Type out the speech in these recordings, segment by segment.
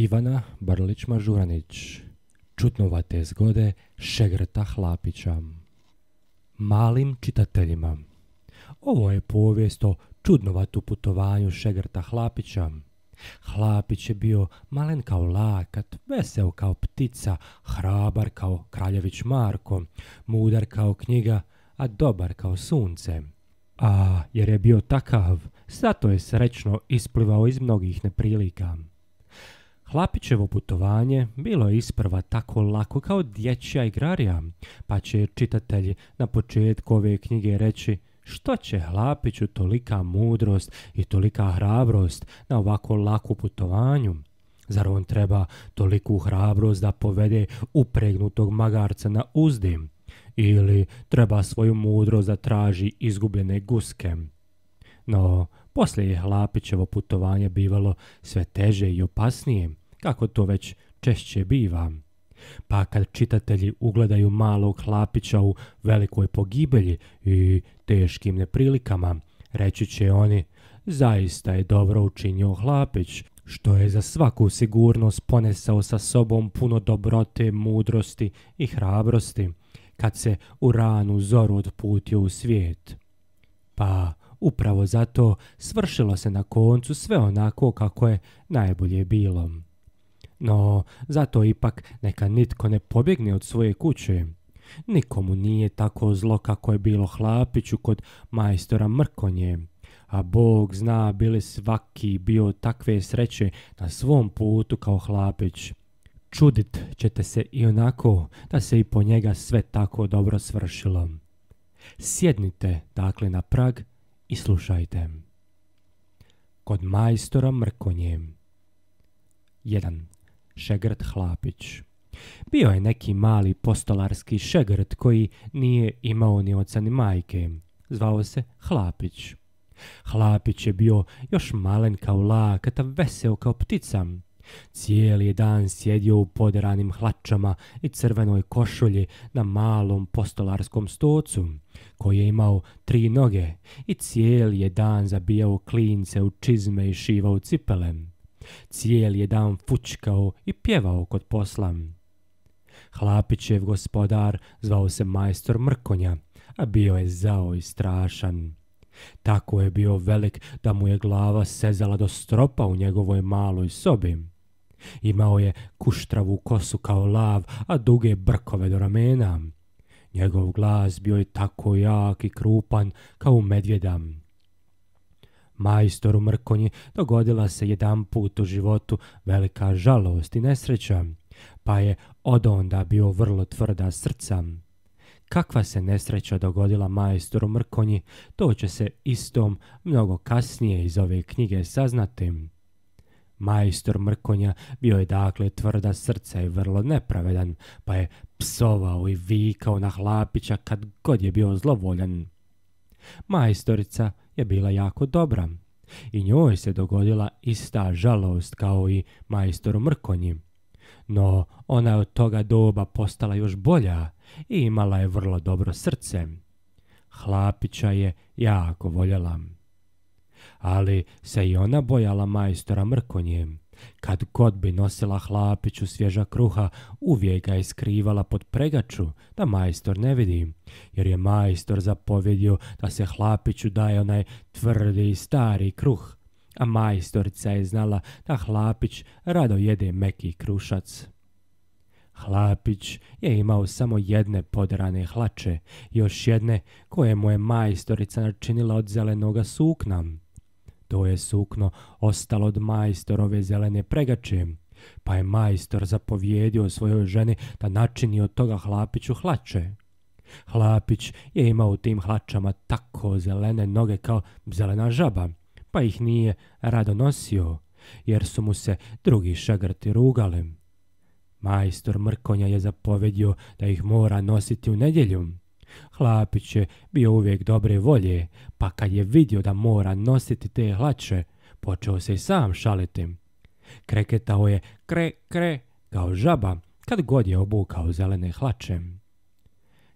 Ivana Brlić-Mažuranić Čutnovate zgode Šegrta Hlapića Malim čitateljima Ovo je povijest o čudnovatu putovanju Šegrta Hlapića. Hlapić je bio malen kao lakat, vesel kao ptica, hrabar kao kraljević Marko, mudar kao knjiga, a dobar kao sunce. A jer je bio takav, zato je srećno isplivao iz mnogih neprilika. Hlapićevo putovanje bilo je isprva tako lako kao dječja igrarija, pa će čitatelji na početku ove knjige reći što će Hlapiću tolika mudrost i tolika hrabrost na ovako laku putovanju? Zar on treba toliku hrabrost da povede upregnutog magarca na uzdim? Ili treba svoju mudrost da traži izgubljene guske? No, poslije je Lapićevo putovanje bivalo sve teže i opasnije, kako to već češće biva. Pa kad čitatelji ugledaju malog Hlapića u velikoj pogibelji i teškim neprilikama, reći će oni Zaista je dobro učinio Hlapić, što je za svaku sigurnost ponesao sa sobom puno dobrote, mudrosti i hrabrosti, kad se u ranu zoru odputio u svijet. Pa Upravo zato svršilo se na koncu sve onako kako je najbolje bilo. No, zato ipak neka nitko ne pobjegne od svoje kuće. Nikomu nije tako zlo kako je bilo Hlapiću kod majstora Mrkonje. A Bog zna bili svaki bio takve sreće na svom putu kao Hlapić. Čudit ćete se i onako da se i po njega sve tako dobro svršilo. Sjednite dakle na prag i slušajte. Kod majstora Mrkonje. 1. Šegrt Hlapić Bio je neki mali postolarski šegrt koji nije imao ni oca ni majke. Zvao se Hlapić. Hlapić je bio još malen kao lakata, a veseo kao ptica. Cijeli je dan sjedio u poderanim hlačama i crvenoj košulji na malom postolarskom stocu koji je imao tri noge i cijeli je dan zabijao klince u čizme i šivao cipele. Cijeli je dan fučkao i pjevao kod posla. Hlapićev gospodar zvao se majstor Mrkonja, a bio je zao i strašan. Tako je bio velik da mu je glava sezala do stropa u njegovoj maloj sobi. Imao je kuštravu kosu kao lav, a duge brkove do ramena. Njegov glas bio je tako jak i krupan kao u medvjeda. Majstoru Mrkonji dogodila se jedan put u životu velika žalost i nesreća, pa je od onda bio vrlo tvrda srca. Kakva se nesreća dogodila majstoru Mrkonji, to će se istom mnogo kasnije iz ove knjige saznati. Majstor Mrkonja bio je dakle tvrda srca i vrlo nepravedan, pa je psovao i vikao na Hlapića kad god je bio zlovoljan. Majstorica je bila jako dobra i njoj se dogodila ista žalost kao i majstoru Mrkonji. No ona je od toga doba postala još bolja i imala je vrlo dobro srce. Hlapića je jako voljela. Ali se i ona bojala majstora Mrkonjem kad god bi nosila hlapiću svježa kruha, uvijek ga je skrivala pod pregaču, da majstor ne vidi. Jer je majstor zapovjedio da se hlapiću daje onaj tvrdi i stari kruh, a majstorica je znala da hlapić rado jede meki krušac. Hlapić je imao samo jedne podrane hlače, još jedne koje mu je majstorica načinila od zelenoga sukna. To je sukno ostalo od majstorove zelene pregače, pa je majstor zapovjedio svojoj ženi da načini od toga hlapiću hlače. Hlapić je imao u tim hlačama tako zelene noge kao zelena žaba, pa ih nije rado nosio, jer su mu se drugi šagrti rugali. Majstor Mrkonja je zapovedio da ih mora nositi u nedjelju, Hlapić je bio uvijek dobre volje, pa kad je vidio da mora nositi te hlače, počeo se i sam šaliti. Kreketao je kre kre kao žaba kad god je obukao zelene hlače.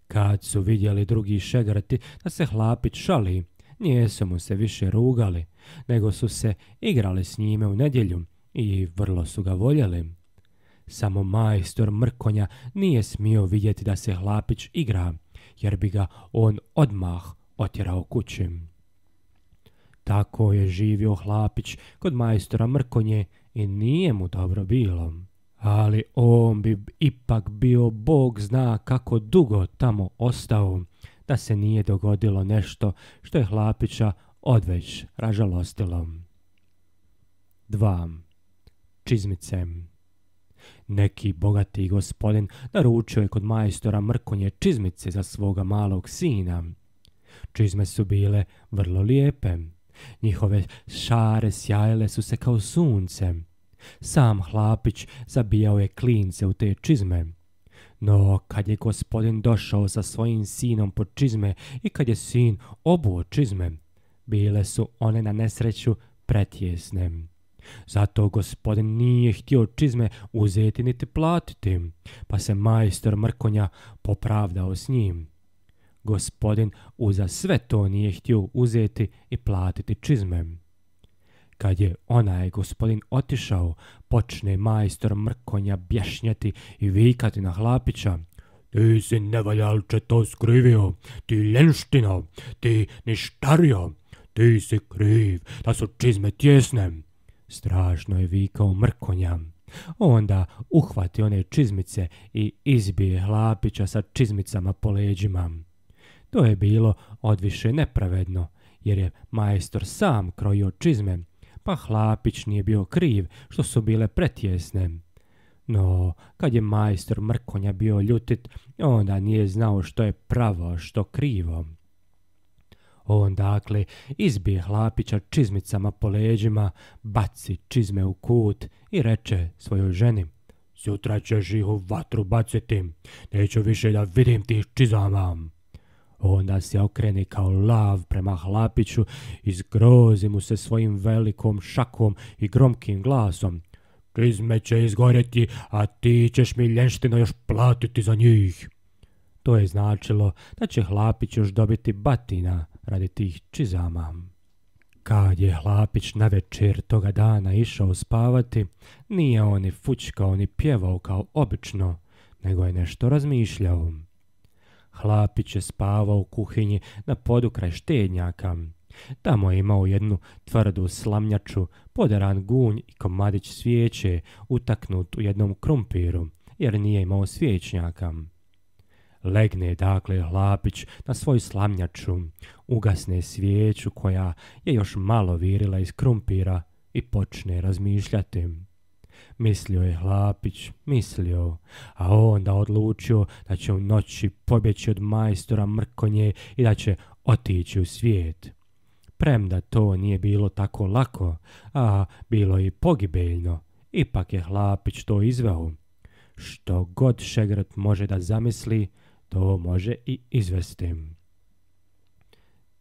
Kad su vidjeli drugi šegrati da se Hlapić šali, su mu se više rugali, nego su se igrali s njime u nedjelju i vrlo su ga voljeli. Samo majstor Mrkonja nije smio vidjeti da se Hlapić igra, jer bi ga on odmah otjerao kući. Tako je živio Hlapić kod majstora Mrkonje i nije mu dobro bilo. Ali on bi ipak bio bog zna kako dugo tamo ostao da se nije dogodilo nešto što je Hlapića odveć ražalostilo. 2. Čizmice neki bogati gospodin naručio je kod majstora mrkonje čizmice za svoga malog sina. Čizme su bile vrlo lijepe. Njihove šare sjajile su se kao sunce. Sam hlapić zabijao je klince u te čizme. No, kad je gospodin došao sa svojim sinom po čizme i kad je sin obuo čizme, bile su one na nesreću pretjesne. Zato gospodin nije htio čizme uzeti niti platiti, pa se majstor Mrkonja popravdao s njim. Gospodin uza sve to nije htio uzeti i platiti čizme. Kad je onaj gospodin otišao, počne majstor Mrkonja bješnjati i vikati na hlapića. Ti si nevaljalče to skrivio, ti lenština, ti ništario, ti si kriv, da su čizme tjesne. Strašno je vikao mrkonja. Onda uhvati one čizmice i izbije hlapića sa čizmicama po leđima. To je bilo odviše nepravedno, jer je majstor sam krojio čizme, pa hlapić nije bio kriv što su bile pretjesne. No, kad je majstor mrkonja bio ljutit, onda nije znao što je pravo, što krivo. On dakle izbije hlapića čizmicama po leđima, baci čizme u kut i reče svojoj ženi Sutra ćeš ih u vatru baciti, neću više da vidim tih čizama. Onda se okreni kao lav prema hlapiću i zgrozi mu se svojim velikom šakom i gromkim glasom. Čizme će izgorjeti, a ti ćeš mi ljenština još platiti za njih. To je značilo da će hlapić još dobiti batina, radi tih čizama. Kad je Hlapić na večer toga dana išao spavati, nije on ni fučkao ni pjevao kao obično, nego je nešto razmišljao. Hlapić je spavao u kuhinji na podu kraj štednjaka. Tamo je imao jednu tvrdu slamnjaču, poderan gunj i komadić svijeće utaknut u jednom krumpiru, jer nije imao svijećnjaka. Legne dakle Hlapić na svoju slamnjaču, ugasne svijeću koja je još malo virila iz krumpira i počne razmišljati. Mislio je Hlapić, mislio, a onda odlučio da će u noći pobjeći od majstora mrkonje i da će otići u svijet. Premda to nije bilo tako lako, a bilo i pogibeljno, ipak je Hlapić to izveo. Što god Šegret može da zamisli, to može i izvesti.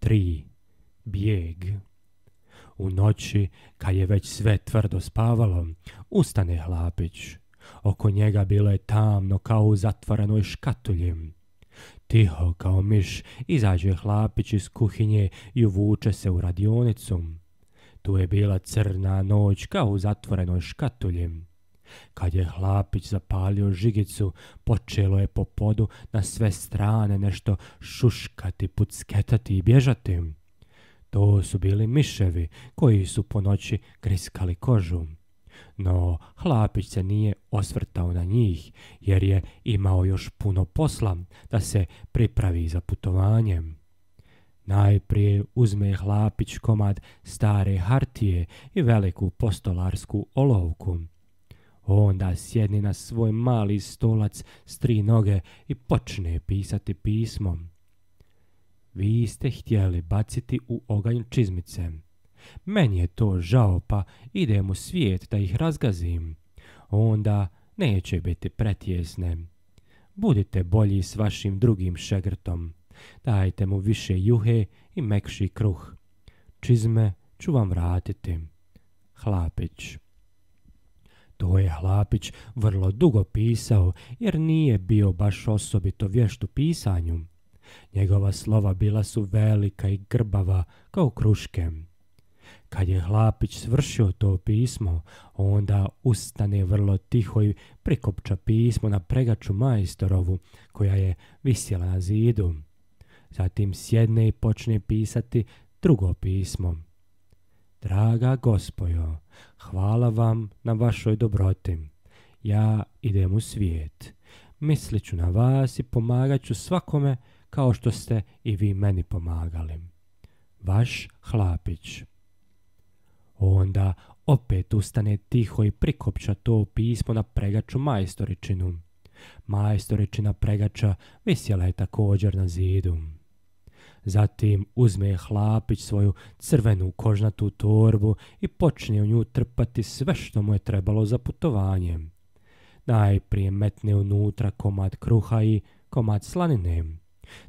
3. Bijeg U noći, kad je već sve tvrdo spavalo, ustane hlapić. Oko njega bilo je tamno kao u zatvorenoj škatulji. Tiho kao miš izađe hlapić iz kuhinje i uvuče se u radionicu. Tu je bila crna noć kao u zatvorenoj škatulji. Kad je hlapić zapalio žigicu, počelo je po podu na sve strane nešto šuškati, pucketati i bježati. To su bili miševi koji su po noći griskali kožu. No, Hlapić se nije osvrtao na njih, jer je imao još puno posla da se pripravi za putovanje. Najprije uzme Hlapić komad stare hartije i veliku postolarsku olovku, Onda sjedni na svoj mali stolac s tri noge i počne pisati pismom. Vi ste htjeli baciti u oganj čizmice. Meni je to žao pa idem u svijet da ih razgazim. Onda neće biti pretjesne. Budite bolji s vašim drugim šegrtom. Dajte mu više juhe i mekši kruh. Čizme ću vam vratiti. Hlapić to je Hlapić vrlo dugo pisao, jer nije bio baš osobito vješt u pisanju. Njegova slova bila su velika i grbava, kao kruške. Kad je Hlapić svršio to pismo, onda ustane vrlo tiho i prikopča pismo na pregaču majstorovu, koja je visjela na zidu. Zatim sjedne i počne pisati drugo pismo. Draga gospojo, hvala vam na vašoj dobroti. Ja idem u svijet. Mislit ću na vas i pomagat ću svakome kao što ste i vi meni pomagali. Vaš hlapić. Onda opet ustane tiho i prikopča to pismo na pregaču majstoričinu. Majstoričina pregača visjela je također na zidu. Zatim uzme hlapić svoju crvenu kožnatu torbu i počne u nju trpati sve što mu je trebalo za putovanje. Najprije metne unutra komad kruha i komad slanine.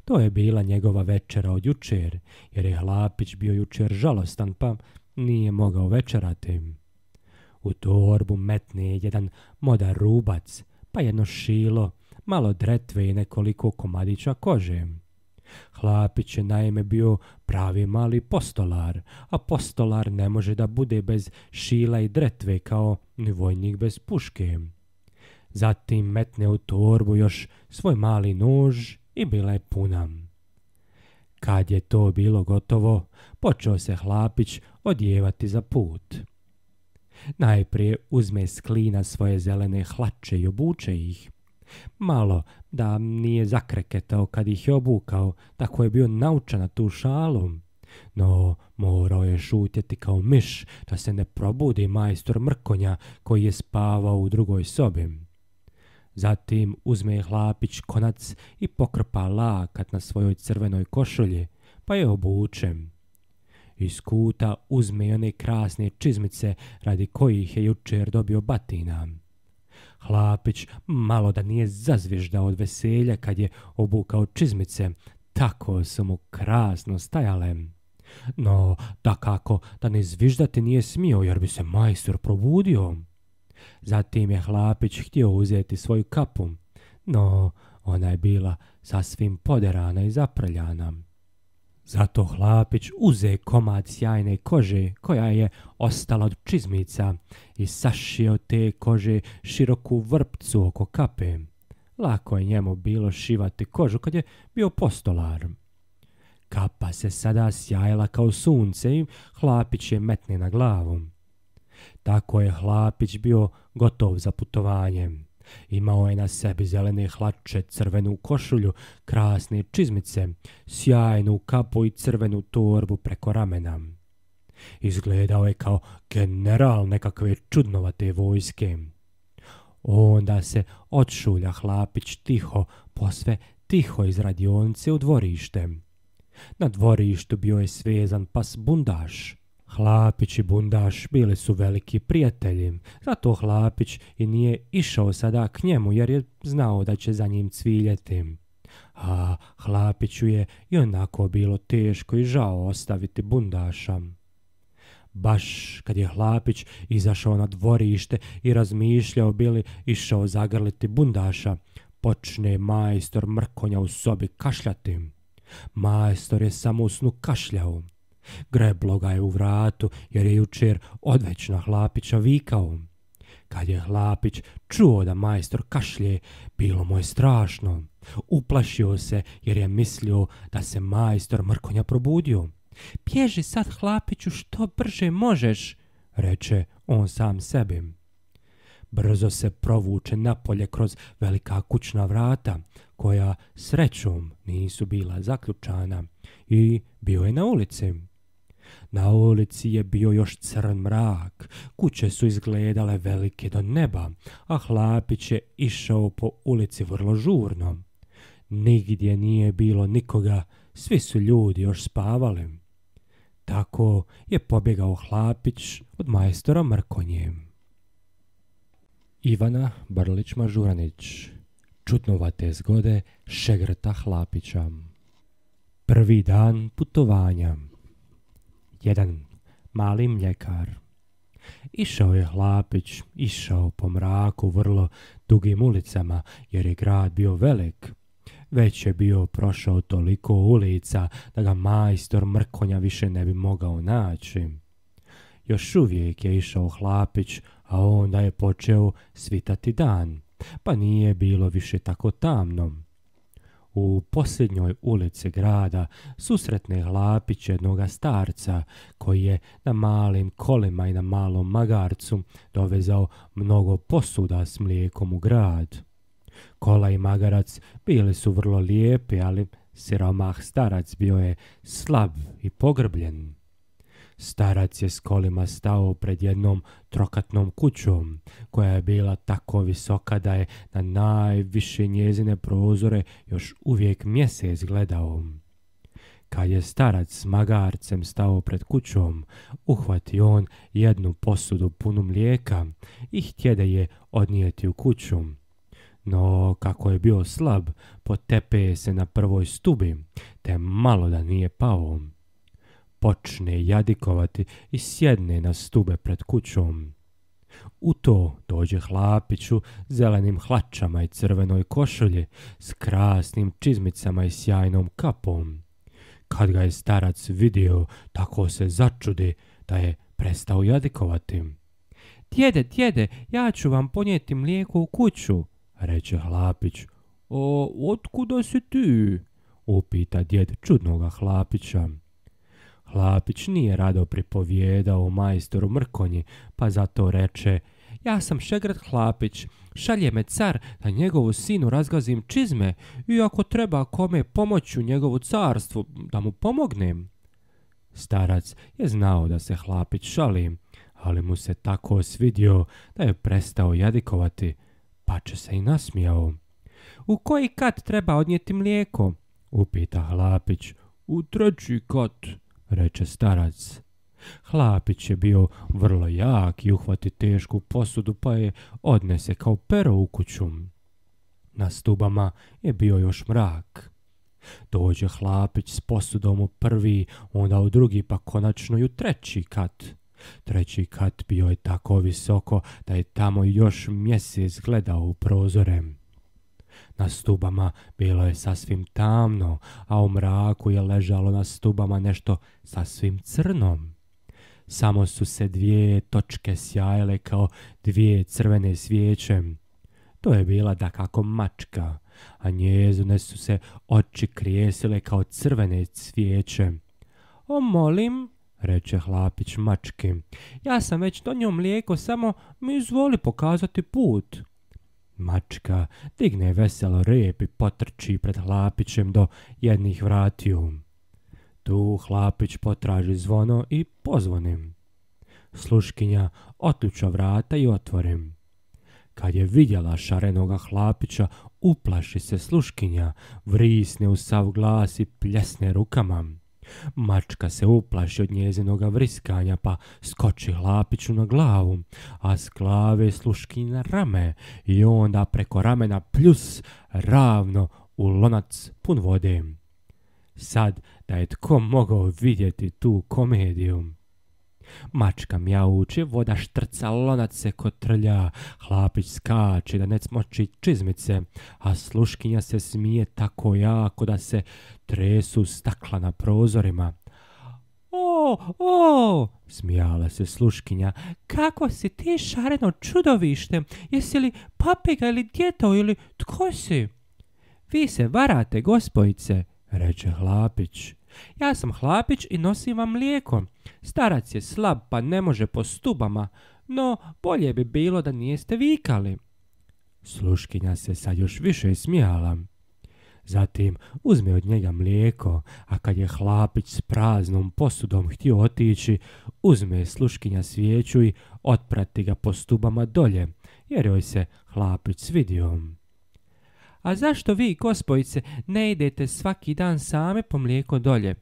To je bila njegova večera od jučer, jer je hlapić bio jučer žalostan pa nije mogao večerati. U torbu metne jedan modar rubac, pa jedno šilo, malo dretve i nekoliko komadića kože. Hlapić je naime bio pravi mali postolar, a postolar ne može da bude bez šila i dretve kao ni vojnik bez puške. Zatim metne u torbu još svoj mali nož i bila je puna. Kad je to bilo gotovo, počeo se Hlapić odjevati za put. Najprije uzme sklina svoje zelene hlače i obuče ih, malo da nije zakreketao kad ih je obukao, tako je bio naučan tu šalom. No, morao je šutjeti kao miš da se ne probudi majstor Mrkonja koji je spavao u drugoj sobi. Zatim uzme hlapić konac i pokrpa lakat na svojoj crvenoj košulji, pa je obučem. Iz kuta uzme one krasne čizmice radi kojih je jučer dobio batinam. Hlapić malo da nije zazviždao od veselja kad je obukao čizmice, tako su mu krasno stajale. No, kako da ne zviždati nije smio jer bi se majstor probudio. Zatim je Hlapić htio uzeti svoju kapu, no ona je bila sasvim poderana i zaprljana. Zato Hlapić uze komad sjajne kože koja je ostala od čizmica i sašio te kože široku vrpcu oko kape. Lako je njemu bilo šivati kožu kad je bio postolar. Kapa se sada sjajala kao sunce i Hlapić je metne na glavu. Tako je Hlapić bio gotov za putovanje. Imao je na sebi zelene hlače, crvenu košulju, krasne čizmice, sjajnu kapu i crvenu torbu preko ramena. Izgledao je kao general nekakve čudnovate vojske. Onda se odšulja hlapić tiho, posve tiho iz radionice u dvorište. Na dvorištu bio je svezan pas bundaš. Hlapić i Bundaš bili su veliki prijatelji, zato Hlapić i nije išao sada k njemu jer je znao da će za njim cviljeti. A Hlapiću je i onako bilo teško i žao ostaviti Bundaša. Baš kad je Hlapić izašao na dvorište i razmišljao bili išao zagrliti Bundaša, počne majstor Mrkonja u sobi kašljati. Majstor je samo u snu kašljao. Greblo ga je u vratu, jer je jučer odveć na Hlapića vikao. Kad je Hlapić čuo da majstor kašlje, bilo mu je strašno. Uplašio se jer je mislio da se majstor Mrkonja probudio. Pježi sad Hlapiću što brže možeš, reče on sam sebi. Brzo se provuče napolje kroz velika kućna vrata, koja srećom nisu bila zaključana i bio je na ulici. Na ulici je bio još crn mrak, kuće su izgledale velike do neba, a hlapić je išao po ulici vrlo žurno. Nigdje nije bilo nikoga, svi su ljudi još spavali. Tako je pobjegao hlapić od majstora Mrkonje. Ivana Brlić-Mažuranić Čutnovate zgode Šegrta Hlapića Prvi dan putovanja jedan mali mljekar. Išao je hlapić, išao po mraku vrlo dugim ulicama, jer je grad bio velik. Već je bio prošao toliko ulica da ga majstor mrkonja više ne bi mogao naći. Još uvijek je išao hlapić, a onda je počeo svitati dan, pa nije bilo više tako tamnom. U posljednjoj ulici grada susretne hlapić jednoga starca koji je na malim kolima i na malom magarcu dovezao mnogo posuda s mlijekom u grad. Kola i magarac bili su vrlo lijepi, ali siromah starac bio je slab i pogrbljen. Starac je s kolima stao pred jednom trokatnom kućom, koja je bila tako visoka da je na najviše njezine prozore još uvijek mjesec gledao. Kad je starac s magarcem stao pred kućom, uhvati on jednu posudu punu mlijeka i htjede je odnijeti u kuću. No, kako je bio slab, potepe se na prvoj stubi, te malo da nije pao počne jadikovati i sjedne na stube pred kućom. U to dođe hlapiću zelenim hlačama i crvenoj košulji s krasnim čizmicama i sjajnom kapom. Kad ga je starac vidio, tako se začudi da je prestao jadikovati. Tjede tjede, ja ću vam ponijeti mlijeko u kuću, reče hlapić. O, otkuda si ti? upita djed čudnoga hlapića. Lapić nije rado pripovijedao majstoru Mrkonji, pa zato reče ja sam Šegrad Hlapić, šalje me car da njegovu sinu razgazim čizme i ako treba kome pomoći u njegovu carstvu, da mu pomognem. Starac je znao da se Hlapić šali, ali mu se tako svidio da je prestao jadikovati, pa će se i nasmijao. U koji kat treba odnijeti mlijeko? Upita Hlapić. U treći kat reče starac. Hlapić je bio vrlo jak i uhvati tešku posudu pa je odnese kao pero u kuću. Na stubama je bio još mrak. Dođe Hlapić s posudom u prvi, onda u drugi pa konačno i u treći kat. Treći kat bio je tako visoko da je tamo još mjesec gledao u prozorem. Na stubama bilo je sasvim tamno, a u mraku je ležalo na stubama nešto sasvim crnom. Samo su se dvije točke sjajale kao dvije crvene svijeće. To je bila da kako mačka, a njezune su se oči krijesile kao crvene svijeće. O, molim, reče hlapić mački, ja sam već donio mlijeko, samo mi izvoli pokazati put. Mačka digne veselo rep i potrči pred Hlapićem do jednih vratiju. Tu Hlapić potraži zvono i pozvonim. Sluškinja otključa vrata i otvorim. Kad je vidjela šarenoga Hlapića, uplaši se sluškinja, vrisne u sav glas i pljesne rukama. Mačka se uplaši od njezinoga vriskanja, pa skoči lapiću na glavu, a sklave sluški na rame i onda preko ramena pljus ravno u lonac pun vode. Sad da je tko mogao vidjeti tu komediju. Mačka mjauče, voda štrca, lonac se kotrlja, hlapić skače da ne smoči čizmice, a sluškinja se smije tako jako da se tresu stakla na prozorima. O, o, smijala se sluškinja, kako si ti šareno čudovište, jesi li papiga ili djeto ili tko si? Vi se varate, gospojice, reče hlapić. Ja sam hlapić i nosim vam mlijeko. Starac je slab pa ne može po stubama, no bolje bi bilo da nijeste vikali. Sluškinja se sad još više smijala. Zatim uzme od njega mlijeko, a kad je hlapić s praznom posudom htio otići, uzme sluškinja svijeću i otprati ga po stubama dolje, jer joj se hlapić svidio. A zašto vi, gospojice, ne idete svaki dan same po mlijeko dolje?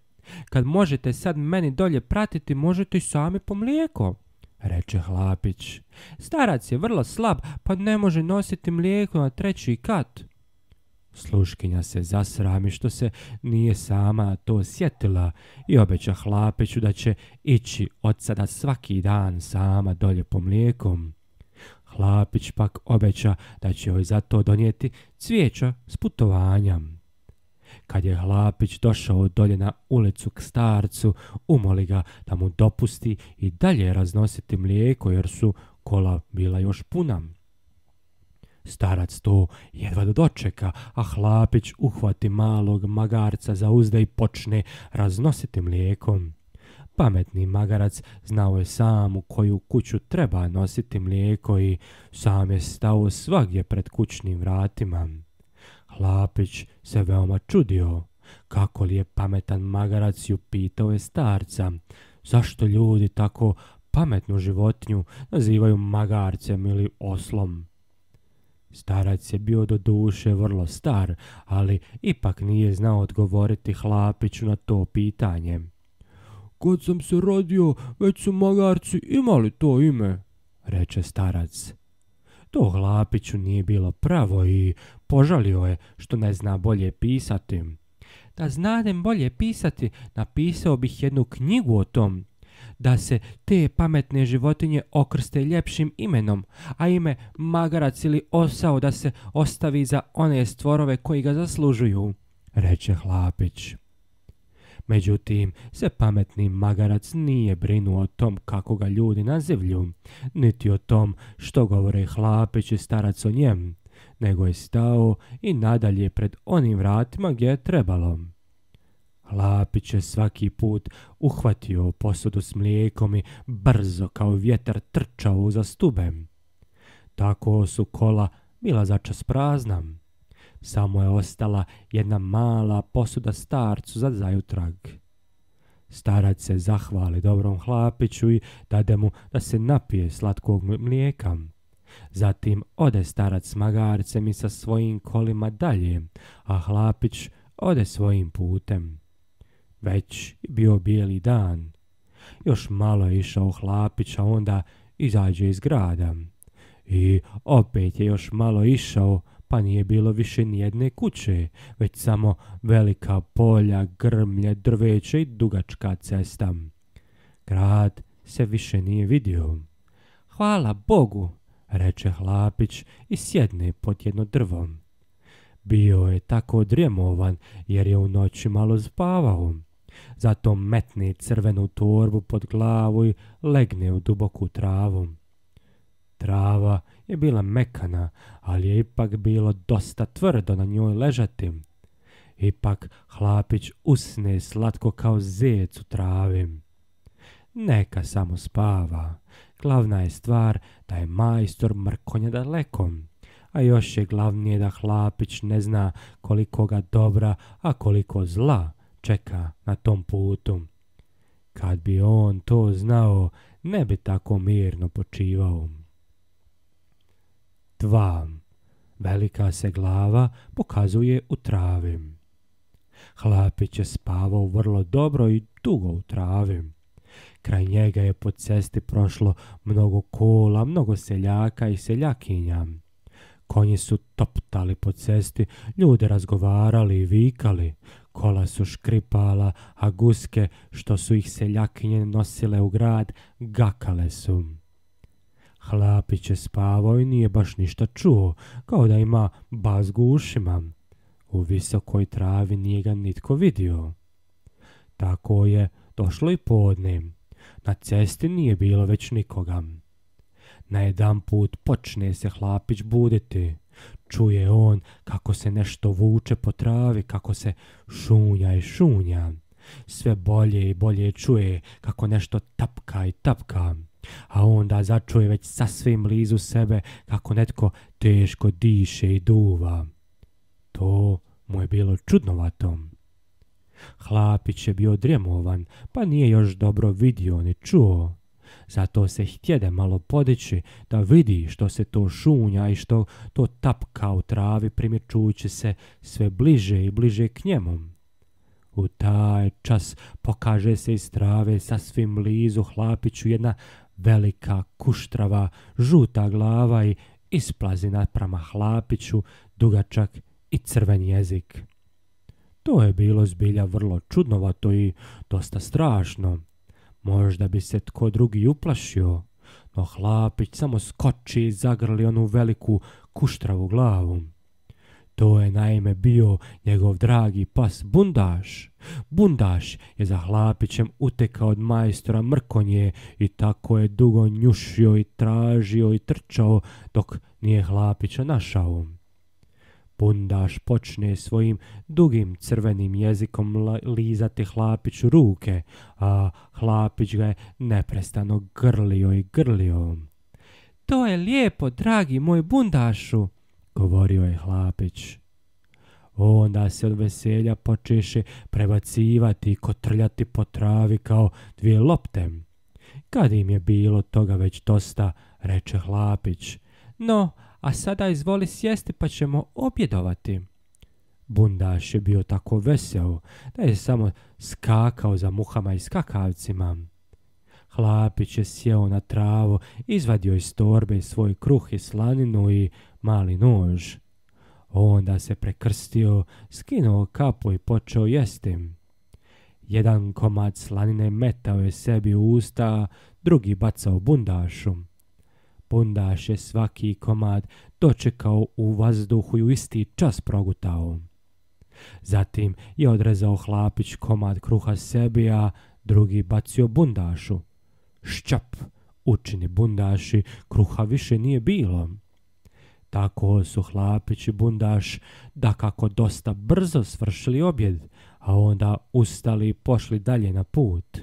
Kad možete sad meni dolje pratiti, možete i sami po mlijeko, reče hlapić. Starac je vrlo slab, pa ne može nositi mlijeko na treći kat. Sluškinja se zasrami što se nije sama to sjetila i obeća hlapeću da će ići od sada svaki dan sama dolje po mlijekom. Hlapić pak obeća da će joj zato donijeti cvijeća s putovanjem. Kad je Hlapić došao dolje na ulicu k starcu, umoli ga da mu dopusti i dalje raznositi mlijeko jer su kola bila još puna. Starac to jedva dočeka, a hlapić uhvati malog magarca za uzde i počne raznositi mlijekom. Pametni magarac znao je sam u koju kuću treba nositi mlijeko i sam je stao svagdje pred kućnim vratima. Hlapić se veoma čudio. Kako li je pametan magarac ju pitao je starca. Zašto ljudi tako pametnu životinju nazivaju magarcem ili oslom? Starac je bio do duše vrlo star, ali ipak nije znao odgovoriti Hlapiću na to pitanje. Kad sam se rodio, već su magarci imali to ime, reče starac. To Hlapiću nije bilo pravo i požalio je što ne zna bolje pisati. Da znadem bolje pisati, napisao bih jednu knjigu o tom, da se te pametne životinje okrste ljepšim imenom, a ime magarac ili osao da se ostavi za one stvorove koji ga zaslužuju, reče Hlapić. Međutim, se pametni magarac nije brinuo o tom kako ga ljudi nazivlju, niti o tom što govore Hlapić i starac o njem, nego je stao i nadalje pred onim vratima gdje je trebalo. Lapić je svaki put uhvatio posudu s mlijekom i brzo kao vjetar trčao za stubem. Tako su kola bila začas prazna. Samo je ostala jedna mala posuda starcu za zajutrag. Starac se zahvali dobrom hlapiću i dade mu da se napije slatkog mlijeka. Zatim ode starac s magarcem i sa svojim kolima dalje, a hlapić ode svojim putem. Već bio bijeli dan. Još malo je išao hlapić, a onda izađe iz grada. I opet je još malo išao, pa nije bilo više jedne kuće, već samo velika polja, grmlje, drveće i dugačka cesta. Grad se više nije vidio. Hvala Bogu, reče hlapić i sjedne pod jedno drvo. Bio je tako odrijemovan jer je u noći malo spavao. Zato metne crvenu torbu pod glavu i legne u duboku travu. Trava je bila mekana, ali je ipak bilo dosta tvrdo na njoj ležati. Ipak hlapić usne slatko kao zec u travi. Neka samo spava. Glavna je stvar da je majstor mrkonja daleko. A još je glavnije da hlapić ne zna koliko ga dobra, a koliko zla čeka na tom putu. Kad bi on to znao, ne bi tako mirno počivao. 2. Velika se glava pokazuje u travi. Hlapić je spavao vrlo dobro i dugo u travi. Kraj njega je po cesti prošlo mnogo kola, mnogo seljaka i seljakinja. Konji su toptali po cesti, ljude razgovarali i vikali kola su škripala, a guske, što su ih seljakinje nosile u grad, gakale su. Hlapić je spavao i nije baš ništa čuo, kao da ima bazgu u ušima. U visokoj travi nije ga nitko vidio. Tako je došlo i podne. Na cesti nije bilo već nikoga. Na jedan put počne se Hlapić buditi. Čuje on kako se nešto vuče po travi, kako se šunja i šunja. Sve bolje i bolje čuje kako nešto tapka i tapka. A onda začuje već sasvim blizu sebe kako netko teško diše i duva. To mu je bilo čudnovatom. Hlapić je bio dremovan, pa nije još dobro vidio ni čuo. Zato se htjede malo podići da vidi što se to šunja i što to tapka u travi primječujući se sve bliže i bliže k njemu. U taj čas pokaže se iz trave svim blizu hlapiću jedna velika kuštrava, žuta glava i isplazi naprama hlapiću dugačak i crven jezik. To je bilo zbilja vrlo čudnovato i dosta strašno. Možda bi se tko drugi uplašio, no Hlapić samo skoči i zagrli onu veliku kuštravu glavu. To je naime bio njegov dragi pas Bundaš. Bundaš je za Hlapićem utekao od majstora Mrkonje i tako je dugo njušio i tražio i trčao dok nije Hlapića našao. Bundaš počne svojim dugim crvenim jezikom lizati Hlapiću ruke, a Hlapić ga je neprestano grlio i grlio. To je lijepo, dragi moj bundašu, govorio je Hlapić. Onda se od veselja počeše prebacivati i kotrljati po travi kao dvije lopte. Kad im je bilo toga već dosta, reče Hlapić. No, a sada izvoli sjesti pa ćemo objedovati. Bundaš je bio tako veseo da je samo skakao za muhama i skakavcima. Hlapić je sjeo na travu, izvadio iz torbe svoj kruh i slaninu i mali nož. Onda se prekrstio, skinuo kapu i počeo jesti. Jedan komad slanine metao je sebi u usta, drugi bacao bundašu je svaki komad dočekao u vazduhu i u isti čas progutao. Zatim je odrezao hlapić komad kruha sebi, a drugi bacio bundašu. ščap učini bundaši, kruha više nije bilo. Tako su hlapić i bundaš da kako dosta brzo svršili objed, a onda ustali i pošli dalje na put.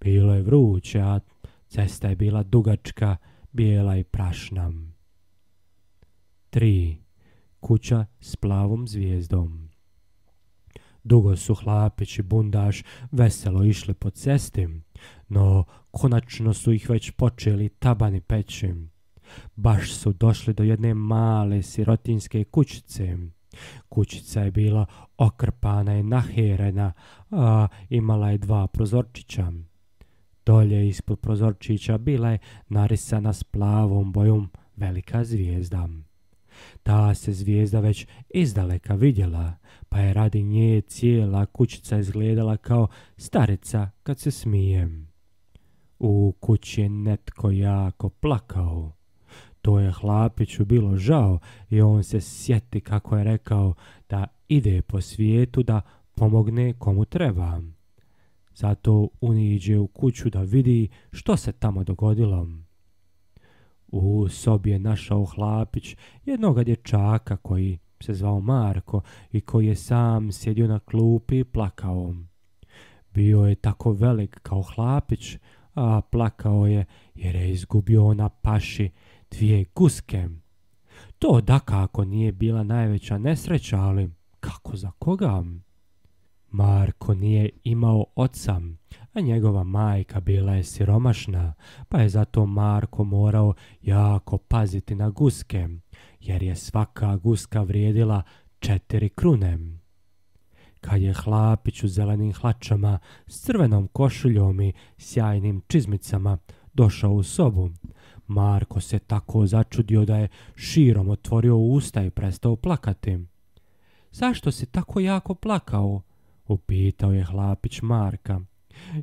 Bilo je vruće, a cesta je bila dugačka, bijela i prašna. 3. Kuća s plavom zvijezdom Dugo su hlapić i bundaš veselo išli po cesti, no konačno su ih već počeli tabani peći. Baš su došli do jedne male sirotinske kućice. Kućica je bila okrpana i naherena, a imala je dva prozorčića. Dolje ispod prozorčića bila je narisana s plavom bojom velika zvijezda. Ta se zvijezda već izdaleka vidjela, pa je radi nje cijela kućica izgledala kao starica kad se smije. U kući je netko jako plakao. To je hlapiću bilo žao i on se sjeti kako je rekao da ide po svijetu da pomogne komu treba. Zato on iđe u kuću da vidi što se tamo dogodilo. U sobi je našao hlapić jednoga dječaka koji se zvao Marko i koji je sam sjedio na klupi i plakao. Bio je tako velik kao hlapić, a plakao je jer je izgubio na paši dvije guske. To dakako nije bila najveća nesreća, ali kako za koga? Marko nije imao oca, a njegova majka bila je siromašna, pa je zato Marko morao jako paziti na guske, jer je svaka guska vrijedila četiri krune. Kad je hlapić u zelenim hlačama, s crvenom košuljom i sjajnim čizmicama došao u sobu, Marko se tako začudio da je širom otvorio usta i prestao plakati. Zašto si tako jako plakao? upitao je hlapić Marka.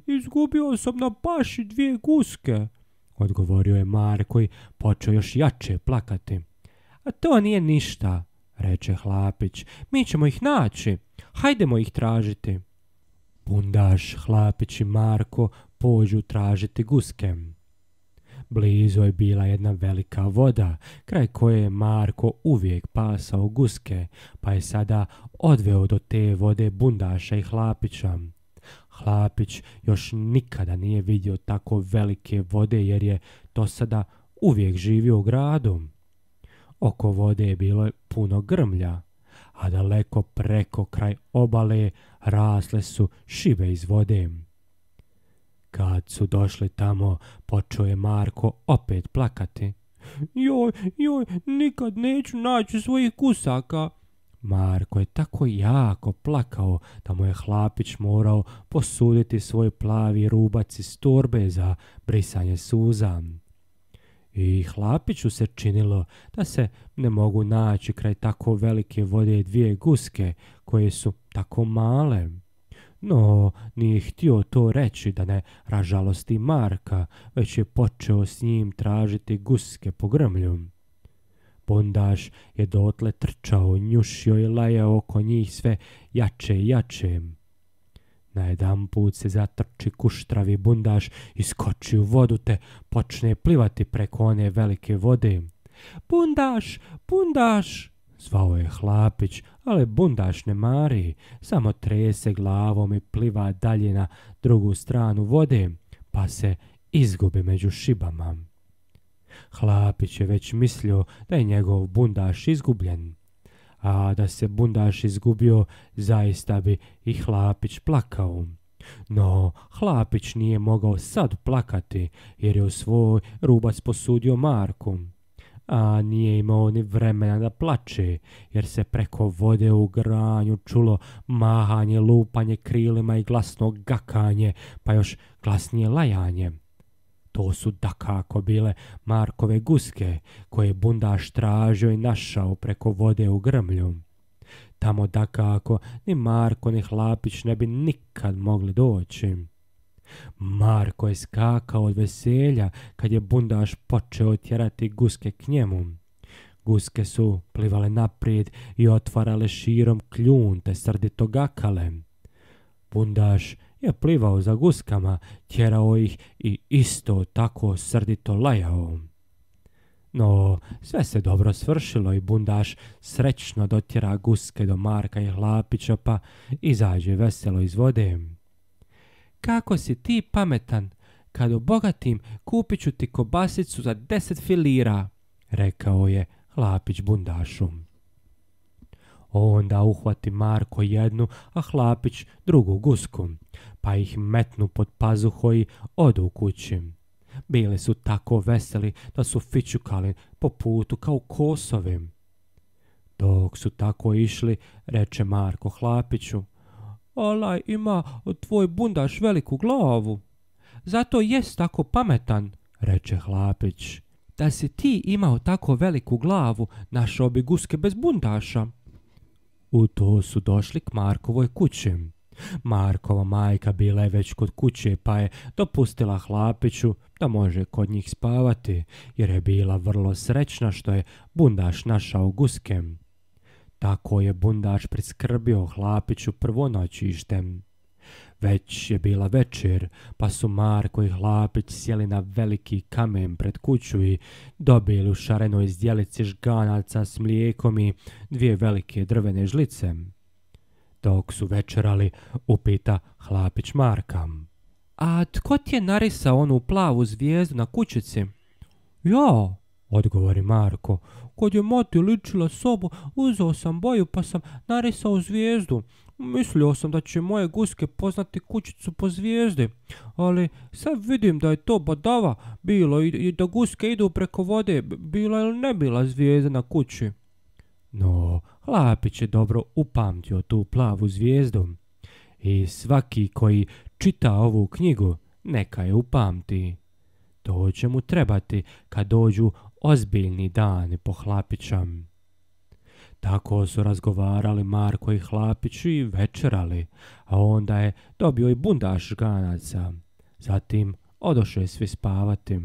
Izgubio sam na paši dvije guske, odgovorio je Marko i počeo još jače plakati. A to nije ništa, reče Hlapić. Mi ćemo ih naći. Hajdemo ih tražiti. Bundaš, Hlapić i Marko pođu tražiti guske. Blizu je bila jedna velika voda, kraj koje je Marko uvijek pasao guske, pa je sada odveo do te vode bundaša i hlapića. Hlapić još nikada nije vidio tako velike vode jer je to sada uvijek živio u gradu. Oko vode je bilo puno grmlja, a daleko preko kraj obale rasle su šibe iz vode. Kad su došli tamo, počeo je Marko opet plakati. Joj, joj, nikad neću naći svojih kusaka. Marko je tako jako plakao da mu je Hlapić morao posuditi svoj plavi rubac iz torbe za brisanje suza. I Hlapiću se činilo da se ne mogu naći kraj tako velike vode dvije guske koje su tako male. No, nije htio to reći da ne ražalosti Marka, već je počeo s njim tražiti guske po grmlju. Bondaš je dotle trčao, njušio i lajao oko njih sve jače i jače. Na jedan put se zatrči kuštravi bundaš, iskoči u vodu te počne plivati preko one velike vode. Bundaš, bundaš, zvao je Hlapić, ali bundaš ne mari, samo trese glavom i pliva dalje na drugu stranu vode, pa se izgubi među šibama. Hlapić je već mislio da je njegov bundaš izgubljen. A da se bundaš izgubio, zaista bi i Hlapić plakao. No, Hlapić nije mogao sad plakati, jer je u svoj rubac posudio Marku a nije imao ni vremena da plače, jer se preko vode u granju čulo mahanje, lupanje krilima i glasno gakanje, pa još glasnije lajanje. To su dakako bile Markove guske, koje je bundaš tražio i našao preko vode u grmlju. Tamo dakako ni Marko ni Hlapić ne bi nikad mogli doći. Marko je skakao od veselja kad je bundaš počeo tjerati guske k njemu. Guske su plivale naprijed i otvarale širom kljun te srdito gakale. Bundaš je plivao za guskama, tjerao ih i isto tako srdito lajao. No, sve se dobro svršilo i bundaš srećno dotjera guske do Marka i Hlapića pa izađe veselo iz vode. Kako si ti pametan? Kad obogatim, kupit ću ti kobasicu za deset filira, rekao je Hlapić bundašu. Onda uhvati Marko jednu, a Hlapić drugu gusku, pa ih metnu pod pazuho i odu u kući. Bili su tako veseli da su fičukali po putu kao kosovim. Dok su tako išli, reče Marko Hlapiću, Olaj ima tvoj bundaš veliku glavu. Zato jest tako pametan, reče hlapić. Da si ti imao tako veliku glavu, našao bi guske bez bundaša. U to su došli k Markovoj kući. Markova majka bila je već kod kuće pa je dopustila hlapiću da može kod njih spavati jer je bila vrlo srećna što je bundaš našao guskem. Tako je bundač priskrbio hlapiću prvo noćištem. Već je bila večer, pa su Marko i Hlapić sjeli na veliki kamen pred kuću i dobili u šarenoj zdjelici žganaca s mlijekom i dvije velike drvene žlice. Dok su večerali, upita Hlapić Marka. A tko ti je narisao onu plavu zvijezdu na kućici? Jo, odgovori Marko, Kod je mati ličila sobu, uzeo sam boju pa sam narisao zvijezdu. Mislio sam da će moje guske poznati kućicu po zvijezdi, ali sad vidim da je to badava bilo i da guske idu preko vode, bila ili ne bila zvijezda na kući. No, Lapić je dobro upamtio tu plavu zvijezdu. I svaki koji čita ovu knjigu, neka je upamti. To će mu trebati kad dođu ozbiljni dan po Hlapićam. Tako su razgovarali Marko i Hlapić i večerali, a onda je dobio i bundaš ganaca. Zatim je svi spavati.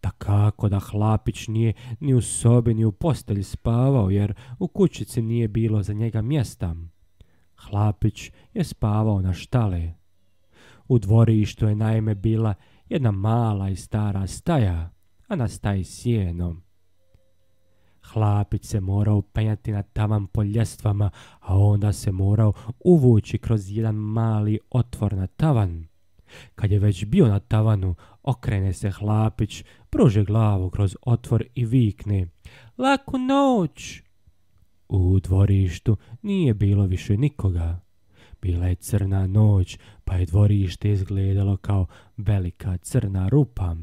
Takako da Hlapić nije ni u sobi ni u postelji spavao jer u kućici nije bilo za njega mjesta. Hlapić je spavao na štale. U dvorištu je naime bila jedna mala i stara staja a nastaje sjenom. Hlapić se morao penjati na tavan po ljestvama, a onda se morao uvući kroz jedan mali otvor na tavan. Kad je već bio na tavanu, okrene se Hlapić, pruže glavu kroz otvor i vikne Laku noć! U dvorištu nije bilo više nikoga. Bila je crna noć, pa je dvorište izgledalo kao velika crna rupa.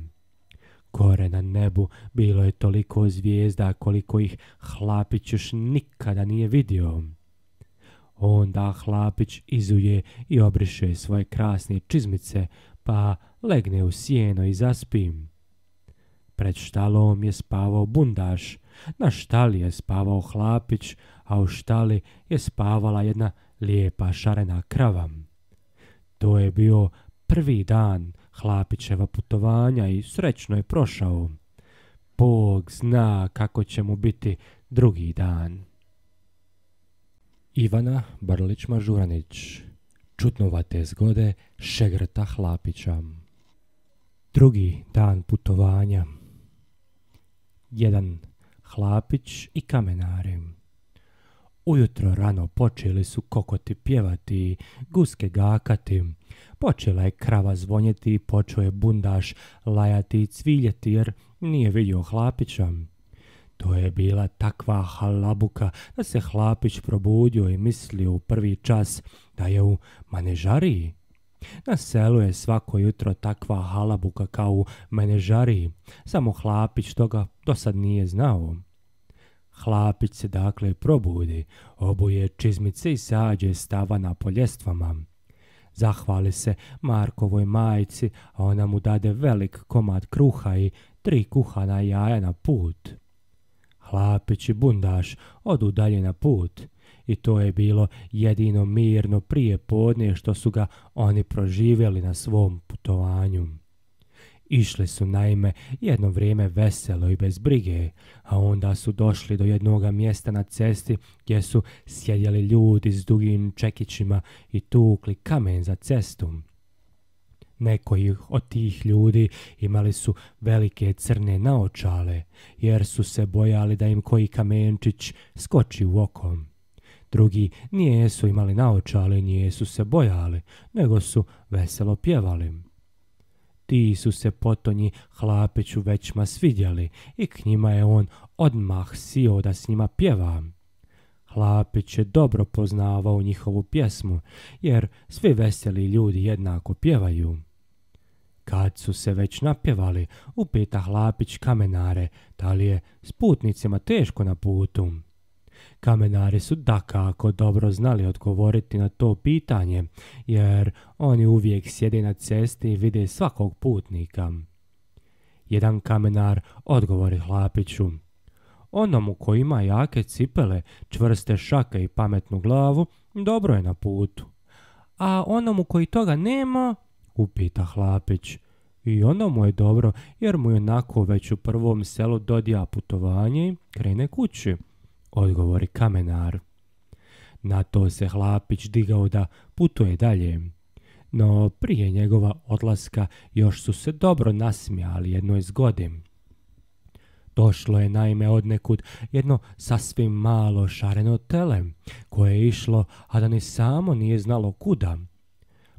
Gore na nebu bilo je toliko zvijezda koliko ih Hlapić još nikada nije vidio. Onda Hlapić izuje i obriše svoje krasne čizmice, pa legne u sjeno i zaspi. Pred štalom je spavao bundaš, na štali je spavao Hlapić, a u štali je spavala jedna lijepa šarena krava. To je bio prvi dan Hlapićeva putovanja i srećno je prošao. Bog zna kako će mu biti drugi dan. Ivana Brlić-Mažuranić Čutnovate zgode Šegrta Hlapića Drugi dan putovanja Jedan Hlapić i kamenari Ujutro rano počeli su kokoti pjevati, guske gakati. Počela je krava zvonjeti i počeo je bundaš lajati i cviljeti jer nije vidio hlapića. To je bila takva halabuka da se hlapić probudio i mislio u prvi čas da je u manežariji. Na selu je svako jutro takva halabuka kao u manežariji, samo hlapić toga do sad nije znao. Hlapić se dakle probudi, obuje čizmice i sađe stava na poljestvama. Zahvali se Markovoj majci, a ona mu dade velik komad kruha i tri kuhana jaja na put. Hlapić i bundaš odu dalje na put i to je bilo jedino mirno prije podne što su ga oni proživjeli na svom putovanju. Išli su naime jedno vrijeme veselo i bez brige, a onda su došli do jednoga mjesta na cesti gdje su sjedjeli ljudi s dugim čekićima i tukli kamen za cestom. Neko od tih ljudi imali su velike crne naočale, jer su se bojali da im koji kamenčić skoči u okom. Drugi nijesu imali naočale, su se bojali, nego su veselo pjevali. Ti su se potonji hlapiću većma svidjeli i k njima je on odmah sio da s njima pjeva. Hlapić je dobro poznavao njihovu pjesmu, jer svi veseli ljudi jednako pjevaju. Kad su se već napjevali, upita Hlapić kamenare, da li je s putnicima teško na putu. Kamenari su dakako dobro znali odgovoriti na to pitanje, jer oni uvijek sjede na cesti i vide svakog putnika. Jedan kamenar odgovori Hlapiću. Onomu koji ima jake cipele, čvrste šake i pametnu glavu, dobro je na putu. A onomu koji toga nema, upita Hlapić. I ono mu je dobro jer mu je onako već u prvom selu dodija putovanje i krene kući odgovori kamenar. Na to se Hlapić digao da putuje dalje. No prije njegova odlaska još su se dobro nasmijali jednoj zgodi. Došlo je naime od nekud jedno sasvim malo šareno tele, koje je išlo, a da ni samo nije znalo kuda.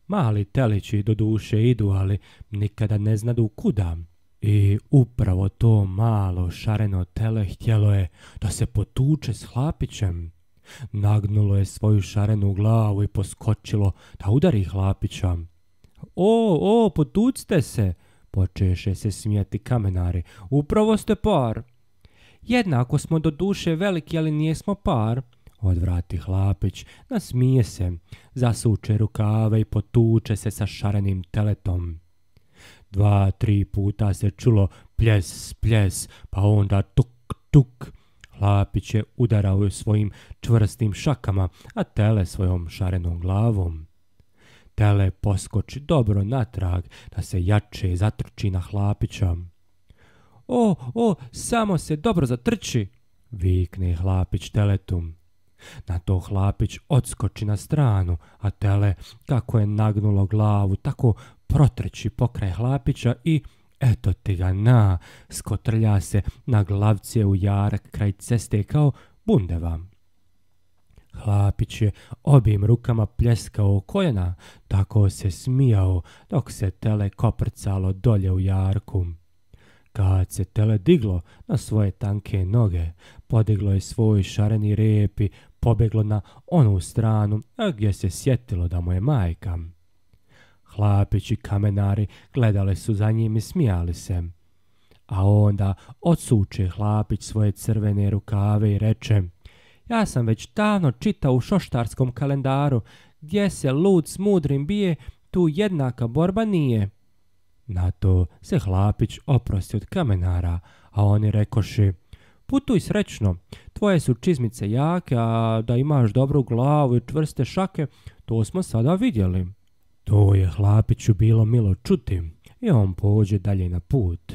Mali telići do duše idu, ali nikada ne znadu kuda. I upravo to malo šareno tele htjelo je da se potuče s hlapićem. Nagnulo je svoju šarenu glavu i poskočilo da udari hlapića. O, o, potucite se, počeše se smijeti kamenari. Upravo ste par. Jednako smo do duše veliki, ali nijesmo par, odvrati hlapić, nasmije se, zasuče rukave i potuče se sa šarenim teletom dva, tri puta se čulo pljes, pljes, pa onda tuk, tuk. Hlapić je udarao svojim čvrstim šakama, a tele svojom šarenom glavom. Tele poskoči dobro natrag, da se jače zatrči na Hlapića. O, o, samo se dobro zatrči, vikne Hlapić teletum. Na to Hlapić odskoči na stranu, a tele kako je nagnulo glavu, tako protreći pokraj Hlapića i eto ti ga na, skotrlja se na glavce u jarak kraj ceste kao bundeva. Hlapić je obim rukama pljeskao koljena, tako se smijao dok se tele koprcalo dolje u jarku. Kad se tele diglo na svoje tanke noge, podiglo je svoj šareni rep i pobjeglo na onu stranu gdje se sjetilo da mu je majka. Hlapići kamenari gledali su za njim i smijali se. A onda odsuče Hlapić svoje crvene rukave i reče Ja sam već davno čitao u šoštarskom kalendaru gdje se lud s mudrim bije, tu jednaka borba nije. Na to se Hlapić oprosti od kamenara, a oni rekoši Putuj srećno, tvoje su čizmice jake, a da imaš dobru glavu i čvrste šake, to smo sada vidjeli. To je hlapiću bilo milo čuti i on pođe dalje na put.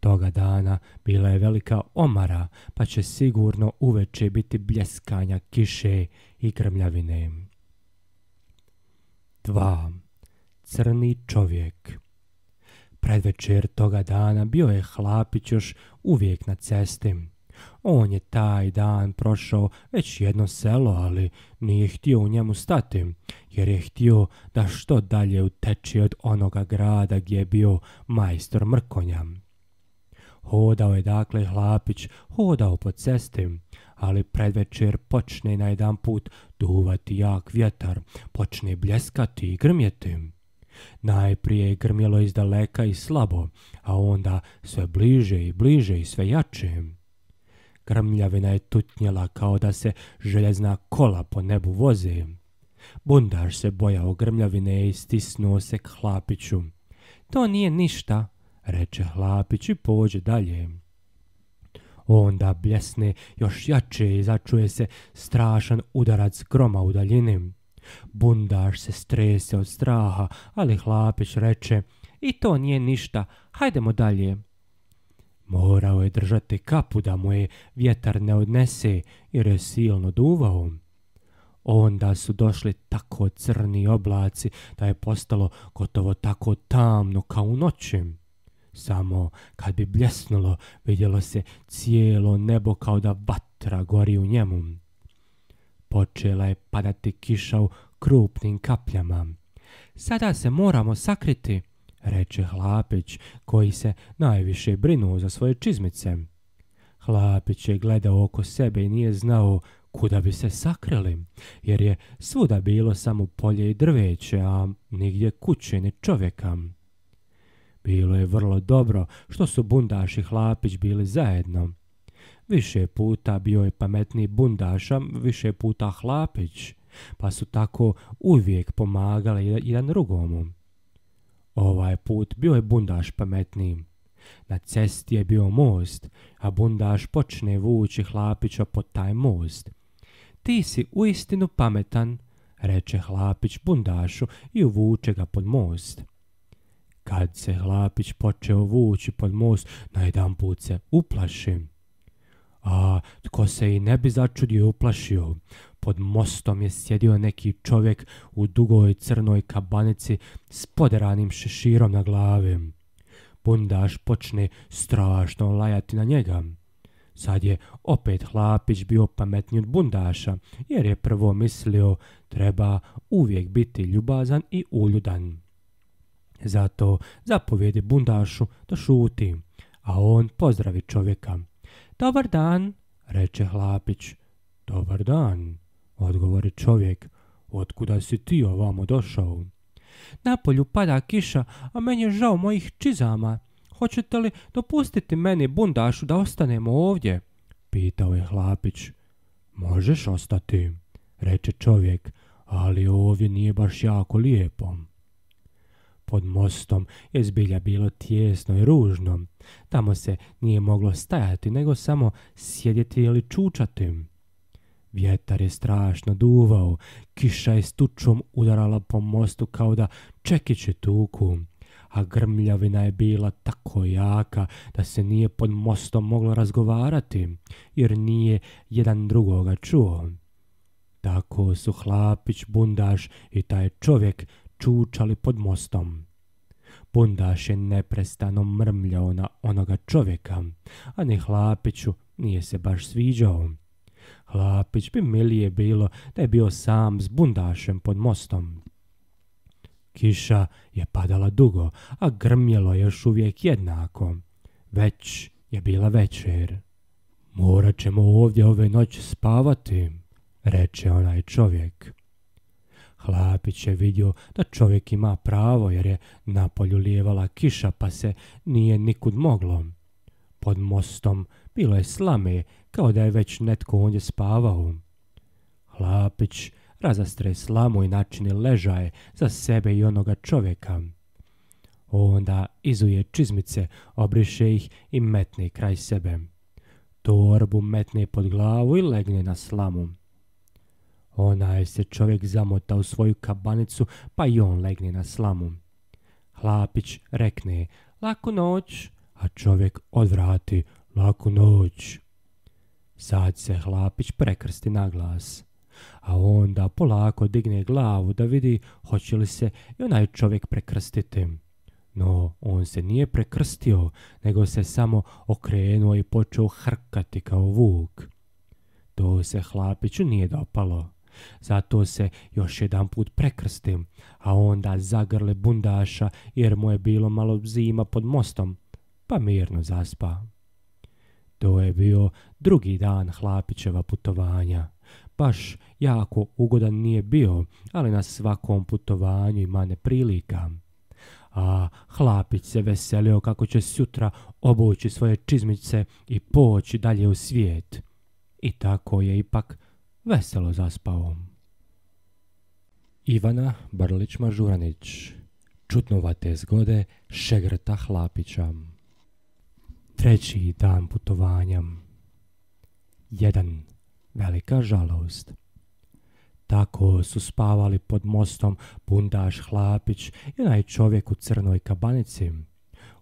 Toga dana bila je velika omara, pa će sigurno uveče biti bljeskanja kiše i krmljavine. 2. Crni čovjek Predvečer toga dana bio je hlapić još uvijek na cesti. On je taj dan prošao već jedno selo, ali nije htio u njemu stati, jer je htio da što dalje uteči od onoga grada gdje je bio majstor Mrkonja. Hodao je dakle Hlapić, hodao po cesti, ali predvečer počne na jedan put duvati jak vjetar, počne bljeskati i grmjeti. Najprije je grmjelo iz daleka i slabo, a onda sve bliže i bliže i sve jače. Grmljavina je tutnjela kao da se željezna kola po nebu voze. Bundar se bojao grmljavine i stisnuo se k hlapiću. To nije ništa, reče hlapić i pođe dalje. Onda bljesne još jače i začuje se strašan udarac groma u daljini. Bundaš se strese od straha, ali hlapić reče i to nije ništa, hajdemo dalje. Morao je držati kapu da mu je vjetar ne odnese jer je silno duvao. Onda su došli tako crni oblaci da je postalo gotovo tako tamno kao u noći. Samo kad bi bljesnulo vidjelo se cijelo nebo kao da vatra gori u njemu. Počela je padati kiša u krupnim kapljama. Sada se moramo sakriti, reče Hlapić, koji se najviše brinuo za svoje čizmice. Hlapić je gledao oko sebe i nije znao kuda bi se sakrili, jer je svuda bilo samo polje i drveće, a nigdje kuće ni čovjeka. Bilo je vrlo dobro što su Bundaš i Hlapić bili zajedno. Više puta bio je pametniji Bundaša, više puta Hlapić, pa su tako uvijek pomagali jedan drugomu. Ovaj put bio je bundaš pametniji. Na cesti je bio most, a bundaš počne vući Hlapića pod taj most. Ti si uistinu pametan, reče Hlapić bundašu i uvuče ga pod most. Kad se Hlapić počeo vući pod most, najdan put se uplašim. A tko se i ne bi začudio uplašio, pod mostom je sjedio neki čovjek u dugoj crnoj kabanici s poderanim šeširom na glavi. Bundaš počne strašno lajati na njega. Sad je opet Hlapić bio pametniji od bundaša, jer je prvo mislio treba uvijek biti ljubazan i uljudan. Zato zapovjedi bundašu da šuti, a on pozdravi čovjeka. Dobar dan, reče Hlapić. Dobar dan, odgovori čovjek. Otkuda si ti ovamo došao? Napolju pada kiša, a meni je žao mojih čizama. Hoćete li dopustiti meni bundašu da ostanemo ovdje? Pitao je hlapić. Možeš ostati, reče čovjek, ali ovdje nije baš jako lijepo. Pod mostom je zbilja bilo tjesno i ružno. Tamo se nije moglo stajati, nego samo sjediti ili čučati. Vjetar je strašno duvao, kiša je stučom udarala po mostu kao da čekiće tuku, a grmljavina je bila tako jaka da se nije pod mostom moglo razgovarati, jer nije jedan drugoga čuo. Tako su Hlapić, Bundaš i taj čovjek čučali pod mostom. Bundaš je neprestano mrmljao na onoga čovjeka, a ni Hlapiću nije se baš sviđao. Hlapić bi milije bilo da je bio sam s bundašem pod mostom. Kiša je padala dugo, a grmjelo je još uvijek jednako. Već je bila večer. Morat ćemo ovdje ove noći spavati, reče onaj čovjek. Hlapić je vidio da čovjek ima pravo jer je polju lijevala kiša pa se nije nikud moglo. Pod mostom bilo je slame kao da je već netko ondje spavao. Hlapić razastre slamu i načini ležaje za sebe i onoga čovjeka. Onda izuje čizmice, obriše ih i metne kraj sebe. Torbu metne pod glavu i legne na slamu. je se čovjek zamota u svoju kabanicu, pa i on legne na slamu. Hlapić rekne, laku noć, a čovjek odvrati, laku noć. Sad se Hlapić prekrsti na glas, a onda polako digne glavu da vidi hoće li se i onaj čovjek prekrstiti. No, on se nije prekrstio, nego se samo okrenuo i počeo hrkati kao vuk. To se Hlapiću nije dopalo. Zato se još jedan put prekrstim, a onda zagrle bundaša jer mu je bilo malo zima pod mostom, pa mirno zaspa. To je bio drugi dan Hlapićeva putovanja. Baš jako ugodan nije bio, ali na svakom putovanju ima neprilika. A Hlapić se veselio kako će sutra obući svoje čizmice i poći dalje u svijet. I tako je ipak veselo zaspao. Ivana Brlić-Mažuranić Čutnovate zgode Šegrta Hlapića Treći dan putovanja. Jedan velika žalost. Tako su spavali pod mostom bundaš Hlapić i onaj čovjek u crnoj kabanici.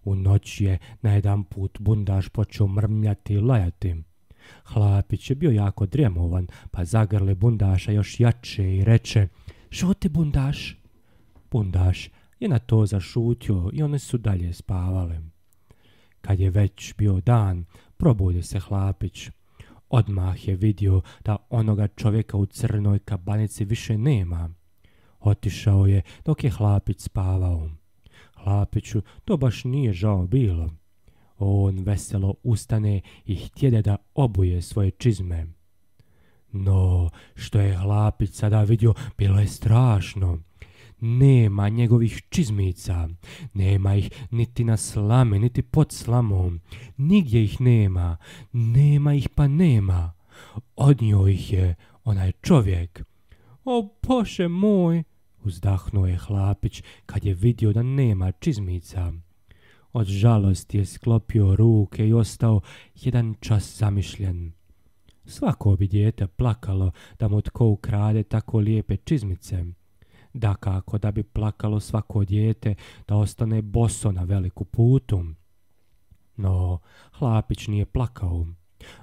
U noći je na jedan put bundaš počeo mrmljati i lajati. Hlapić je bio jako drjemovan, pa zagrli bundaša još jače i reče Šuti bundaš! Bundaš je na to zašutio i one su dalje spavali. Kad je već bio dan, probudio se hlapić. Odmah je vidio da onoga čovjeka u crnoj kabanici više nema. Otišao je dok je hlapić spavao. Hlapiću to baš nije žao bilo. On veselo ustane i htjede da obuje svoje čizme. No, što je hlapić sada vidio, bilo je strašno. Nema njegovih čizmica, nema ih niti na slame, niti pod slamom, nigdje ih nema, nema ih pa nema. Odnio ih je onaj čovjek. O Bože moj, uzdahnuo je hlapić kad je vidio da nema čizmica. Od žalosti je sklopio ruke i ostao jedan čas zamišljen. Svako bi dijete plakalo da mu tko ukrade tako lijepe čizmice. Da kako, da bi plakalo svako dijete da ostane boso na veliku putu. No, Hlapić nije plakao.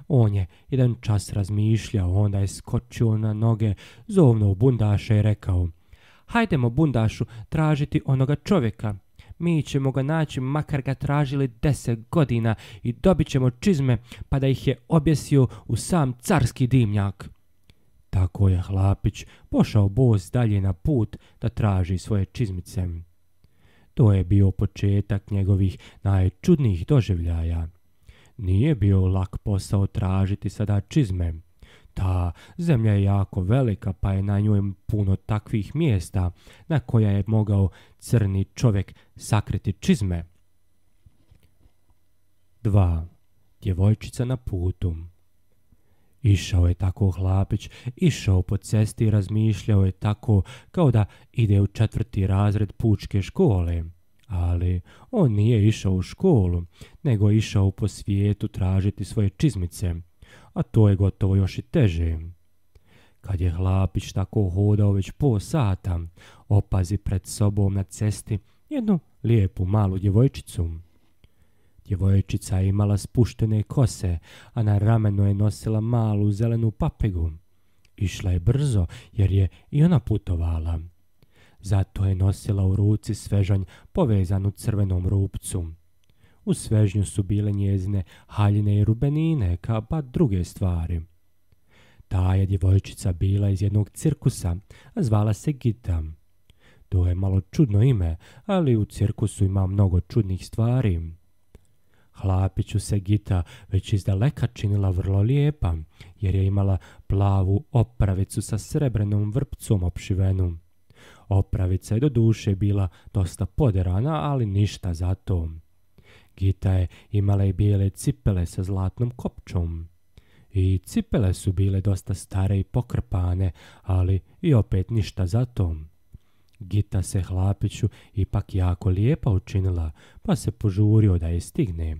On je jedan čas razmišljao, onda je skočio na noge, zovno u bundaše i rekao Hajdemo bundašu tražiti onoga čovjeka. Mi ćemo ga naći makar ga tražili deset godina i dobit ćemo čizme pa da ih je objesio u sam carski dimnjak. Tako je Hlapić pošao boz dalje na put da traži svoje čizmice. To je bio početak njegovih najčudnijih doživljaja. Nije bio lak posao tražiti sada čizme. Ta zemlja je jako velika pa je na njoj puno takvih mjesta na koja je mogao crni čovjek sakriti čizme. 2. Djevojčica na putu Išao je tako hlapić, išao po cesti i razmišljao je tako kao da ide u četvrti razred pučke škole. Ali on nije išao u školu, nego je išao po svijetu tražiti svoje čizmice, a to je gotovo još i teže. Kad je hlapić tako hodao već po sata, opazi pred sobom na cesti jednu lijepu malu djevojčicu. Djevojčica je imala spuštene kose, a na ramenu je nosila malu zelenu papegu. Išla je brzo, jer je i ona putovala. Zato je nosila u ruci svežanj povezan u crvenom rupcu. U svežnju su bile njezine haljine i rubenine, kao pa druge stvari. Ta je djevojčica bila iz jednog cirkusa, a zvala se Gita. To je malo čudno ime, ali u cirkusu ima mnogo čudnih stvari. Hlapiću se Gita već iz daleka činila vrlo lijepa, jer je imala plavu opravicu sa srebrenom vrpcom opšivenu. Opravica je do duše bila dosta poderana, ali ništa za to. Gita je imala i bijele cipele sa zlatnom kopčom. I cipele su bile dosta stare i pokrpane, ali i opet ništa za to. Gita se Hlapiću ipak jako lijepa učinila, pa se požurio da je stigne.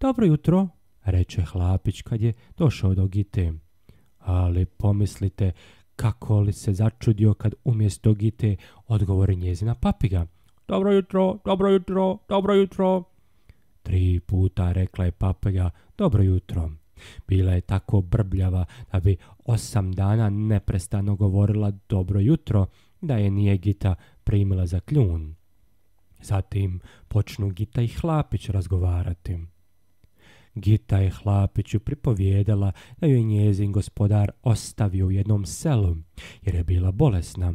Dobro jutro, reče Hlapić kad je došao do Gite. Ali pomislite kako li se začudio kad umjesto Gite odgovori njezina papiga. Dobro jutro, dobro jutro, dobro jutro. Tri puta rekla je papiga dobro jutro. Bila je tako brbljava da bi osam dana neprestano govorila dobro jutro, da je nije Gita primila za kljun. Zatim počnu Gita i Hlapić razgovarati. Gita je Hlapiću pripovijedala da joj njezin gospodar ostavio u jednom selu, jer je bila bolesna.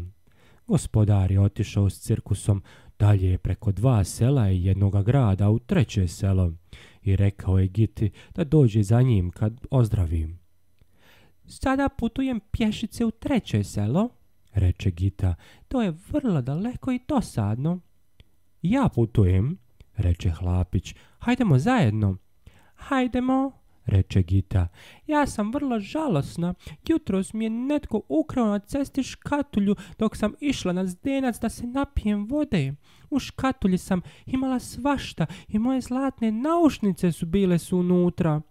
Gospodar je otišao s cirkusom dalje preko dva sela i jednoga grada u treće selo i rekao je Giti da dođe za njim kad ozdravim. Sada putujem pješice u treće selo, reče Gita, to je vrlo daleko i sadno. Ja putujem, reče Hlapić, hajdemo zajedno. Hajdemo, reče Gita. Ja sam vrlo žalosna. Jutros mi je netko ukrao na cesti škatulju dok sam išla na zdenac da se napijem vode. U škatulji sam imala svašta i moje zlatne naušnice su bile su unutra.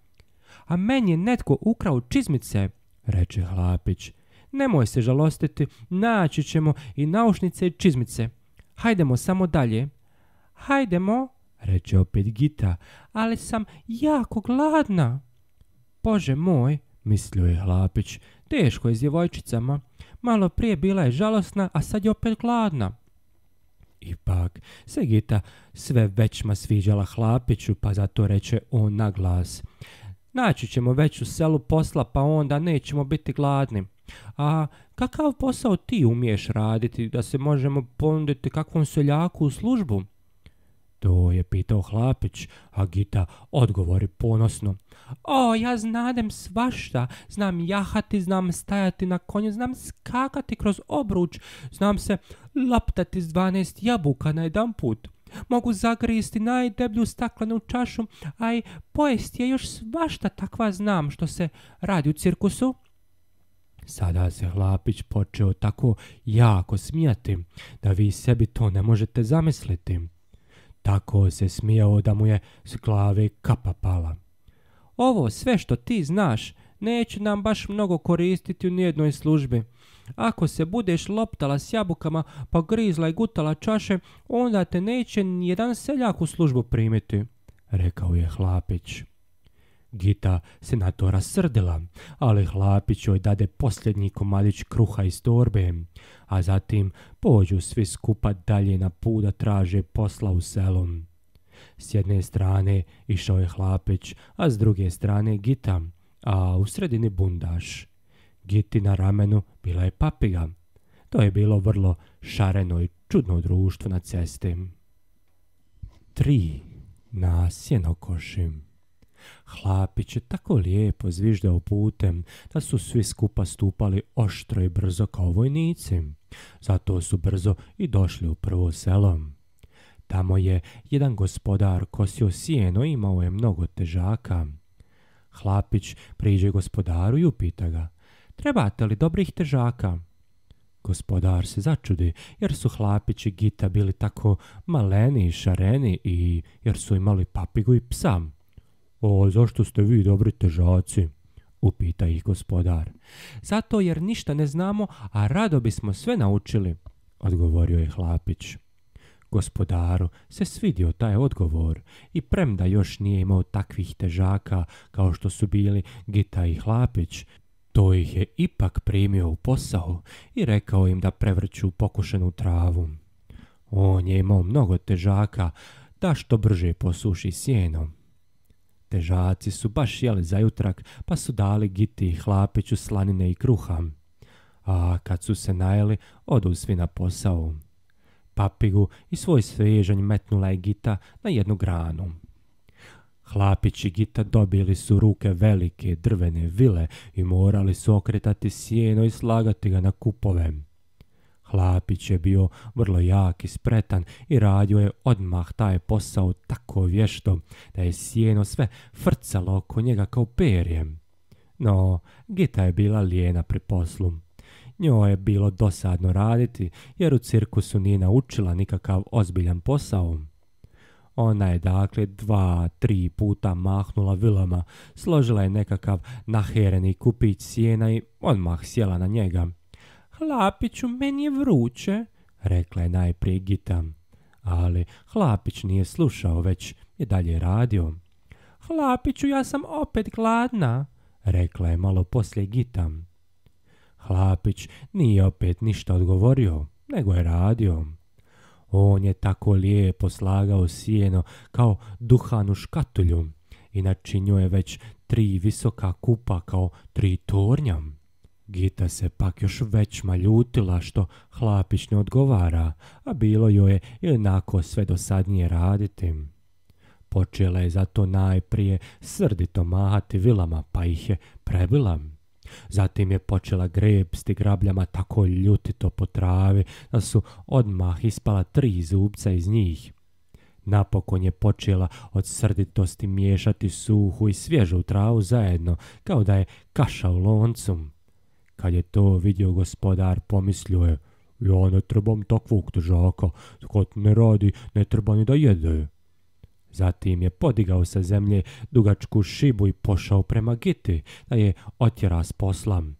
A meni je netko ukrao čizmice, reče Hlapić. Nemoj se žalostiti, naći ćemo i naušnice i čizmice. Hajdemo samo dalje. Hajdemo, reče opet Gita, ali sam jako gladna. Bože moj, mislio je Hlapić, teško je s djevojčicama. Malo prije bila je žalosna, a sad je opet gladna. Ipak, se Gita sve većma sviđala Hlapiću, pa zato reče on na glas. Naći ćemo već u selu posla, pa onda nećemo biti gladni. A kakav posao ti umiješ raditi da se možemo ponuditi kakvom seljaku u službu? To je pitao Hlapić, a Gita odgovori ponosno. O, ja znadem svašta, znam jahati, znam stajati na konju, znam skakati kroz obruč, znam se laptati s 12 jabuka na jedan put. Mogu zagristi najdeblju staklenu čašu, a i pojesti je još svašta takva znam što se radi u cirkusu. Sada se Hlapić počeo tako jako smijati da vi sebi to ne možete zamisliti. Tako se smijao da mu je s glave kapa pala. Ovo sve što ti znaš neće nam baš mnogo koristiti u nijednoj službi. Ako se budeš loptala s jabukama pa grizla i gutala čaše, onda te neće nijedan seljak u službu primiti, rekao je Hlapić. Gita se na to rasrdila, ali Hlapić joj dade posljednji komadić kruha iz torbe, a zatim pođu svi skupa dalje na put da traže posla u selom. S jedne strane išao je Hlapić, a s druge strane Gita, a u sredini bundaš. Giti na ramenu bila je papiga. To je bilo vrlo šareno i čudno društvo na cesti. 3. Na sjenokošim Hlapić je tako lijepo zviždao putem da su svi skupa stupali oštro i brzo kao vojnici. Zato su brzo i došli u prvo selo. Tamo je jedan gospodar kosio sjeno i imao je mnogo težaka. Hlapić priđe gospodaru i upita ga. Trebate li dobrih težaka? Gospodar se začudi, jer su Hlapić i Gita bili tako maleni i šareni i jer su imali papigu i psa. O, zašto ste vi dobri težaci? upita ih gospodar. Zato jer ništa ne znamo, a rado bismo sve naučili, odgovorio je Hlapić. Gospodaru se svidio taj odgovor i premda još nije imao takvih težaka kao što su bili Gita i Hlapić, to ih je ipak primio u posao i rekao im da prevrću pokušenu travu. On je imao mnogo težaka da što brže posuši sjenom, Težaci su baš jeli za jutrak, pa su dali Giti i Hlapiću slanine i kruha. A kad su se najeli, odu svi na posao. Papigu i svoj svežanj metnula je Gita na jednu granu. Hlapić i Gita dobili su ruke velike drvene vile i morali su okretati sjeno i slagati ga na kupove. Hlapić je bio vrlo jak i spretan i radio je odmah taj posao tako vješto da je sjeno sve frcalo oko njega kao perjem. No, Gita je bila lijena pri poslu. Njoj je bilo dosadno raditi jer u cirkusu nije naučila nikakav ozbiljan posao. Ona je dakle dva, tri puta mahnula vilama, složila je nekakav nahereni kupić sjena i odmah sjela na njega. Hlapiću, meni je vruće, rekla je najprije Gita. Ali Hlapić nije slušao, već je dalje radio. Hlapiću, ja sam opet gladna, rekla je malo poslije Gita. Hlapić nije opet ništa odgovorio, nego je radio. On je tako lijepo slagao sijeno kao duhanu škatulju i načinio je već tri visoka kupa kao tri tornjam. Gita se pak još većma maljutila što Hlapić ne odgovara, a bilo joj je jednako sve dosadnije raditi. Počela je zato najprije srdito mahati vilama, pa ih je prebila. Zatim je počela grebsti grabljama tako ljutito po travi da su odmah ispala tri zubca iz njih. Napokon je počela od srditosti miješati suhu i svježu travu zajedno, kao da je kaša u loncu. Kad je to vidio gospodar, pomislio je, ja ne trebam takvog težaka, kod ne radi, ne treba ni da jede. Zatim je podigao sa zemlje dugačku šibu i pošao prema Giti, da je otjera s poslam.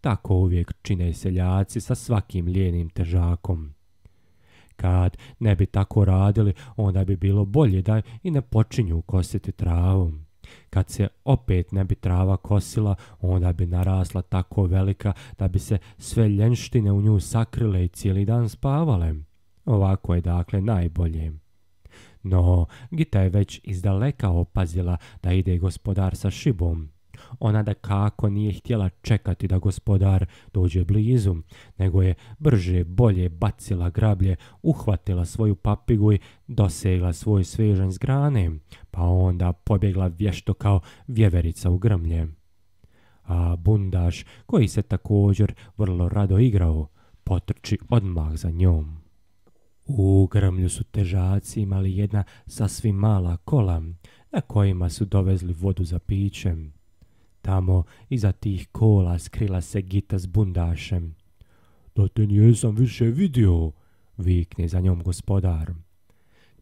Tako uvijek čine seljaci sa svakim lijenim težakom. Kad ne bi tako radili, onda bi bilo bolje da i ne počinju kositi travom. Kad se opet ne bi trava kosila, onda bi narasla tako velika da bi se sve ljenštine u nju sakrile i cijeli dan spavale. Ovako je dakle najbolje. No, Gita je već izdaleka opazila da ide gospodar sa šibom. Ona da kako nije htjela čekati da gospodar dođe blizu, nego je brže, bolje bacila grablje, uhvatila svoju papigu i dosegla svoj svežanj s grane, pa onda pobjegla vješto kao vjeverica u grmlje. A bundaš, koji se također vrlo rado igrao, potrči odmah za njom. U grmlju su težaci imali jedna sasvim mala kola, na kojima su dovezli vodu za pićem. Tamo, iza tih kola, skrila se Gita s bundašem. Da te nijesam više vidio, vikne za njom gospodar.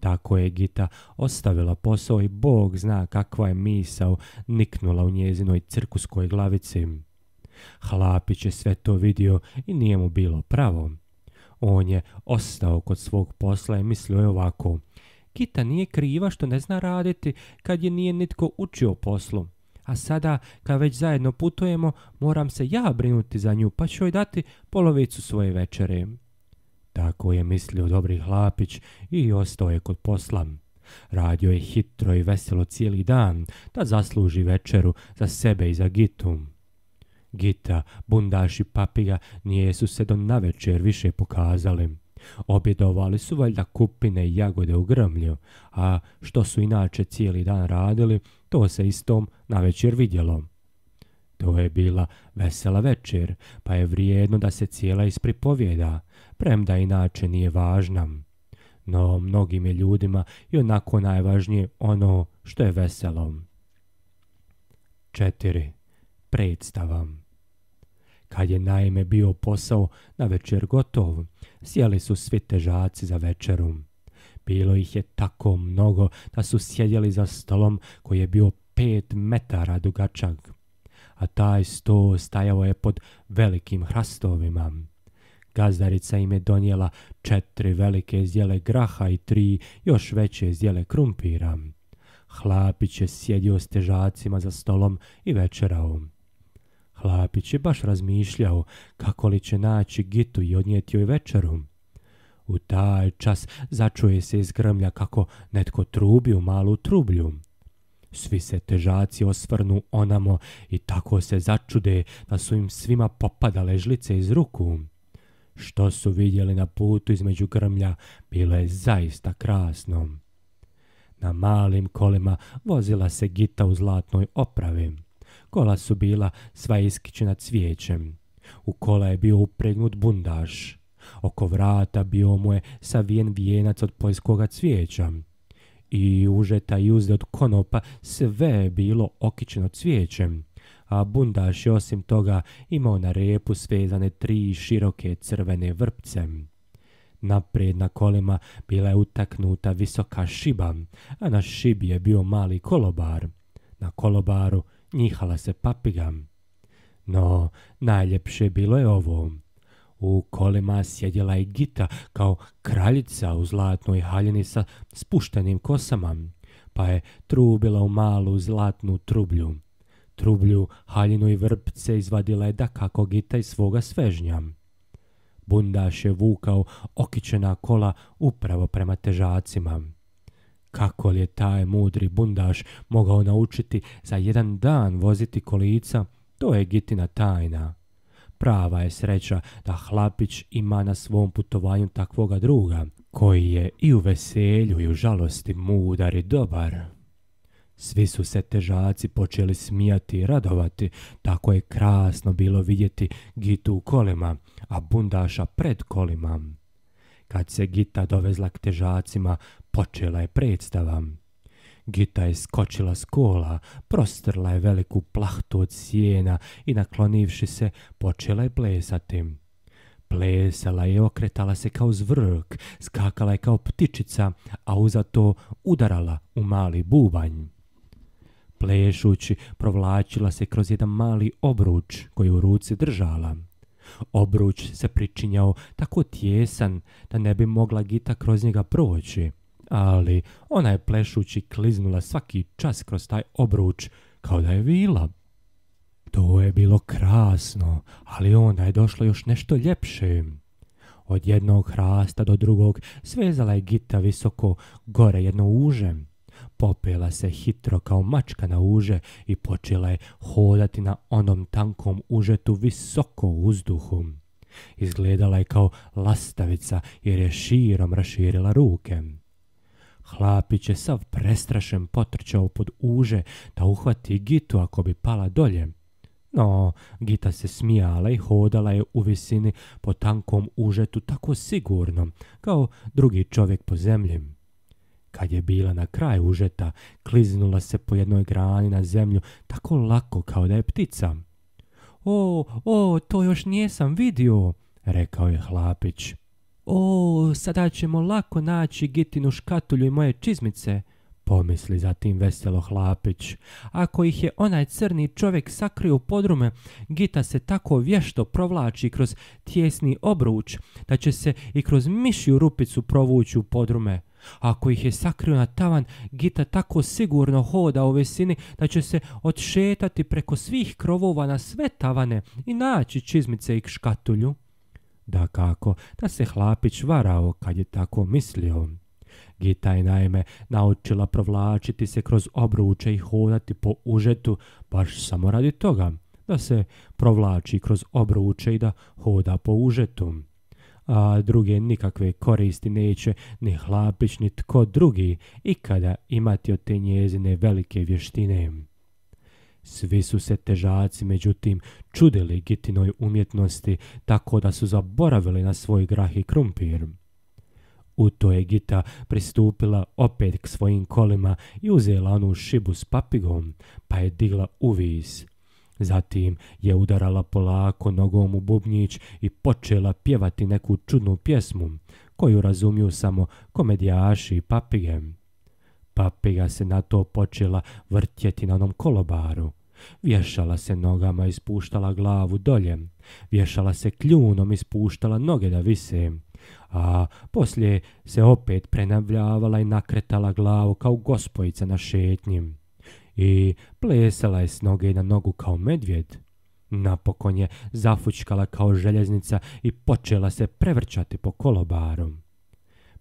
Tako je Gita ostavila posao i Bog zna kakva je misao niknula u njezinoj cirkuskoj glavici. Hlapić je sve to vidio i nije mu bilo pravo. On je ostao kod svog posla i mislio je ovako. Gita nije kriva što ne zna raditi kad je nije nitko učio poslu a sada kad već zajedno putujemo moram se ja brinuti za nju pa ću joj dati polovicu svoje večere. Tako je mislio dobri hlapić i ostao je kod posla. Radio je hitro i veselo cijeli dan da zasluži večeru za sebe i za gitum. Gita, bundaš i papiga nije se do navečer više pokazali. Objedovali su valjda kupine i jagode u grmlju, a što su inače cijeli dan radili, to se istom na večer vidjelo. To je bila vesela večer, pa je vrijedno da se cijela ispripovjeda, premda inače nije važna. No, mnogim je ljudima i onako najvažnije ono što je veselo. 4. Predstava Kad je naime bio posao na večer gotov, Sjeli su svi težaci za večeru. Bilo ih je tako mnogo da su sjedjeli za stolom koji je bio pet metara dugačak, a taj sto stajao je pod velikim hrastovima. Gazdarica im je donijela četiri velike zjele graha i tri još veće zdjele krumpira. Hlapić je sjedio s težacima za stolom i večerao. Lapić je baš razmišljao kako li će naći Gitu i odnijeti joj večeru. U taj čas začuje se iz grmlja kako netko trubi u malu trublju. Svi se težaci osvrnu onamo i tako se začude da su im svima popadale žlice iz ruku. Što su vidjeli na putu između grmlja bilo je zaista krasno. Na malim kolima vozila se gita u zlatnoj opravi. Kola su bila sva iskičena cvijećem. U kola je bio upregnut bundaš. Oko vrata bio mu je savijen vijenac od poljskoga cvijeća. I užeta i uzde od konopa sve je bilo okićeno cvijećem. A bundaš je osim toga imao na repu svezane tri široke crvene vrpce. Naprijed na kolima bila je utaknuta visoka šiba, a na šibi je bio mali kolobar. Na kolobaru njihala se papiga. No, najljepše bilo je ovo. U kolima sjedjela je Gita kao kraljica u zlatnoj haljini sa spuštenim kosama, pa je trubila u malu zlatnu trublju. Trublju, haljinu i vrpce izvadila je da kako Gita i svoga svežnja. Bundaš je vukao okičena kola upravo prema težacima. Kako li je taj mudri bundaš mogao naučiti za jedan dan voziti kolica, to je gitina tajna. Prava je sreća da Hlapić ima na svom putovanju takvoga druga, koji je i u veselju i u žalosti mudar i dobar. Svi su se težaci počeli smijati i radovati, tako je krasno bilo vidjeti Gitu u kolima, a bundaša pred kolima. Kad se Gita dovezla k težacima, Počela je predstava. Gita je skočila s kola, prostrla je veliku plahtu od sjena i naklonivši se počela je plesati. Plesala je, okretala se kao zvrk, skakala je kao ptičica, a uzato udarala u mali bubanj. Plešući provlačila se kroz jedan mali obruč koji u ruci držala. Obruč se pričinjao tako tjesan da ne bi mogla Gita kroz njega proći ali ona je plešući kliznula svaki čas kroz taj obruč, kao da je vila. To je bilo krasno, ali onda je došlo još nešto ljepše. Od jednog hrasta do drugog svezala je Gita visoko gore jedno uže. Popela se hitro kao mačka na uže i počela je hodati na onom tankom užetu visoko uzduhu. Izgledala je kao lastavica jer je širom raširila ruke. Hlapić je sav prestrašen potrčao pod uže da uhvati Gitu ako bi pala dolje. No, Gita se smijala i hodala je u visini po tankom užetu tako sigurno, kao drugi čovjek po zemlji. Kad je bila na kraju užeta, kliznula se po jednoj grani na zemlju tako lako kao da je ptica. O, o, to još nijesam vidio, rekao je Hlapić. O, sada ćemo lako naći Gitinu škatulju i moje čizmice, pomisli zatim veselo Hlapić. Ako ih je onaj crni čovjek sakrio u podrume, Gita se tako vješto provlači kroz tjesni obruč, da će se i kroz mišju rupicu provući u podrume. Ako ih je sakrio na tavan, Gita tako sigurno hoda u visini da će se odšetati preko svih krovova na sve tavane i naći čizmice i škatulju. Da kako, da se Hlapić varao kad je tako mislio. Gita je naime naučila provlačiti se kroz obruče i hodati po užetu baš samo radi toga da se provlači kroz obruče i da hoda po užetu. A druge nikakve koristi neće ni Hlapić ni tko drugi ikada imati od te njezine velike vještine. Svi su se težaci, međutim, čudili Gitinoj umjetnosti tako da su zaboravili na svoj grah i krumpir. U to je Gita pristupila opet k svojim kolima i uzela onu šibu s papigom, pa je digla uvis. Zatim je udarala polako nogom u bubnjić i počela pjevati neku čudnu pjesmu, koju razumiju samo komedijaši i papigem. Papiga se na to počela vrtjeti na onom kolobaru. Vješala se nogama i spuštala glavu doljem, Vješala se kljunom i spuštala noge da vise. A poslije se opet prenavljavala i nakretala glavu kao gospojica na šetnji. I plesala je s noge na nogu kao medvjed. Napokon je zafučkala kao željeznica i počela se prevrćati po kolobarom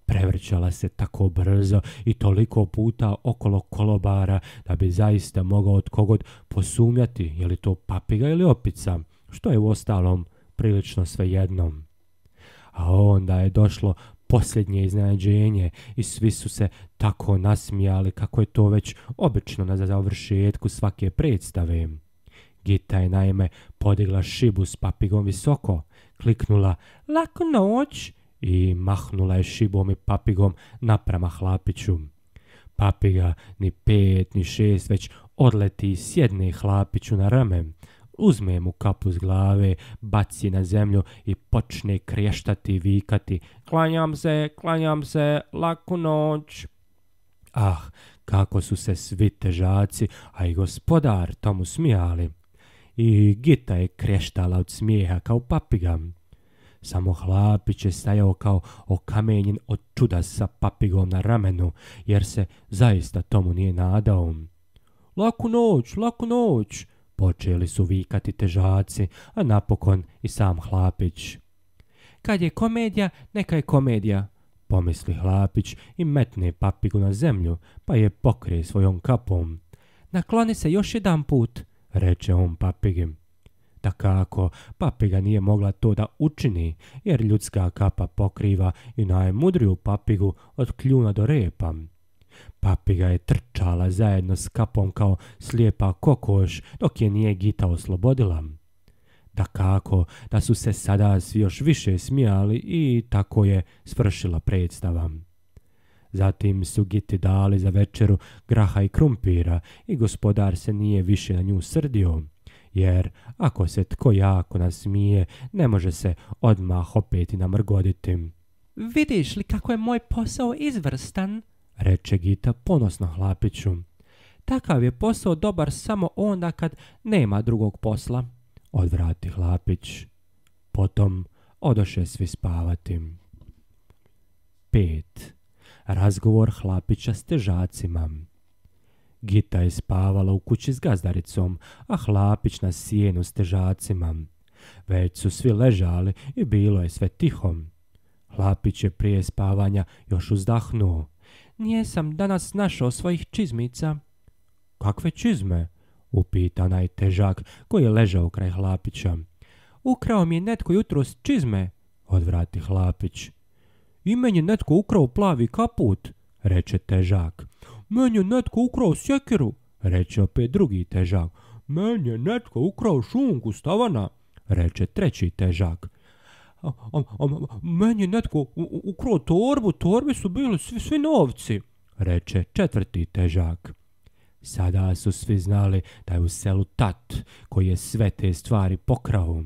prevrćala se tako brzo i toliko puta okolo kolobara da bi zaista mogao od kogod posumnjati je li to papiga ili opica, što je u ostalom prilično svejednom. A onda je došlo posljednje iznenađenje i svi su se tako nasmijali kako je to već obično na završetku svake predstave. Gita je naime podigla šibu s papigom visoko, kliknula lako noć i mahnula je šibom i papigom naprama hlapiću. Papiga ni pet ni šest već odleti i sjedne hlapiću na rame. Uzme mu kapu s glave, baci na zemlju i počne kriještati i vikati. Klanjam se, klanjam se, laku noć. Ah, kako su se svi težaci, a i gospodar tomu smijali. I Gita je kreštala od smijeha kao papigam. Samo hlapić je stajao kao okamenjen od čuda sa papigom na ramenu, jer se zaista tomu nije nadao. Laku noć, laku noć, počeli su vikati težaci, a napokon i sam hlapić. Kad je komedija, neka je komedija, pomisli hlapić i metne papigu na zemlju, pa je pokrije svojom kapom. Nakloni se još jedan put, reče on papigim kako, papiga nije mogla to da učini, jer ljudska kapa pokriva i najmudriju papigu od kljuna do repa. Papiga je trčala zajedno s kapom kao slijepa kokoš dok je nije Gita oslobodila. Dakako, da su se sada svi još više smijali i tako je svršila predstava. Zatim su Giti dali za večeru graha i krumpira i gospodar se nije više na nju srdio jer ako se tko jako nasmije, ne može se odmah opet i namrgoditi. Vidiš li kako je moj posao izvrstan? reče Gita ponosno hlapiću. Takav je posao dobar samo onda kad nema drugog posla, odvrati hlapić. Potom odoše svi spavati. 5. Razgovor hlapića s težacima. Gita je spavala u kući s gazdaricom, a Hlapić na sjenu s težacima. Već su svi ležali i bilo je sve tihom. Hlapić je prije spavanja još uzdahnuo. sam danas našao svojih čizmica. Kakve čizme? upita onaj težak koji je ležao kraj Hlapića. Ukrao mi je netko jutros čizme, odvrati Hlapić. I meni je netko ukrao plavi kaput, reče težak. Meni je netko ukrao sjekiru, reče opet drugi težak. Meni je netko ukrao šunku stavana, reče treći težak. A, meni je netko ukrao torbu, torbi su bili svi, svi novci, reče četvrti težak. Sada su svi znali da je u selu tat koji je sve te stvari pokrao.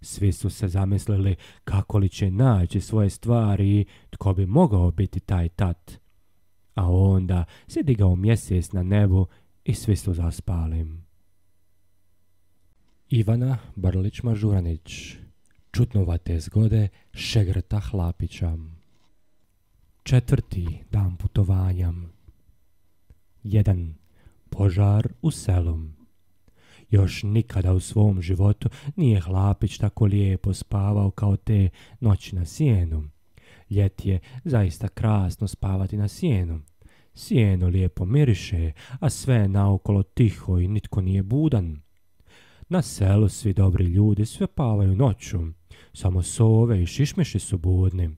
Svi su se zamislili kako li će naći svoje stvari i tko bi mogao biti taj tat a onda se digao mjesec na nebu i svi su zaspali. Ivana Brlić-Mažuranić Čutnovate zgode Šegrta Hlapića Četvrti dan putovanja Jedan Požar u selom Još nikada u svom životu nije Hlapić tako lijepo spavao kao te noći na sjenu. Ljeti je zaista krasno spavati na sjenu. Sjeno lijepo miriše, a sve je naokolo tiho i nitko nije budan. Na selu svi dobri ljudi sve pavaju noću, samo sove i šišmiši su budni.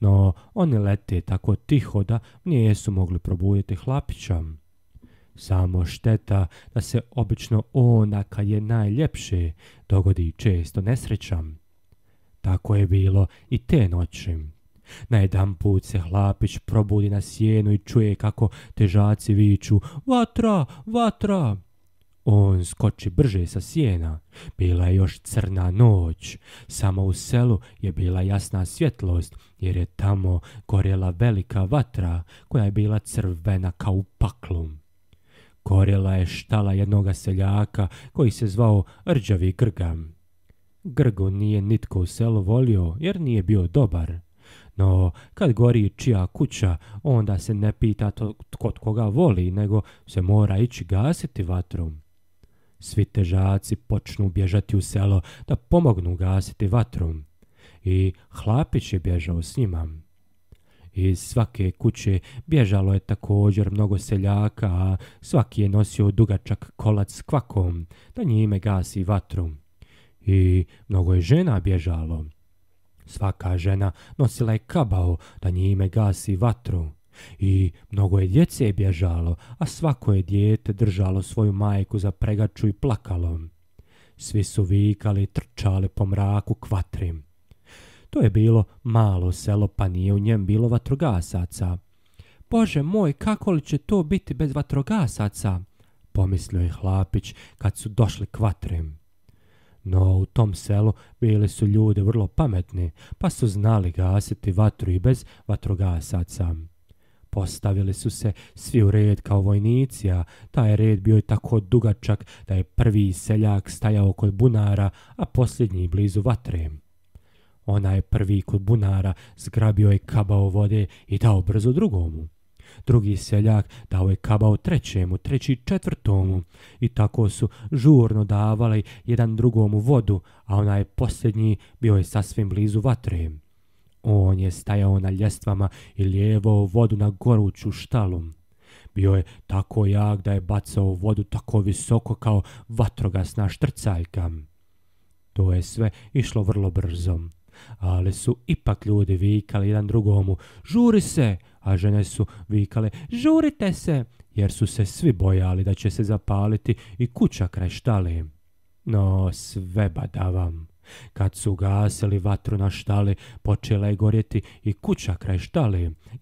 No, oni lete tako tiho da nijesu mogli probuditi hlapića. Samo šteta da se obično ona kad je najljepše dogodi često nesrećam. Tako je bilo i te noći. Na jedan put se hlapić probudi na sjenu i čuje kako težaci viču Vatra, vatra! On skoči brže sa sjena. Bila je još crna noć. Samo u selu je bila jasna svjetlost, jer je tamo gorjela velika vatra koja je bila crvena kao u paklu. Gorjela je štala jednoga seljaka koji se zvao Rđavi Grgam. Grgo nije nitko u selu volio jer nije bio dobar. No, kad gori čija kuća, onda se ne pita to tko koga voli, nego se mora ići gasiti vatrom. Svi težaci počnu bježati u selo da pomognu gasiti vatrom. I hlapić je bježao s njima. Iz svake kuće bježalo je također mnogo seljaka, a svaki je nosio dugačak kolac s kvakom, da njime gasi vatru. I mnogo je žena bježalo. Svaka žena nosila je kabao da njime gasi vatru. I mnogo je djece bježalo, a svako je dijete držalo svoju majku za pregaču i plakalo. Svi su vikali i trčali po mraku kvatrim. To je bilo malo selo, pa nije u njem bilo vatrogasaca. Bože moj, kako li će to biti bez vatrogasaca? Pomislio je Hlapić kad su došli kvatrim. No u tom selu bili su ljudi vrlo pametni, pa su znali gasiti vatru i bez vatrogasaca. Postavili su se svi u red kao vojnici, a taj red bio je tako dugačak da je prvi seljak stajao kod bunara, a posljednji blizu vatre. Onaj prvi kod bunara zgrabio je kabao vode i dao brzo drugomu drugi seljak dao je kabao trećemu, treći četvrtomu i tako su žurno davali jedan drugomu vodu, a onaj posljednji bio je sasvim blizu vatre. On je stajao na ljestvama i lijevao vodu na goruću štalu. Bio je tako jak da je bacao vodu tako visoko kao vatrogasna štrcaljka. To je sve išlo vrlo brzo ali su ipak ljudi vikali jedan drugomu žuri se, a žene su vikale žurite se, jer su se svi bojali da će se zapaliti i kuća kraj No sve badavam. Kad su gasili vatru na štali, počela je gorjeti i kuća kraj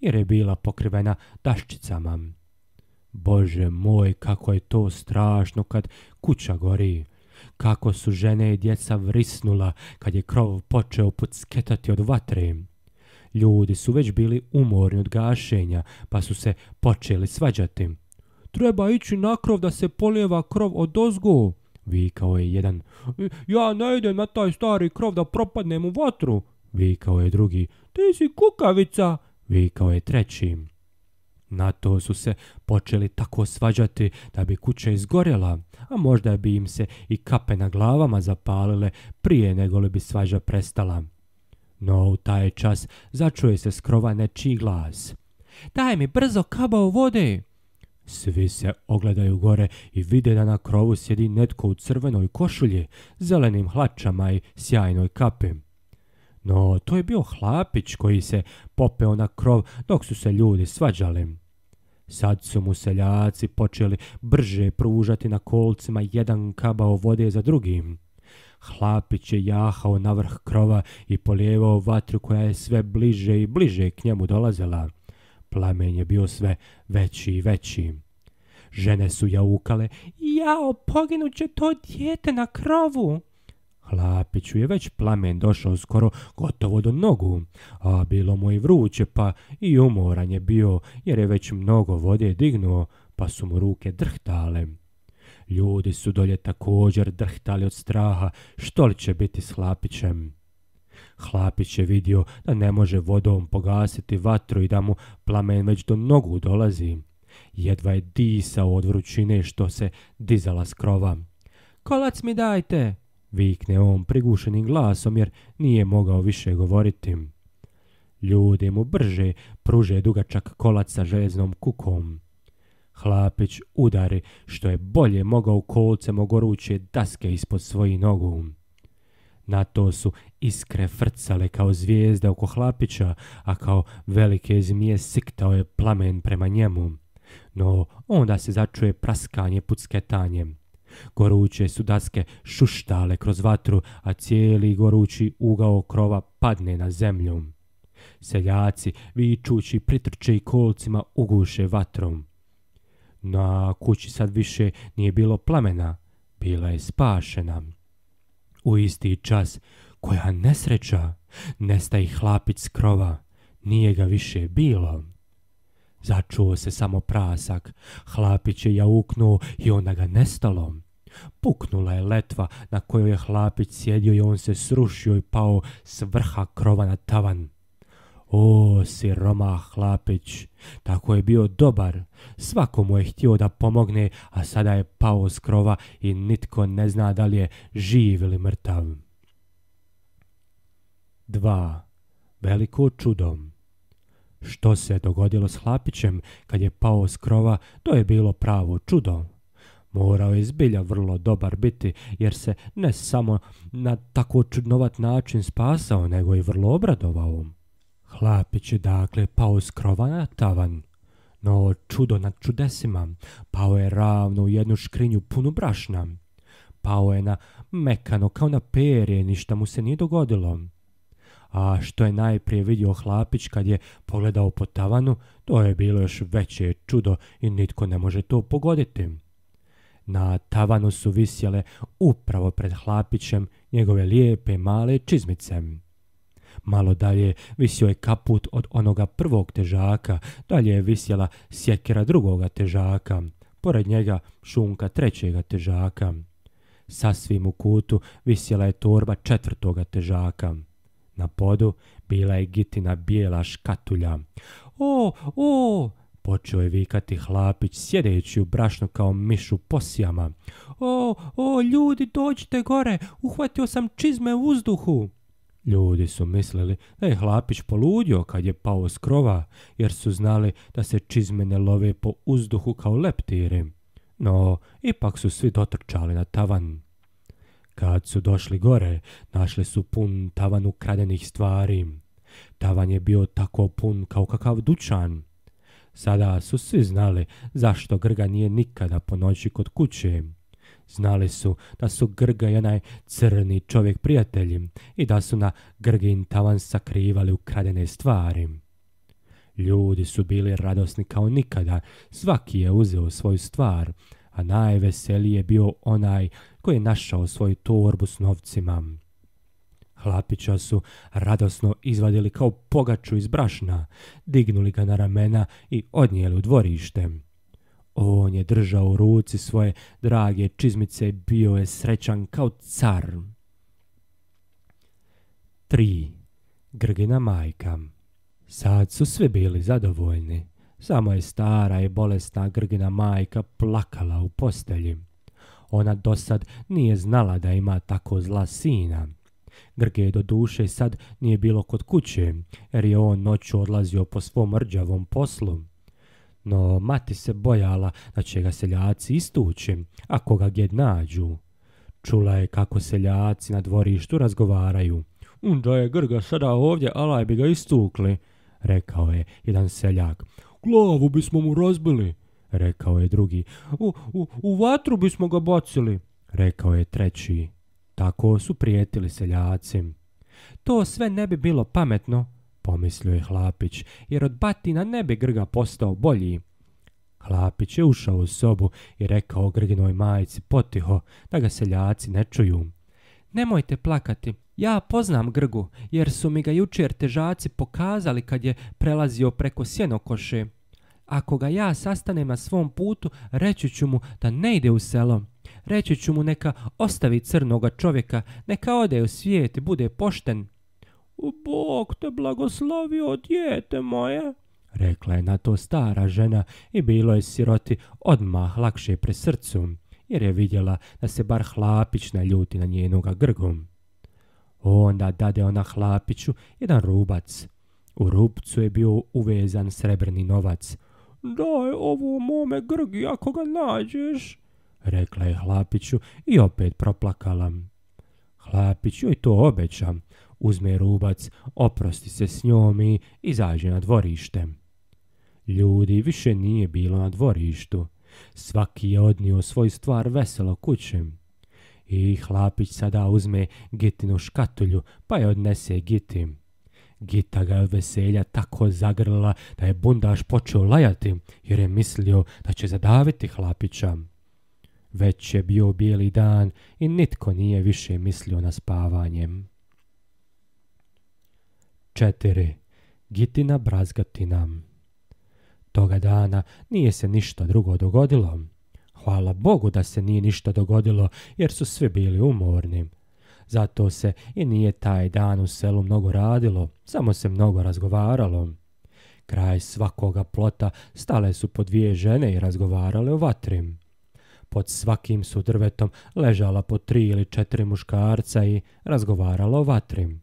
jer je bila pokrivena daščicama. Bože moj, kako je to strašno kad kuća gori kako su žene i djeca vrisnula kad je krov počeo pucketati od vatre. Ljudi su već bili umorni od gašenja, pa su se počeli svađati. Treba ići na krov da se polijeva krov od ozgu, vikao je jedan. Ja ne idem na taj stari krov da propadnem u vatru, vikao je drugi. Ti si kukavica, vikao je treći. Na to su se počeli tako svađati da bi kuća izgorjela a možda bi im se i kape na glavama zapalile prije nego li bi svađa prestala. No u taj čas začuje se skrova nečiji glas. Daj mi brzo kabao vode! Svi se ogledaju gore i vide da na krovu sjedi netko u crvenoj košulji, zelenim hlačama i sjajnoj kapi. No, to je bio hlapić koji se popeo na krov dok su se ljudi svađali. Sad su mu seljaci počeli brže pružati na kolcima jedan kabao vode za drugim. Hlapić je jahao na vrh krova i polijevao vatru koja je sve bliže i bliže k njemu dolazila. Plamen je bio sve veći i veći. Žene su jaukale, jao, poginuće će to dijete na krovu. Hlapiću je već plamen došao skoro gotovo do nogu, a bilo mu i vruće pa i umoran je bio jer je već mnogo vode dignuo pa su mu ruke drhtale. Ljudi su dolje također drhtali od straha što li će biti s Hlapićem. Hlapić je vidio da ne može vodom pogasiti vatru i da mu plamen već do nogu dolazi. Jedva je disao od vrućine što se dizala s krova. Kolac mi dajte, Vikne on prigušenim glasom jer nije mogao više govoriti. Ljudi mu brže pruže dugačak kolac sa železnom kukom. Hlapić udari što je bolje mogao kolcem ogoruće daske ispod svojih nogu. Na to su iskre frcale kao zvijezda oko Hlapića, a kao velike zmije siktao je plamen prema njemu. No onda se začuje praskanje pucketanjem. Goruće su daske šuštale kroz vatru, a cijeli gorući ugao krova padne na zemlju. Seljaci, vičući, pritrče i kolcima uguše vatrom. Na kući sad više nije bilo plamena, bila je spašena. U isti čas, koja nesreća, nestaje hlapic s krova, nije ga više bilo. Začuo se samo prasak, hlapić je jauknuo i onda ga nestalo. Puknula je letva na kojoj je hlapić sjedio i on se srušio i pao s vrha krova na tavan. O, siroma hlapić, tako je bio dobar. Svako mu je htio da pomogne, a sada je pao s krova i nitko ne zna da li je živ ili mrtav. 2. Veliko čudom što se dogodilo s Hlapićem kad je pao s krova, to je bilo pravo čudo. Morao je zbilja vrlo dobar biti, jer se ne samo na tako čudnovat način spasao, nego i vrlo obradovao. Hlapić je dakle pao s krova na tavan, no čudo nad čudesima, pao je ravno u jednu škrinju punu brašna. Pao je na mekano kao na perje, ništa mu se nije dogodilo. A što je najprije vidio Hlapić kad je pogledao po tavanu, to je bilo još veće čudo i nitko ne može to pogoditi. Na tavanu su visjele upravo pred hlapićem njegove lijepe male čizmice. Malo dalje visio je kaput od onoga prvog težaka, dalje je visjela sjekera drugoga težaka, pored njega šunka trećega težaka. Sasvim u kutu visjela je torba četvrtoga težaka. Na podu bila je gitina bijela škatulja. O, o, Počeo je vikati hlapić, sjedeći u brašnu kao mišu u posijama. O, o, ljudi, dođite gore, uhvatio sam čizme u uzduhu. Ljudi su mislili da je hlapić poludio kad je pao s krova, jer su znali da se čizme ne love po uzduhu kao leptiri. No, ipak su svi dotrčali na tavan. Kad su došli gore, našli su pun tavan ukradenih stvari. Tavan je bio tako pun kao kakav dućan. Sada su svi znali zašto Grga nije nikada po noći kod kuće. Znali su da su Grga i onaj crni čovjek prijatelji i da su na Grgin tavan sakrivali ukradene stvari. Ljudi su bili radosni kao nikada, svaki je uzeo svoju stvar, a najveseliji je bio onaj koji je našao svoju torbu s novcima. Hlapića su radosno izvadili kao pogaču iz brašna, dignuli ga na ramena i odnijeli u dvorište. On je držao u ruci svoje drage čizmice i bio je srećan kao car. 3. Grgina majka Sad su svi bili zadovoljni. Samo je stara i bolesna Grgina majka plakala u postelji. Ona dosad nije znala da ima tako zla sina. Grge do duše sad nije bilo kod kuće, jer je on noću odlazio po svom rđavom poslu. No, mati se bojala da će ga seljaci istući, ako ga gdje nađu. Čula je kako seljaci na dvorištu razgovaraju. Unda je Grga sada ovdje, alaj bi ga istukli, rekao je jedan seljak. Glavu bismo mu razbili, rekao je drugi. U, u, u vatru bismo ga bacili, rekao je treći. Tako su prijetili seljaci. To sve ne bi bilo pametno, pomislio je Hlapić, jer od batina ne bi Grga postao bolji. Hlapić je ušao u sobu i rekao Grginoj majici potiho da ga seljaci ne čuju. Nemojte plakati, ja poznam Grgu jer su mi ga jučer težaci pokazali kad je prelazio preko sjenokoše. Ako ga ja sastanem na svom putu, reći ću mu da ne ide u selo. Reći ću mu neka ostavi crnoga čovjeka, neka ode u svijet, bude pošten. Bog te blagoslovio, dijete moje, rekla je na to stara žena i bilo je siroti odmah lakše pre srcu, jer je vidjela da se bar hlapić naljuti na njenoga grgom. Onda dade ona hlapiću jedan rubac. U rubcu je bio uvezan srebrni novac. Daj ovo mome grgi ako ga nađeš, rekla je Hlapiću i opet proplakala. Hlapić i to obećam, Uzme rubac, oprosti se s njom i izađe na dvorište. Ljudi više nije bilo na dvorištu. Svaki je odnio svoj stvar veselo kućem. I Hlapić sada uzme Gitinu škatulju pa je odnese Gitim. Gita ga je veselja tako zagrlila da je bundaš počeo lajati jer je mislio da će zadaviti Hlapića. Već je bio bijeli dan i nitko nije više mislio na spavanjem. 4. Gitina brazgatina Toga dana nije se ništa drugo dogodilo. Hvala Bogu da se nije ništa dogodilo jer su svi bili umorni. Zato se i nije taj dan u selu mnogo radilo, samo se mnogo razgovaralo. Kraj svakoga plota stale su po dvije žene i razgovarale o vatrim. Pod svakim su drvetom ležala po tri ili četiri muškarca i razgovarala o vatrim.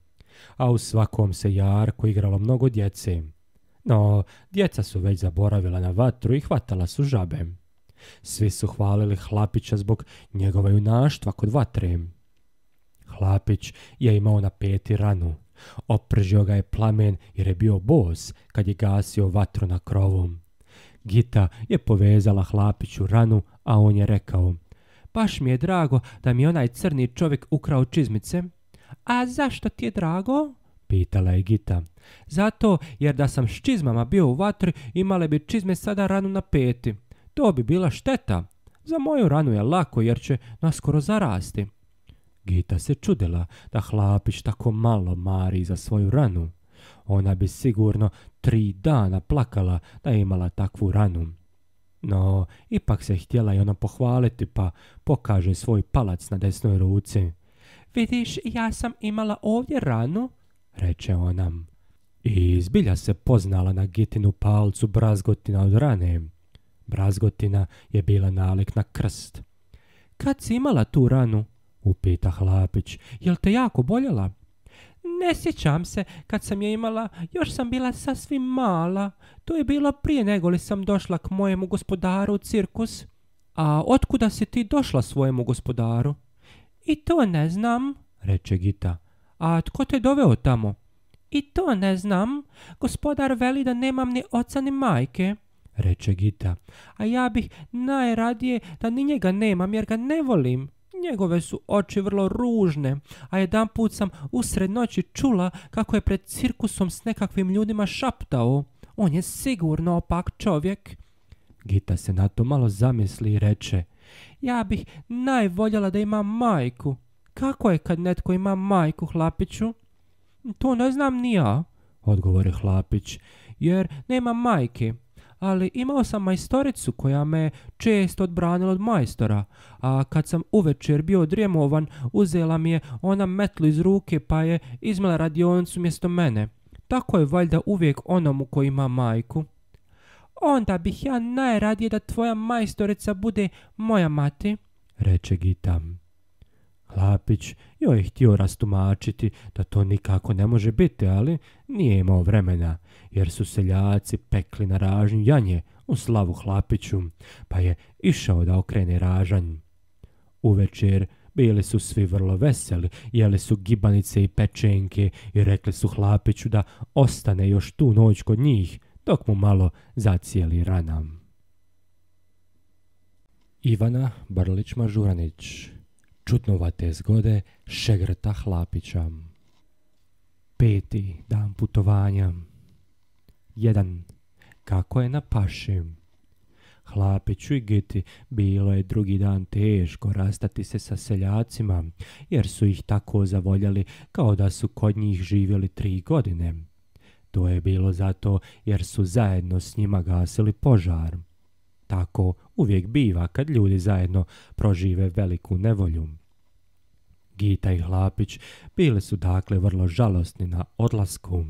A u svakom se jarku igralo mnogo djece. No, djeca su već zaboravila na vatru i hvatala su žabe. Svi su hvalili Hlapića zbog njegove junaštva kod vatre. Hlapić je imao na peti ranu. Opržio ga je plamen jer je bio bos kad je gasio vatru na krovu. Gita je povezala Hlapiću ranu, a on je rekao Baš mi je drago da mi onaj crni čovjek ukrao čizmice. A zašto ti je drago? Pitala je Gita. Zato jer da sam s čizmama bio u vatri imale bi čizme sada ranu na peti. To bi bila šteta. Za moju ranu je lako jer će naskoro zarasti. Gita se čudila da Hlapić tako malo mari za svoju ranu ona bi sigurno tri dana plakala da je imala takvu ranu. No, ipak se htjela i ona pohvaliti pa pokaže svoj palac na desnoj ruci. Vidiš, ja sam imala ovdje ranu, reče ona. I zbilja se poznala na Gitinu palcu brazgotina od rane. Brazgotina je bila nalik na krst. Kad si imala tu ranu? upita Hlapić. Jel te jako boljela? Ne sjećam se, kad sam je imala, još sam bila sasvim mala. To je bilo prije nego li sam došla k mojemu gospodaru u cirkus. A otkuda si ti došla svojemu gospodaru? I to ne znam, reče Gita. A tko te doveo tamo? I to ne znam. Gospodar veli da nemam ni oca ni majke, reče Gita. A ja bih najradije da ni njega nemam jer ga ne volim njegove su oči vrlo ružne, a jedan put sam usred noći čula kako je pred cirkusom s nekakvim ljudima šaptao. On je sigurno opak čovjek. Gita se na to malo zamisli i reče, ja bih najvoljela da imam majku. Kako je kad netko ima majku, Hlapiću? To ne znam ni ja, odgovori Hlapić, jer nema majke ali imao sam majstoricu koja me često odbranila od majstora, a kad sam uvečer bio odrijemovan, uzela mi je ona metlu iz ruke pa je izmela radionicu mjesto mene. Tako je valjda uvijek onomu koji ima majku. Onda bih ja najradije da tvoja majstorica bude moja mati, reče Gitam. Hlapić joj je htio rastumačiti da to nikako ne može biti, ali nije imao vremena jer su seljaci pekli na ražnju janje u slavu Hlapiću, pa je išao da okrene ražanj. Uvečer bili su svi vrlo veseli, jeli su gibanice i pečenke i rekli su Hlapiću da ostane još tu noć kod njih, dok mu malo zacijeli ranam. Ivana Brlić-Mažuranić Čutnovate zgode Šegrta Hlapića Peti dan putovanja 1. Kako je na pašim? Hlapiću i Giti bilo je drugi dan teško rastati se sa seljacima, jer su ih tako zavoljali kao da su kod njih živjeli tri godine. To je bilo zato jer su zajedno s njima gasili požar. Tako uvijek biva kad ljudi zajedno prožive veliku nevolju. Gita i Hlapić bili su dakle vrlo žalostni na odlasku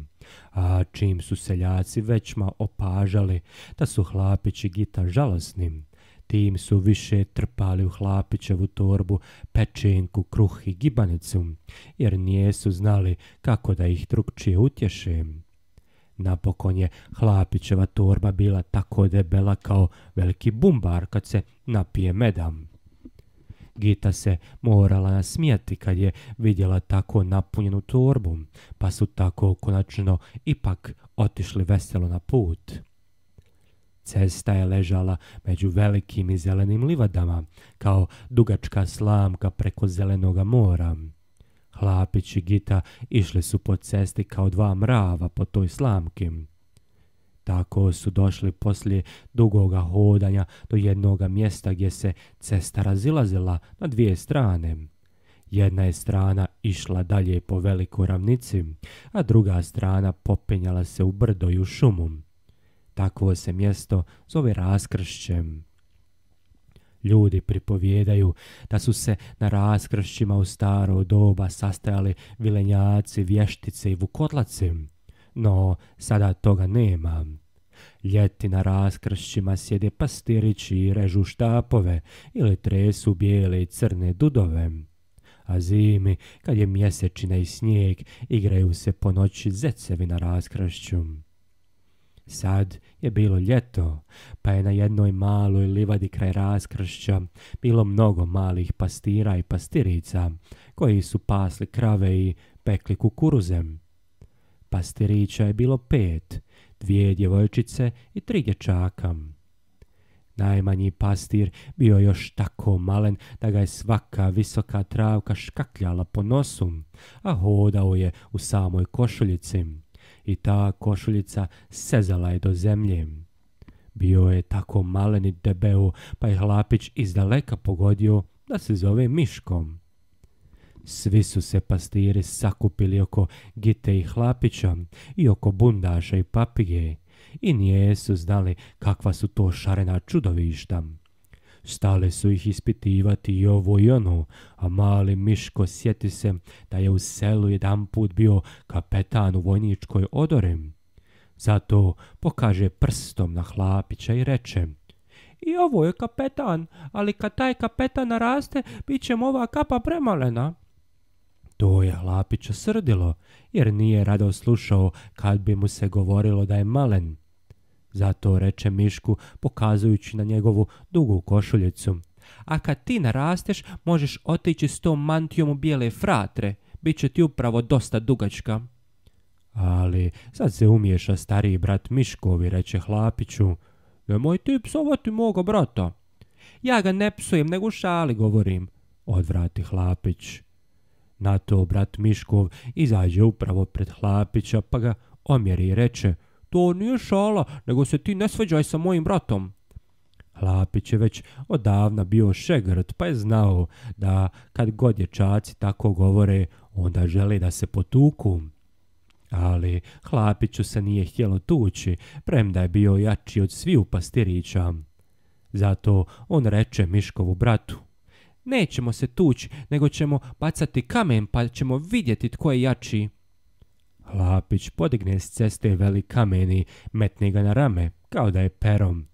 a čim su seljaci većma opažali da su hlapići gita žalosnim, tim su više trpali u hlapićevu torbu pečenku, kruh i gibanicu, jer nijesu znali kako da ih drugčije utješe. Napokon je hlapićeva torba bila tako debela kao veliki bumbar kad se napije medam. Gita se morala nasmijati kad je vidjela tako napunjenu torbu, pa su tako konačno ipak otišli veselo na put. Cesta je ležala među velikim i zelenim livadama, kao dugačka slamka preko zelenoga mora. Hlapić i Gita išli su po cesti kao dva mrava po toj slamki. Ako su došli poslije dugoga hodanja do jednoga mjesta gdje se cesta razilazila na dvije strane. Jedna je strana išla dalje po veliku ravnici, a druga strana popinjala se u brdo i u šumu. Takvo se mjesto zove raskršćem. Ljudi pripovijedaju da su se na raskršćima u staro doba sastajali vilenjaci, vještice i vukotlaci, no sada toga nema. Ljeti na raskršćima sjede pastirići i režu štapove ili tresu bijele i crne dudove. A zimi, kad je mjesečina i snijeg, igraju se po noći zecevi na raskršću. Sad je bilo ljeto, pa je na jednoj maloj livadi kraj raskršća bilo mnogo malih pastira i pastirica, koji su pasli krave i pekli kukuruzem. Pastirića je bilo pet, dvije djevojčice i tri dječaka. Najmanji pastir bio još tako malen da ga je svaka visoka travka škakljala po nosu, a hodao je u samoj košuljici. I ta košuljica sezala je do zemlje. Bio je tako malen i debeo, pa je hlapić izdaleka pogodio da se zove Miškom. Svi su se pastiri sakupili oko Gite i Hlapića i oko Bundaša i Papige i nijesu znali kakva su to šarena čudovišta. Stale su ih ispitivati i ovo i ono, a mali Miško sjeti se da je u selu jedan put bio kapetan u vojničkoj odore. Zato pokaže prstom na Hlapića i reče i ovo je kapetan, ali kad taj kapetan naraste, bit će mu ova kapa premalena. To je Lapića srdilo, jer nije rado slušao kad bi mu se govorilo da je malen. Zato reče Mišku pokazujući na njegovu dugu košuljicu. A kad ti narasteš, možeš otići s tom mantijom u bijele fratre. Biće ti upravo dosta dugačka. Ali sad se umiješa stariji brat Miškovi, reče Hlapiću. Nemoj ti psovati moga brata. Ja ga ne psujem, nego šali govorim, odvrati Hlapić. Na to brat Miškov izađe upravo pred Hlapića pa ga omjeri i reče To nije šala, nego se ti ne svađaj sa mojim bratom. Hlapić je već odavna bio šegrt pa je znao da kad god dječaci tako govore onda žele da se potuku. Ali Hlapiću se nije htjelo tući, premda je bio jači od sviju pastirića. Zato on reče Miškovu bratu. Nećemo se tući, nego ćemo bacati kamen pa ćemo vidjeti tko je jači. Lapić podigne s ceste veli kamen i metne ga na rame, kao da je perom.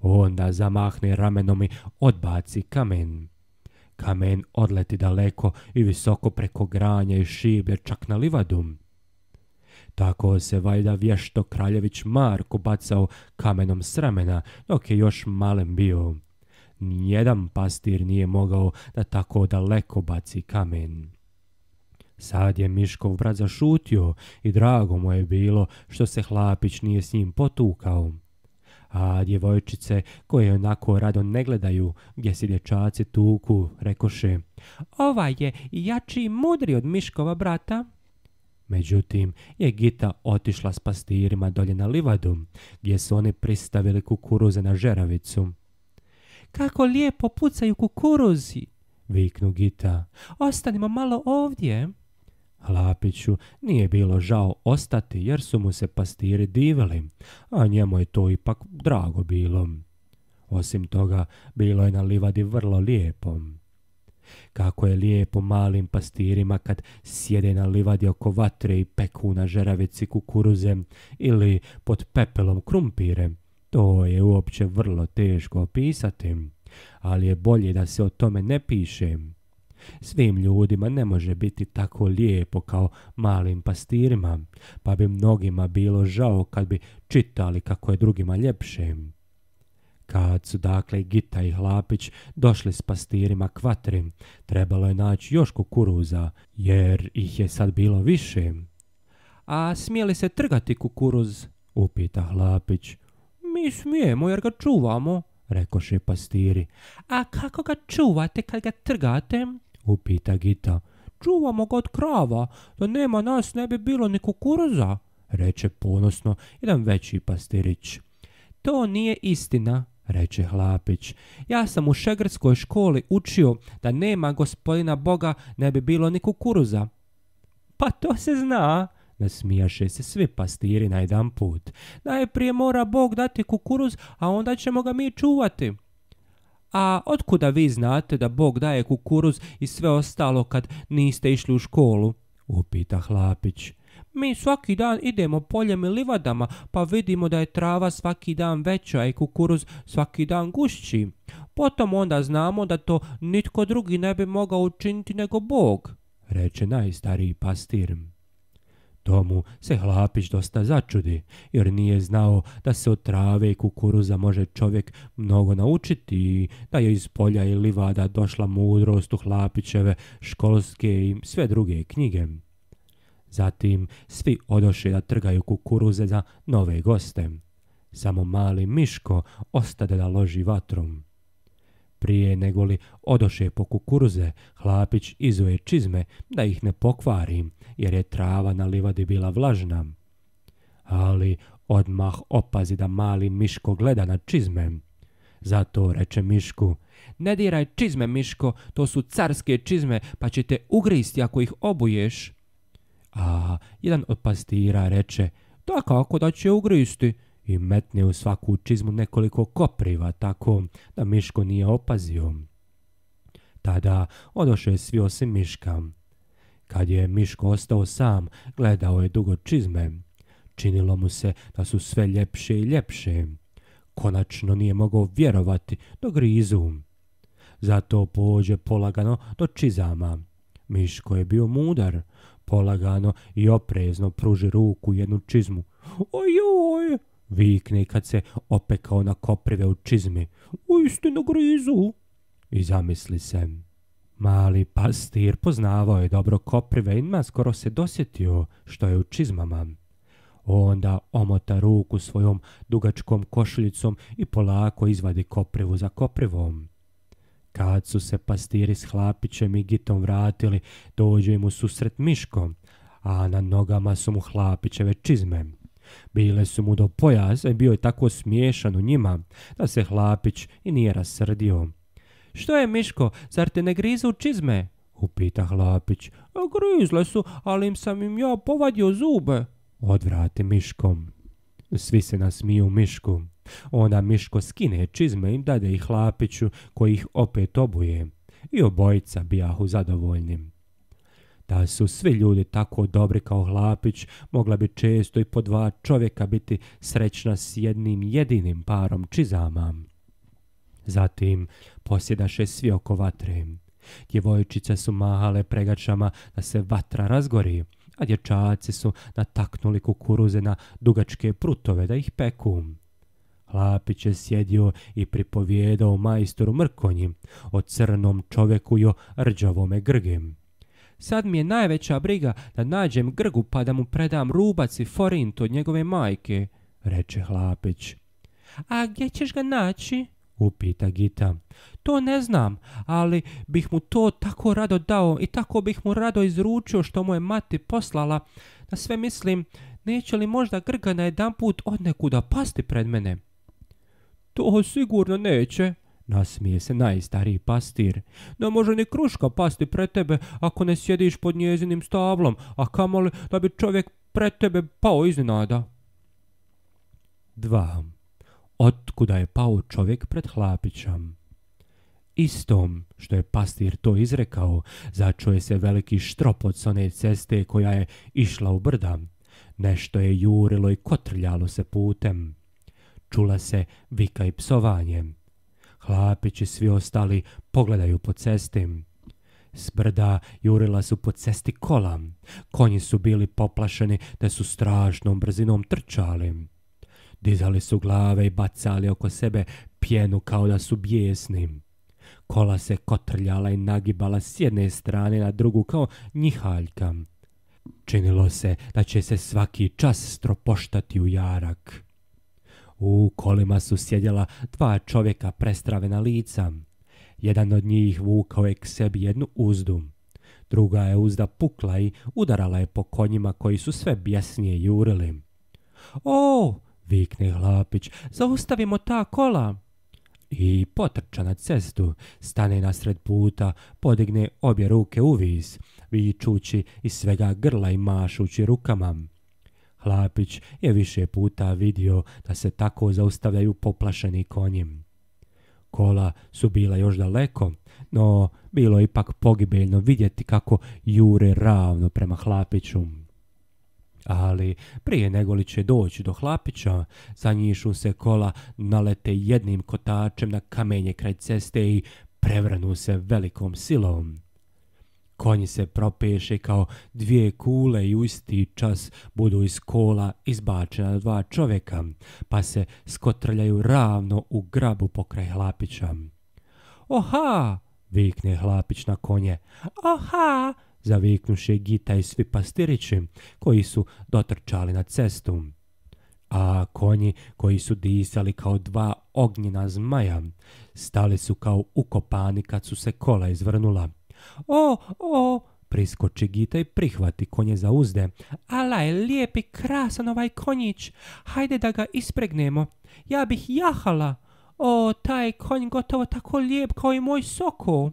Onda zamahne ramenom i odbaci kamen. Kamen odleti daleko i visoko preko granja i šiblje čak na livadu. Tako se valjda vješto kraljević Marko bacao kamenom s ramena dok je još malem bio nijedan pastir nije mogao da tako daleko baci kamen. Sad je Miškov brat zašutio i drago mu je bilo što se Hlapić nije s njim potukao. A djevojčice koje onako rado ne gledaju gdje se dječaci tuku rekoše Ovaj je jači i mudri od Miškova brata. Međutim, je Gita otišla s pastirima dolje na livadu, gdje su oni pristavili kukuruze na žeravicu kako lijepo pucaju kukuruzi, viknu Gita. Ostanimo malo ovdje. Lapiću nije bilo žao ostati jer su mu se pastiri divili, a njemu je to ipak drago bilo. Osim toga, bilo je na livadi vrlo lijepo. Kako je lijepo malim pastirima kad sjede na livadi oko vatre i peku na žeravici kukuruze ili pod pepelom krumpire, to je uopće vrlo teško opisati, ali je bolje da se o tome ne piše. Svim ljudima ne može biti tako lijepo kao malim pastirima, pa bi mnogima bilo žao kad bi čitali kako je drugima ljepše. Kad su dakle Gita i Hlapić došli s pastirima kvatri, trebalo je naći još kukuruza, jer ih je sad bilo više. A smijeli se trgati kukuruz? Upita Hlapić mi smijemo jer ga čuvamo, rekoše pastiri. A kako ga čuvate kad ga trgate? upita Gita. Čuvamo ga od krava, da nema nas ne bi bilo ni kukuruza, reče ponosno jedan veći pastirić. To nije istina, reče Hlapić. Ja sam u šegrskoj školi učio da nema gospodina Boga ne bi bilo ni kukuruza. Pa to se zna, Nasmijaše se svi pastiri na jedan put. Najprije mora Bog dati kukuruz, a onda ćemo ga mi čuvati. A otkuda vi znate da Bog daje kukuruz i sve ostalo kad niste išli u školu? Upita Hlapić. Mi svaki dan idemo poljem i livadama, pa vidimo da je trava svaki dan veća i kukuruz svaki dan gušći. Potom onda znamo da to nitko drugi ne bi mogao učiniti nego Bog, reče najstariji pastir. Tomu se Hlapić dosta začudi, jer nije znao da se od trave i kukuruza može čovjek mnogo naučiti i da je iz polja i livada došla mudrost u Hlapićeve školske i sve druge knjige. Zatim svi odoše da trgaju kukuruze za nove goste. Samo mali Miško ostade da loži vatrom. Prije negoli odoše po kukuruze, Hlapić izuje čizme da ih ne pokvarim, jer je trava na livadi bila vlažna. Ali odmah opazi da mali Miško gleda na čizme. Zato reče Mišku, ne diraj čizme Miško, to su carske čizme pa će te ugristi ako ih obuješ. A jedan od pastira reče, kako da će ugristi i metne u svaku čizmu nekoliko kopriva tako da Miško nije opazio. Tada odoše svi osim Miška. Kad je Miško ostao sam, gledao je dugo čizme. Činilo mu se da su sve ljepše i ljepše. Konačno nije mogao vjerovati do grizu. Zato pođe polagano do čizama. Miško je bio mudar. Polagano i oprezno pruži ruku jednu čizmu. Ojoj! Vikne kad se opekao na koprive u čizmi. Uistinu grizu! I zamisli se. Mali pastir poznavao je dobro koprive inma skoro se dosjetio što je u čizmama. Onda omota ruku svojom dugačkom košljicom i polako izvadi koprivu za koprivom. Kad su se pastiri s hlapićem i gitom vratili, dođe mu susret miškom, a na nogama su mu hlapićeve čizme. Bile su mu do pojasa i bio je tako smiješan u njima da se hlapić i nije rasrdio. Što je, Miško, zar te ne u čizme? Upita Hlapić. Grizle su, ali im sam im ja povadio zube. Odvrati Miškom. Svi se nasmiju Mišku. Onda Miško skine čizme im dade ih Hlapiću, koji ih opet obuje. I obojica bijahu zadovoljnim. Da su svi ljudi tako dobri kao Hlapić, mogla bi često i po dva čovjeka biti srećna s jednim jedinim parom čizama. Zatim, Posjedaše svi oko vatre. Djevojčice su mahale pregačama da se vatra razgori, a dječaci su nataknuli kukuruze na dugačke prutove da ih peku. Hlapić je sjedio i pripovjedao majstoru Mrkonji o crnom čovjeku i o rđavome grgem. Sad mi je najveća briga da nađem grgu pa da mu predam rubac i forint od njegove majke, reče Hlapić. A gdje ćeš ga naći? upita Gita. To ne znam, ali bih mu to tako rado dao i tako bih mu rado izručio što mu je mati poslala, Na sve mislim, neće li možda grga na jedan put odnekuda pasti pred mene? To sigurno neće, nasmije se najstariji pastir. Ne može ni kruška pasti pred tebe ako ne sjediš pod njezinim stavlom, a kamoli da bi čovjek pred tebe pao iznenada. 2 otkuda je pao čovjek pred hlapićam. Istom što je pastir to izrekao, začuje se veliki štropot s one ceste koja je išla u brda. Nešto je jurilo i kotrljalo se putem. Čula se vika i psovanje. Hlapić i svi ostali pogledaju po cesti. S brda jurila su po cesti kola. Konji su bili poplašeni te su strašnom brzinom trčali. Dizali su glave i bacali oko sebe pjenu kao da su bijesni. Kola se kotrljala i nagibala s jedne strane na drugu kao njihaljka. Činilo se da će se svaki čas stropoštati u jarak. U kolima su sjedjela dva čovjeka prestravena lica. Jedan od njih vukao je k sebi jednu uzdu. Druga je uzda pukla i udarala je po konjima koji su sve bjesnije jurili. O, Vikne Hlapić, zaustavimo ta kola! I potrča na cestu, stane nasred puta, podigne obje ruke u vis, vičući iz svega grla i mašući rukama. Hlapić je više puta vidio da se tako zaustavljaju poplašeni konjem. Kola su bila još daleko, no bilo je ipak pogibeljno vidjeti kako jure ravno prema Hlapiću. Ali prije li će doći do hlapića, zanjišu se kola, nalete jednim kotačem na kamenje kraj ceste i prevrnu se velikom silom. Konji se propeše kao dvije kule i u isti čas budu iz kola izbačena dva čovjeka, pa se skotrljaju ravno u grabu pokraj Hlapića. Oha! vikne Hlapić na konje. Oha! zaveknuše Gita i svi pastirići koji su dotrčali na cestu. A konji koji su disali kao dva ognjena zmaja, stali su kao ukopani kad su se kola izvrnula. O, o, priskoči Gita i prihvati konje za uzde. Ala je lijep i krasan ovaj konjić, hajde da ga ispregnemo. Ja bih jahala. O, taj konj gotovo tako lijep kao i moj sokol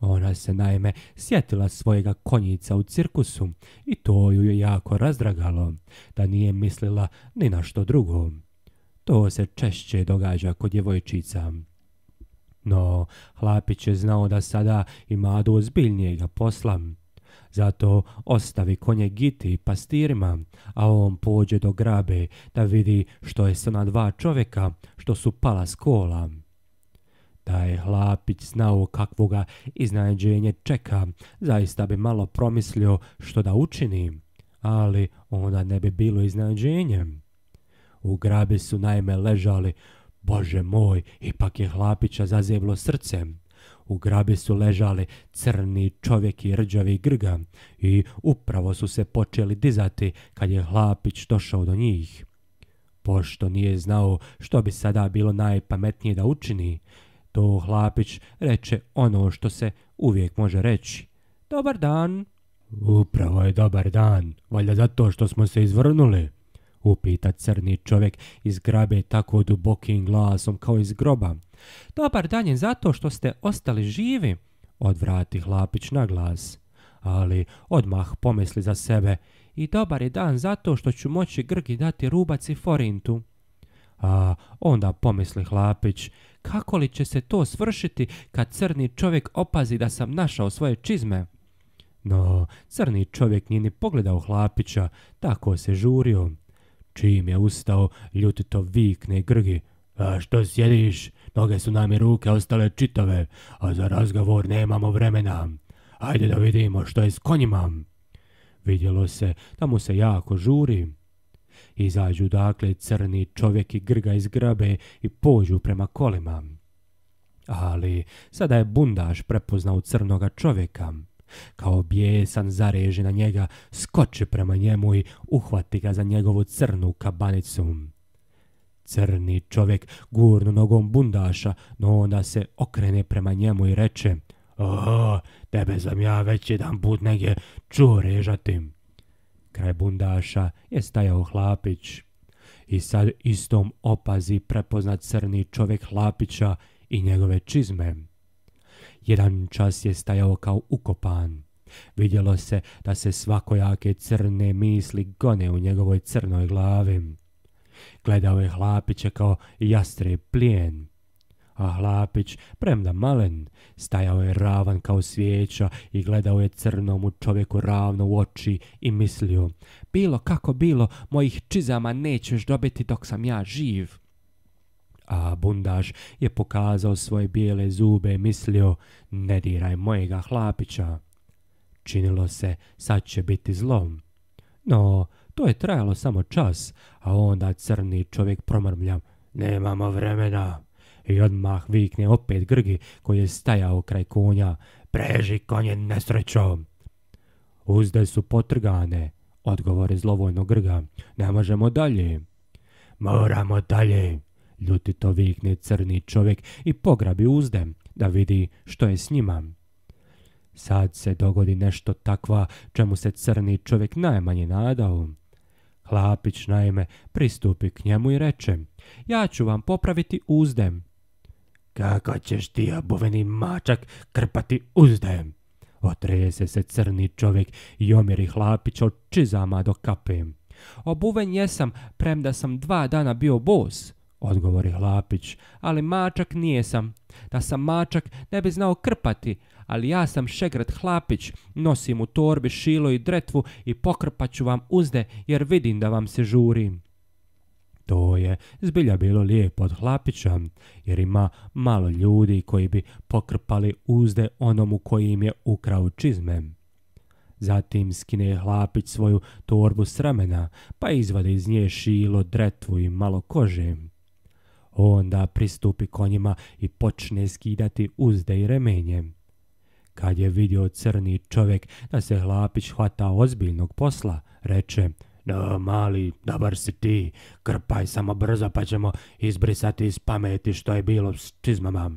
ona se naime sjetila svojega konjica u cirkusu i to ju je jako razdragalo, da nije mislila ni na što drugo. To se češće događa kod djevojčica. No, Hlapić je znao da sada ima do ozbiljnijega posla. Zato ostavi konje Giti i pastirima, a on pođe do grabe da vidi što je sa dva čovjeka što su pala s kola. Taj hlapić znao kakvoga iznenađenje čeka, zaista bi malo promislio što da učini, ali onda ne bi bilo iznenađenje. U grabi su naime ležali, bože moj, ipak je hlapića zazeblo srce. U grabi su ležali crni čovjek i rđavi grga i upravo su se počeli dizati kad je hlapić došao do njih. Pošto nije znao što bi sada bilo najpametnije da učini, to Hlapić reče ono što se uvijek može reći. Dobar dan. Upravo je dobar dan, valjda zato što smo se izvrnuli. Upita crni čovjek iz grabe tako dubokim glasom kao iz groba. Dobar dan je zato što ste ostali živi, odvrati Hlapić na glas. Ali odmah pomisli za sebe i dobar je dan zato što ću moći Grgi dati rubac i forintu. A onda pomisli Hlapić, kako li će se to svršiti kad crni čovjek opazi da sam našao svoje čizme? No, crni čovjek nije ni pogledao hlapića, tako se žurio. Čim je ustao, ljutito vikne Grgi. A što sjediš? Noge su nam i ruke ostale čitave, a za razgovor nemamo vremena. Ajde da vidimo što je s konjima. Vidjelo se da mu se jako žuri. Izađu dakle crni čovjek i grga iz grabe i pođu prema kolima. Ali sada je bundaš prepoznao crnoga čovjeka. Kao bijesan zareže na njega, skoči prema njemu i uhvati ga za njegovu crnu kabanicu. Crni čovjek gurnu nogom bundaša, no onda se okrene prema njemu i reče O, tebe sam ja već jedan put negdje čuo režati. Kraj bundaša je stajao Hlapić. I sad istom opazi prepoznat crni čovjek Hlapića i njegove čizme. Jedan čas je stajao kao ukopan. Vidjelo se da se svakojake crne misli gone u njegovoj crnoj glavi. Gledao je hlapiće kao jastre plijen a Hlapić, premda malen, stajao je ravan kao svijeća i gledao je crnomu čovjeku ravno u oči i mislio, bilo kako bilo, mojih čizama nećeš dobiti dok sam ja živ. A bundaš je pokazao svoje bijele zube i mislio, ne diraj mojega Hlapića. Činilo se, sad će biti zlom. No, to je trajalo samo čas, a onda crni čovjek promrmlja, nemamo vremena i odmah vikne opet Grgi koji je stajao kraj konja. Preži konje nesrećom! Uzde su potrgane, odgovore zlovojno Grga. Ne možemo dalje. Moramo dalje, ljutito vikne crni čovjek i pograbi uzde da vidi što je s njima. Sad se dogodi nešto takva čemu se crni čovjek najmanje nadao. Hlapić naime pristupi k njemu i reče, ja ću vam popraviti uzdem. Kako ćeš ti, obuveni mačak, krpati uzdajem? Otrese se crni čovjek i omjeri hlapić od čizama do kape. Obuven jesam, premda sam dva dana bio bos, odgovori hlapić, ali mačak nijesam. Da sam mačak ne bi znao krpati, ali ja sam šegret hlapić, nosim u torbi šilo i dretvu i pokrpat ću vam uzde jer vidim da vam se žurim. To je zbilja bilo lijepo od Hlapića, jer ima malo ljudi koji bi pokrpali uzde onomu koji im je ukrao čizme. Zatim skine Hlapić svoju torbu s ramena, pa izvade iz nje šilo, dretvu i malo kože. Onda pristupi konjima i počne skidati uzde i remenje. Kad je vidio crni čovjek da se Hlapić hvata ozbiljnog posla, reče – no, mali, dobar si ti, krpaj samo brzo pa ćemo izbrisati iz pameti što je bilo s čizmama.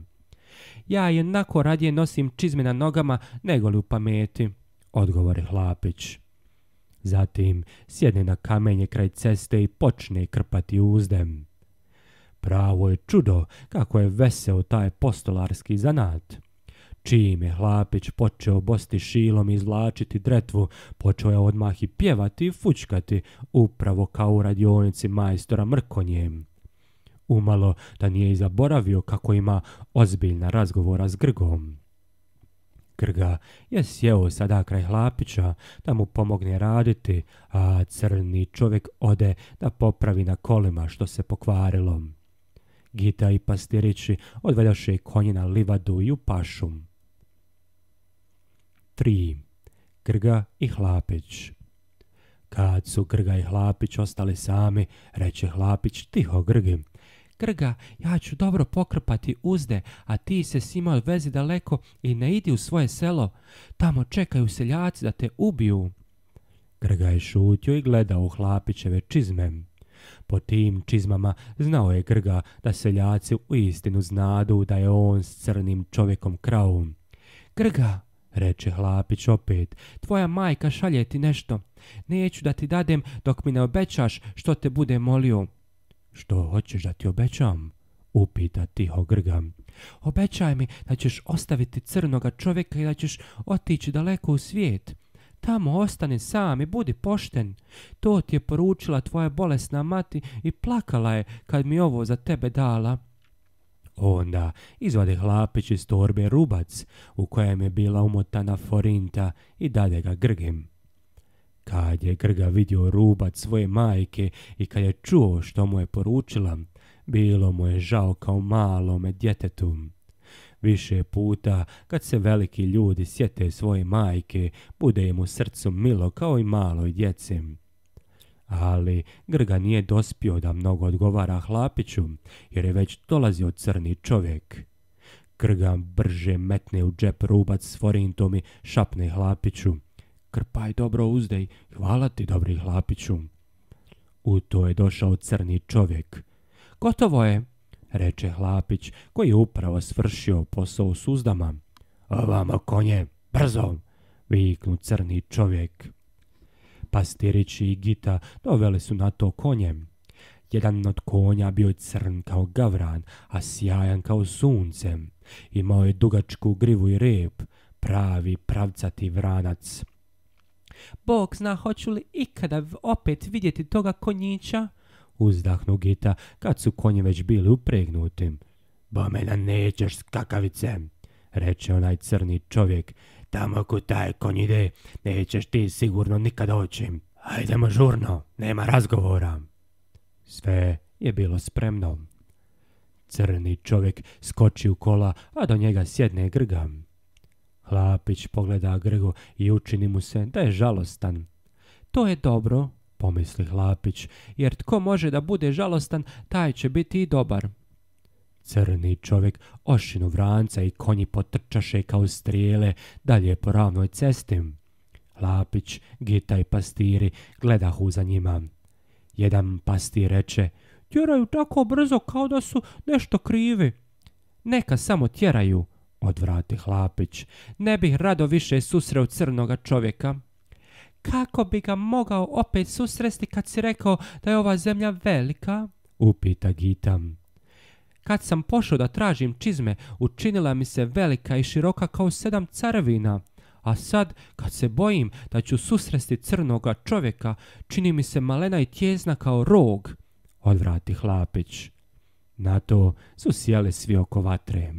Ja jednako radije nosim čizme na nogama nego li u pameti, odgovori Hlapić. Zatim sjedne na kamenje kraj ceste i počne krpati uzdem. Pravo je čudo kako je veseo taj postolarski zanat. Čim je Hlapić počeo bosti šilom i izvlačiti dretvu, počeo je odmah i pjevati i fučkati, upravo kao u radionici majstora Mrkonjem. Umalo da nije i zaboravio kako ima ozbiljna razgovora s Grgom. Grga je sjeo sada kraj Hlapića da mu pomogne raditi, a crni čovjek ode da popravi na kolima što se pokvarilo. Gita i pastirići odvedaše konje na livadu i u pašum tri Grga i Hlapić Kad su Grga i Hlapić ostali sami, reče Hlapić tiho Grgi. Grga, ja ću dobro pokrpati uzde, a ti se sima odvezi daleko i ne idi u svoje selo. Tamo čekaju seljaci da te ubiju. Grga je šutio i gledao u Hlapićeve čizme. Po tim čizmama znao je Grga da seljaci u istinu znadu da je on s crnim čovjekom krao. Grga, reče Hlapić opet. Tvoja majka šalje ti nešto. Neću da ti dadem dok mi ne obećaš što te bude molio. Što hoćeš da ti obećam? Upita tiho grgam. Obećaj mi da ćeš ostaviti crnoga čovjeka i da ćeš otići daleko u svijet. Tamo ostani sam i budi pošten. To ti je poručila tvoja bolesna mati i plakala je kad mi ovo za tebe dala. Onda izvade hlapić iz torbe rubac u kojem je bila umotana forinta i dade ga grgem. Kad je Grga vidio rubac svoje majke i kad je čuo što mu je poručila, bilo mu je žao kao malome djetetu. Više puta, kad se veliki ljudi sjete svoje majke, bude im u srcu milo kao i maloj djecem ali Grga nije dospio da mnogo odgovara Hlapiću, jer je već dolazio crni čovjek. Grga brže metne u džep rubac s forintom i šapne Hlapiću. Krpaj dobro uzdej, hvala ti dobri Hlapiću. U to je došao crni čovjek. Gotovo je, reče Hlapić, koji je upravo svršio posao uzdama. Ovamo konje, brzo, viknu crni čovjek. Pastirić i Gita doveli su na to konjem. Jedan od konja bio je crn kao gavran, a sjajan kao sunce. Imao je dugačku grivu i rep, pravi pravcati vranac. Bog zna hoću li ikada opet vidjeti toga konjića, uzdahnu Gita kad su konje već bili upregnuti. na nećeš skakavice, reče onaj crni čovjek Tamo ako taj konj ide, nećeš ti sigurno nikad doći. Hajdemo žurno, nema razgovora. Sve je bilo spremno. Crni čovjek skoči u kola, a do njega sjedne grga. Hlapić pogleda Grgu i učini mu se da je žalostan. To je dobro, pomisli Hlapić, jer tko može da bude žalostan, taj će biti i dobar. Crni čovjek ošinu vranca i konji potrčaše kao strijele dalje po ravnoj cesti. Lapić, Gita i pastiri gledahu za njima. Jedan pastir reče, tjeraju tako brzo kao da su nešto krivi. Neka samo tjeraju, odvrati Hlapić, Ne bih rado više susreo crnoga čovjeka. Kako bi ga mogao opet susresti kad si rekao da je ova zemlja velika? Upita Gita. Kad sam pošao da tražim čizme, učinila mi se velika i široka kao sedam caravina. A sad, kad se bojim da ću susresti crnoga čovjeka, čini mi se malena i tjezna kao rog, odvrati Hlapić. Na to su sjeli svi oko vatre.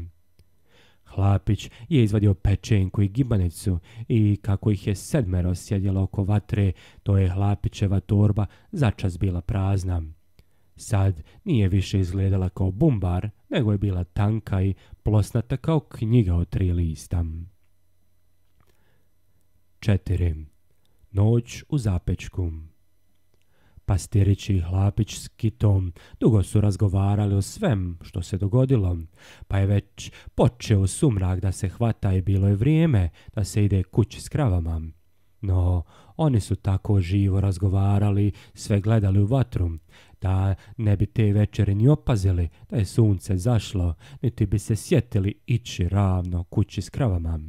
Hlapić je izvadio pečenku i gibanicu i kako ih je sedmero sjedjelo oko vatre, to je Hlapićeva torba začas bila prazna. Sad nije više izgledala kao bumbar, nego je bila tanka i plosnata kao knjiga o tri lista. 4. Noć u zapečku Pastirić i Hlapić s Kitom dugo su razgovarali o svem što se dogodilo, pa je već počeo sumrak da se hvata i bilo je vrijeme da se ide kući s kravama. No, oni su tako živo razgovarali, sve gledali u vatru da ne bi te večeri ni opazili da je sunce zašlo, niti bi se sjetili ići ravno kući s kravama.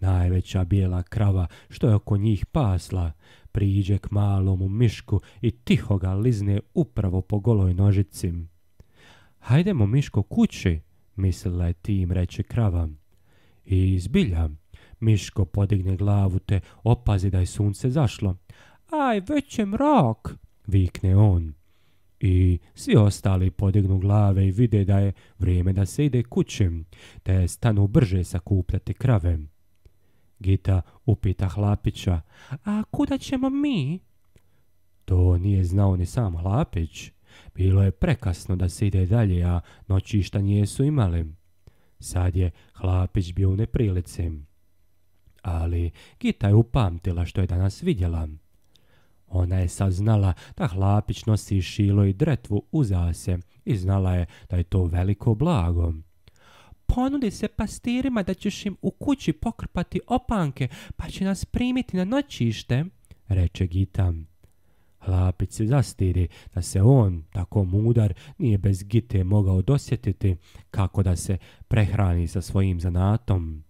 Najveća bijela krava što je oko njih pasla, priđe k malomu mišku i tiho ga lizne upravo po goloj nožici. Hajdemo miško kući, mislila je tim reći krava. I izbilja, miško podigne glavu te opazi da je sunce zašlo. Aj, već je mrak, vikne on i svi ostali podignu glave i vide da je vrijeme da se ide kućem, te stanu brže sakupljati krave. Gita upita Hlapića, a kuda ćemo mi? To nije znao ni sam Hlapić. Bilo je prekasno da se ide dalje, a noćišta su imali. Sad je Hlapić bio u neprilici. Ali Gita je upamtila što je danas vidjela. Ona je saznala da Hlapić nosi šilo i dretvu u zase i znala je da je to veliko blago. Ponudi se pastirima da ćeš im u kući pokrpati opanke pa će nas primiti na noćište, reče Gita. Hlapić se zastiri da se on, tako mudar, nije bez Gite mogao dosjetiti kako da se prehrani sa svojim zanatom.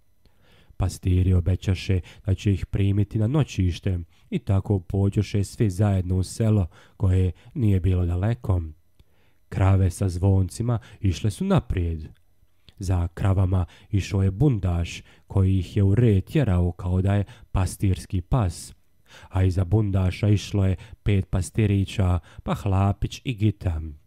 Pastiri obećaše da će ih primiti na noćište i tako pođoše svi zajedno u selo koje nije bilo daleko. Krave sa zvoncima išle su naprijed. Za kravama išao je bundaš koji ih je u red tjerao kao da je pastirski pas. A iza bundaša išlo je pet pastirića, pa hlapić i gitam.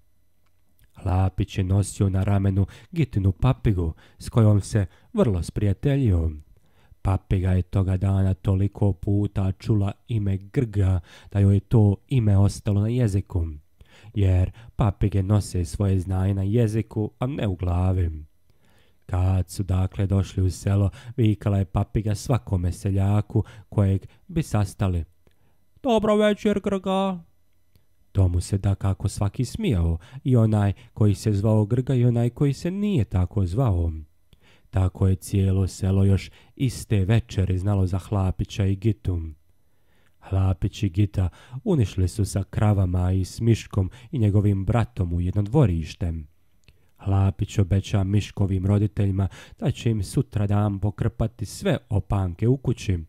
Hlapić je nosio na ramenu gitinu papigu s kojom se vrlo sprijateljio. Papiga je toga dana toliko puta čula ime Grga da joj je to ime ostalo na jeziku, jer papige nose svoje znanje na jeziku, a ne u glavi. Kad su dakle došli u selo, vikala je papiga svakome seljaku kojeg bi sastali. Dobro večer, Grga! Tomu se da kako svaki smijao, i onaj koji se zvao Grga i onaj koji se nije tako zvao. Tako je cijelo selo još iste večeri znalo za Hlapića i gitum. Hlapić i Gita unišli su sa kravama i s Miškom i njegovim bratom u jedno dvorište. Hlapić obeća Miškovim roditeljima da će im sutra dan pokrpati sve opanke u kući,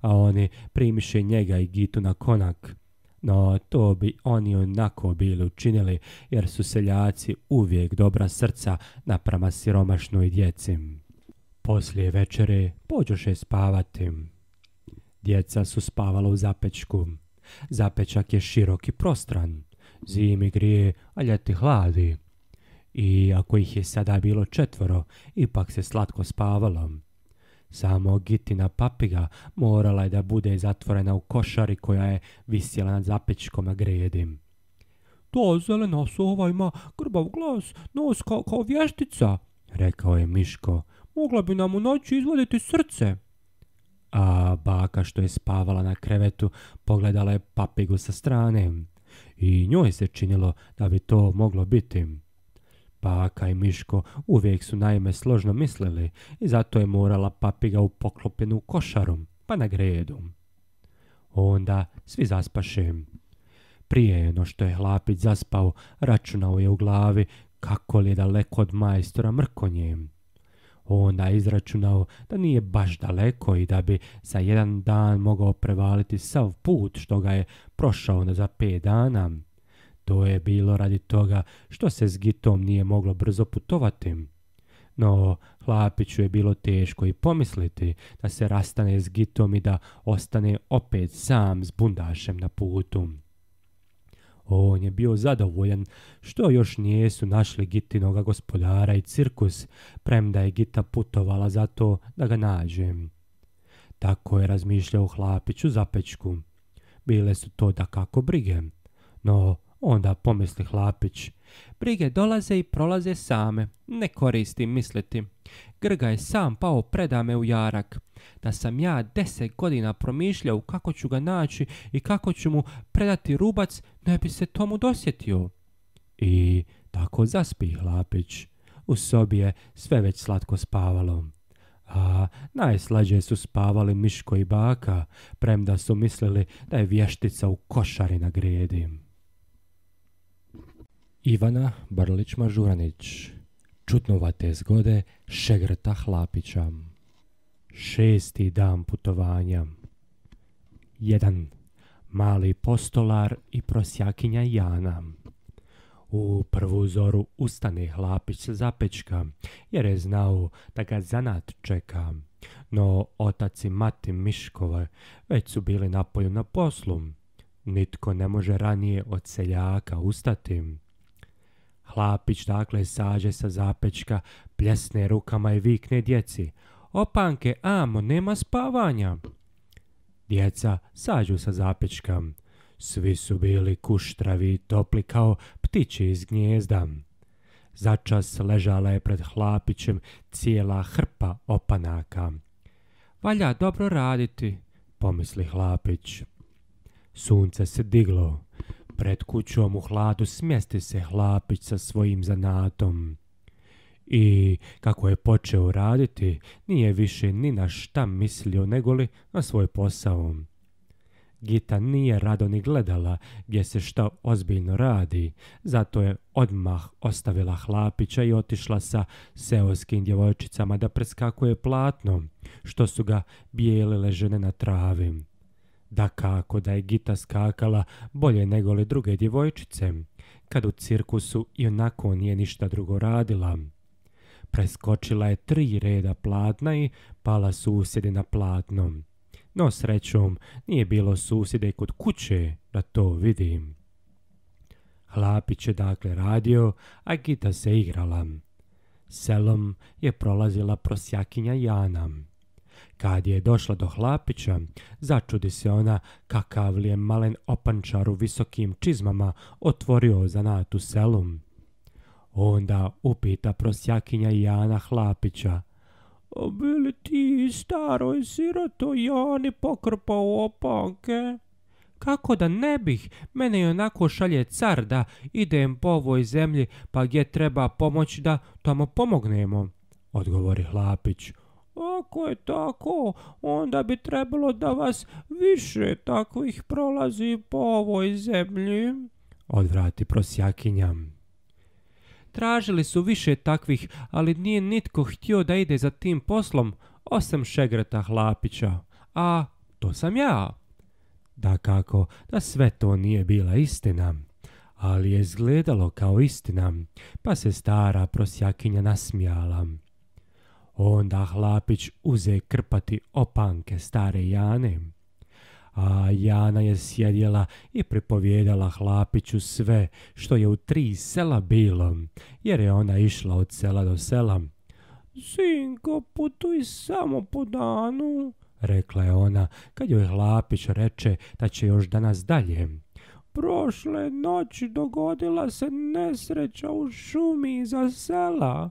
a oni primiše njega i Gitu na konak. No to bi oni onako bili učinili jer su seljaci uvijek dobra srca naprama siromašnoj djeci. Poslije večere pođoše spavati. Djeca su spavala u zapečku. Zapečak je širok i prostran. Zimi grije, a ljeti hladi. I ako ih je sada bilo četvoro, ipak se slatko spavalo. Samo Gitina papiga morala je da bude zatvorena u košari koja je visjela nad zapečkom na gredi. To zelena sova ima grbav glas, nos kao, kao vještica, rekao je Miško mogla bi nam u noći izvoditi srce. A baka što je spavala na krevetu pogledala je papigu sa strane i njoj se činilo da bi to moglo biti. Baka i Miško uvijek su naime složno mislili i zato je morala papiga u poklopenu košarom pa na gredu. Onda svi zaspaše. Prije no što je hlapić zaspao, računao je u glavi kako li je daleko od majstora mrkonjem onda izračunao da nije baš daleko i da bi za jedan dan mogao prevaliti sav put što ga je prošao za pet dana. To je bilo radi toga što se s Gitom nije moglo brzo putovati. No, Hlapiću je bilo teško i pomisliti da se rastane s Gitom i da ostane opet sam s bundašem na putu. On je bio zadovoljan što još nijesu našli Gitinoga gospodara i cirkus, premda je Gita putovala za to da ga nađem. Tako je razmišljao hlapić u zapečku. Bile su to da kako brige. No, onda pomisli hlapić, Brige dolaze i prolaze same, ne koristim misliti. Grga je sam pao predame u jarak. Da sam ja deset godina promišljao kako ću ga naći i kako ću mu predati rubac, ne bi se tomu dosjetio. I tako zaspi hlapić. U sobi je sve već slatko spavalo. A najslađe su spavali Miško i baka, premda su mislili da je vještica u košari na gredi. Ivana Brlić-Mažuranić Čutnovate zgode Šegrta Hlapića Šesti dan putovanja jedan Mali postolar i prosjakinja Jana U prvu zoru ustane Hlapić se zapečka, jer je znao da ga zanat čeka. No otac i mati Miškova već su bili napolju na poslu. Nitko ne može ranije od seljaka ustati Hlapić dakle sađe sa zapečka, pljesne rukama i vikne djeci. Opanke, amo, nema spavanja. Djeca sađu sa zapečka. Svi su bili kuštravi i topli kao ptići iz gnjezda. Začas ležala je pred Hlapićem cijela hrpa opanaka. Valja dobro raditi, pomisli Hlapić. Sunce se diglo. Pred kućom u hladu smjesti se hlapić sa svojim zanatom. I kako je počeo raditi, nije više ni na šta mislio negoli na svoj posao. Gita nije rado ni gledala gdje se šta ozbiljno radi, zato je odmah ostavila hlapića i otišla sa seoskim djevojčicama da preskakuje platno, što su ga bijeli žene na travim. Da kako da je Gita skakala bolje nego li druge djevojčice, kad u cirkusu i onako nije ništa drugo radila. Preskočila je tri reda platna i pala susjede na platnom. No srećom nije bilo susjede kod kuće da to vidim. Hlapić je dakle radio, a Gita se igrala. Selom je prolazila prosjakinja janam. Kad je došla do hlapića, začudi se ona kakav li je malen opančar u visokim čizmama otvorio zanat u selu. Onda upita prosjakinja Jana Hlapića. Bili ti staroj siroto Jani pokrpao opanke? Kako da ne bih? Mene i onako šalje car da idem po ovoj zemlji pa gdje treba pomoć da tamo pomognemo. Odgovori Hlapić. Ako je tako, onda bi trebalo da vas više takvih prolazi po ovoj zemlji. Odvrati prosjakinja. Tražili su više takvih, ali nije nitko htio da ide za tim poslom, osim Šegreta Hlapića. A to sam ja. Da kako, da sve to nije bila istina. Ali je izgledalo kao istina, pa se stara prosjakinja nasmijala. Onda Hlapić uze krpati opanke stare Jane. A Jana je sjedjela i pripovjedala Hlapiću sve što je u tri sela bilo, jer je ona išla od sela do sela. Sinko, putuj samo po danu, rekla je ona, kad joj Hlapić reče da će još danas dalje. Prošle noći dogodila se nesreća u šumi za sela.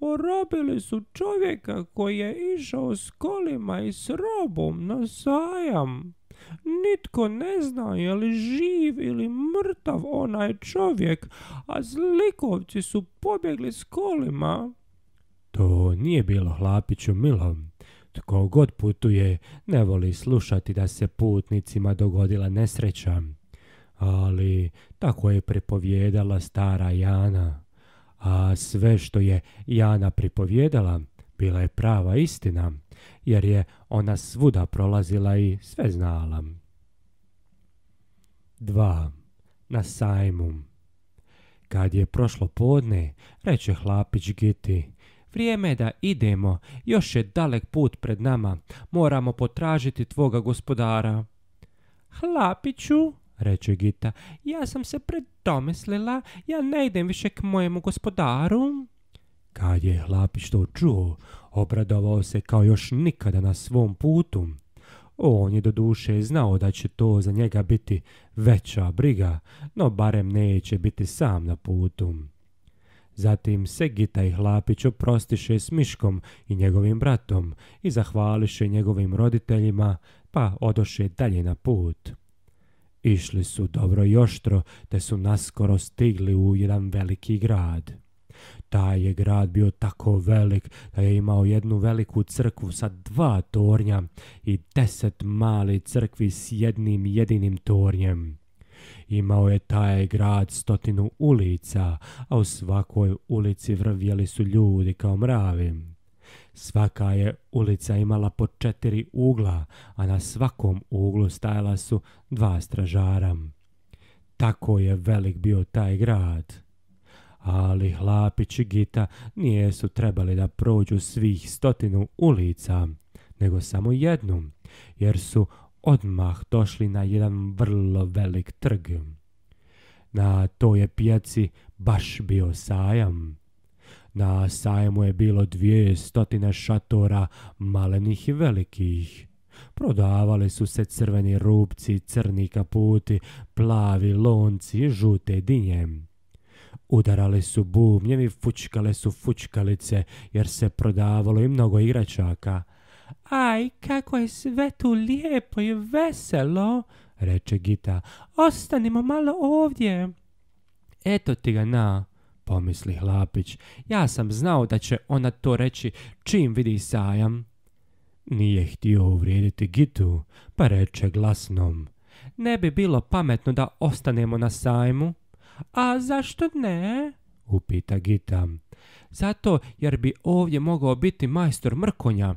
Orobili su čovjeka koji je išao s kolima i s robom na sajam. Nitko ne zna je li živ ili mrtav onaj čovjek, a zlikovci su pobjegli s kolima. To nije bilo hlapiću milom. Tko god putuje, ne voli slušati da se putnicima dogodila nesreća. Ali tako je prepovjedala stara Jana a sve što je Jana pripovjedala bila je prava istina, jer je ona svuda prolazila i sve znala. 2. Na sajmu Kad je prošlo podne, reče hlapić Giti, Vrijeme je da idemo, još je dalek put pred nama, moramo potražiti tvoga gospodara. Hlapiću, reče Gita. Ja sam se predomislila, ja ne idem više k mojemu gospodaru. Kad je hlapić to čuo, obradovao se kao još nikada na svom putu. On je do duše znao da će to za njega biti veća briga, no barem neće biti sam na putu. Zatim se Gita i Hlapić oprostiše s Miškom i njegovim bratom i zahvališe njegovim roditeljima, pa odoše dalje na put. Išli su dobro i oštro, te su naskoro stigli u jedan veliki grad. Taj je grad bio tako velik da je imao jednu veliku crkvu sa dva tornja i deset mali crkvi s jednim jedinim tornjem. Imao je taj grad stotinu ulica, a u svakoj ulici vrvjeli su ljudi kao mravi. Svaka je ulica imala po četiri ugla, a na svakom uglu stajala su dva stražara. Tako je velik bio taj grad. Ali Hlapić i Gita nijesu trebali da prođu svih stotinu ulica, nego samo jednu, jer su odmah došli na jedan vrlo velik trg. Na toj je pijaci baš bio sajam. Na sajmu je bilo dvije stotine šatora, malenih i velikih. Prodavali su se crveni rupci, crni kaputi, plavi lonci i žute dinje. Udarali su bubnjevi, fučkale su fučkalice, jer se prodavalo i mnogo igračaka. Aj, kako je sve tu lijepo i veselo, reče Gita. Ostanimo malo ovdje. Eto ti ga na, pomisli Hlapić. Ja sam znao da će ona to reći čim vidi sajam. Nije htio uvrijediti Gitu, pa reče glasnom. Ne bi bilo pametno da ostanemo na sajmu. A zašto ne? upita Gita. Zato jer bi ovdje mogao biti majstor Mrkonja.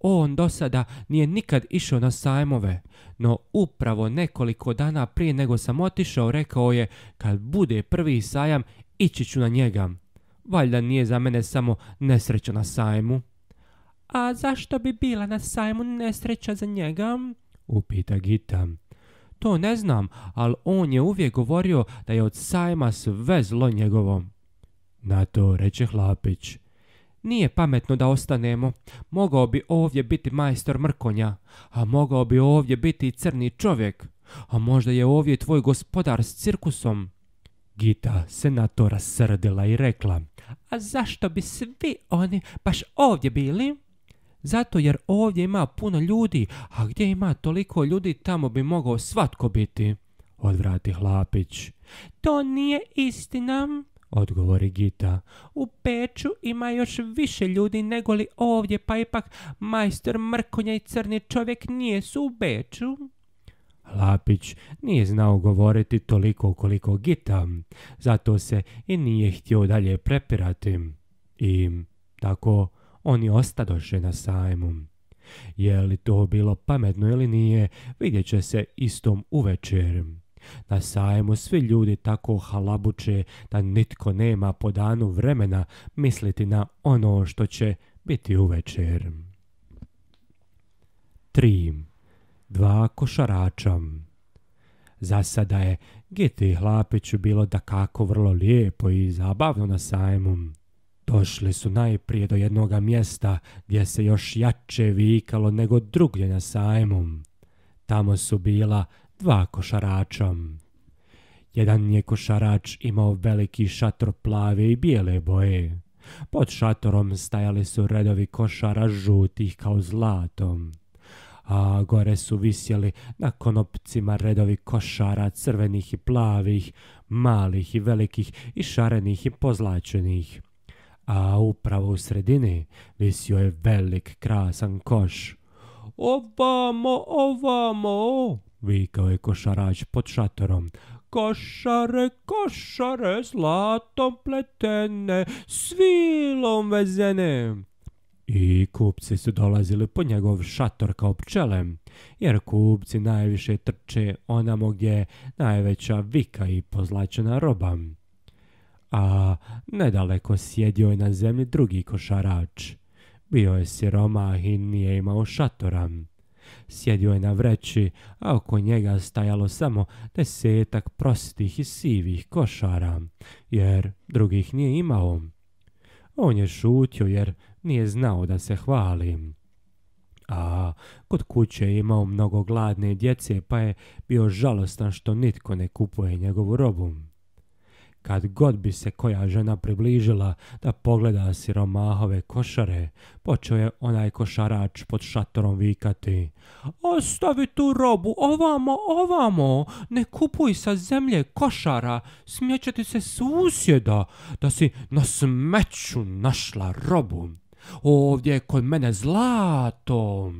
On do sada nije nikad išao na sajmove, no upravo nekoliko dana prije nego sam otišao rekao je kad bude prvi sajam Ići ću na njega. Valjda nije za mene samo nesreća na sajmu. A zašto bi bila na sajmu nesreća za njega? Upita Gita. To ne znam, ali on je uvijek govorio da je od sajma sve zlo njegovo. Na to reče Hlapić. Nije pametno da ostanemo. Mogao bi ovdje biti majstor mrkonja, a mogao bi ovdje biti crni čovjek, a možda je ovdje tvoj gospodar s cirkusom. Gita se na to rasrdila i rekla, a zašto bi svi oni baš ovdje bili? Zato jer ovdje ima puno ljudi, a gdje ima toliko ljudi tamo bi mogao svatko biti, odvrati Hlapić. To nije istina, odgovori Gita. U Peču ima još više ljudi nego li ovdje, pa ipak majster Mrkonja i crni čovjek nijesu u Beču. Lapić nije znao govoriti toliko koliko Gita, zato se i nije htio dalje prepirati. I tako oni ostadoše na sajmu. Je li to bilo pametno ili nije, vidjet će se istom uvečer. Na sajmu svi ljudi tako halabuče da nitko nema po danu vremena misliti na ono što će biti uvečer. 3 dva košarača. Za sada je Giti Hlapiću bilo da kako vrlo lijepo i zabavno na sajmu. Došli su najprije do jednoga mjesta gdje se još jače vikalo nego drugdje na sajmu. Tamo su bila dva košarača. Jedan je košarač imao veliki šator plave i bijele boje. Pod šatorom stajali su redovi košara žutih kao zlatom a gore su visjeli na konopcima redovi košara crvenih i plavih, malih i velikih i šarenih i pozlačenih. A upravo u sredini visio je velik krasan koš. Ovamo, ovamo, vikao je košarač pod šatorom. Košare, košare, zlatom pletene, svilom vezene i kupci su dolazili po njegov šator kao pčele, jer kupci najviše trče onamo gdje je najveća vika i pozlačena roba. A nedaleko sjedio je na zemlji drugi košarač. Bio je siromah i nije imao šatora. Sjedio je na vreći, a oko njega stajalo samo desetak prostih i sivih košara, jer drugih nije imao. On je šutio jer nije znao da se hvali. A kod kuće je imao mnogo gladne djece pa je bio žalostan što nitko ne kupuje njegovu robu. Kad god bi se koja žena približila da pogleda siromahove košare, počeo je onaj košarač pod šatorom vikati. Ostavi tu robu, ovamo, ovamo, ne kupuj sa zemlje košara, smjećati se susjeda, da si na smeću našla robu. Ovdje je kod mene zlato.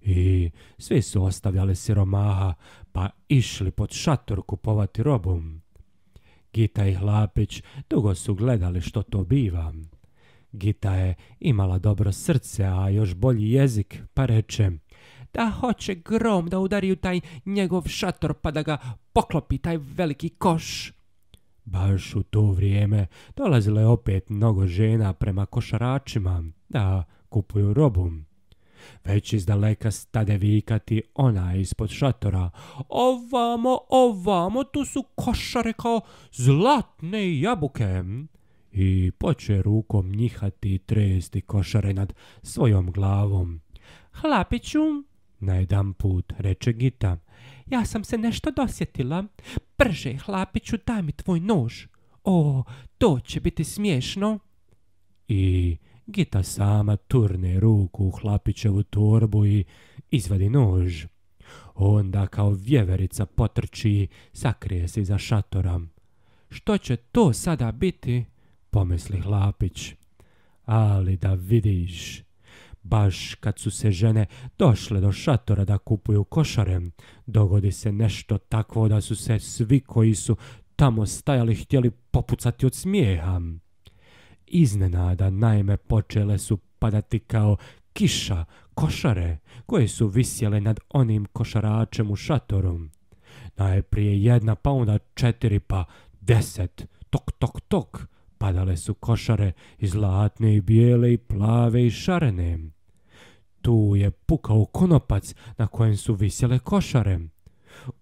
I svi su ostavljali siromaha, pa išli pod šator kupovati robom. Gita i Hlapić dugo su gledali što to biva. Gita je imala dobro srce, a još bolji jezik, pa reče da hoće grom da udari u taj njegov šator pa da ga poklopi taj veliki koš. Baš u to vrijeme dolazilo je opet mnogo žena prema košaračima da kupuju robu. Već iz daleka stade vikati ona ispod šatora. Ovamo, ovamo, tu su košare kao zlatne jabuke. I poče rukom njihati tresti košare nad svojom glavom. Hlapiću, na put reče Gita ja sam se nešto dosjetila. Brže, hlapiću, daj mi tvoj nož. O, to će biti smiješno. I Gita sama turne ruku u hlapićevu torbu i izvadi nož. Onda kao vjeverica potrči, sakrije se iza šatora. Što će to sada biti? Pomisli hlapić. Ali da vidiš, Baš kad su se žene došle do šatora da kupuju košare, dogodi se nešto takvo da su se svi koji su tamo stajali htjeli popucati od smijeha. Iznenada naime počele su padati kao kiša košare koje su visjele nad onim košaračem u šatoru. Najprije jedna pa onda četiri pa deset, tok tok tok, padale su košare i zlatne i bijele i plave i šarene. Tu je pukao konopac na kojem su visjele košare.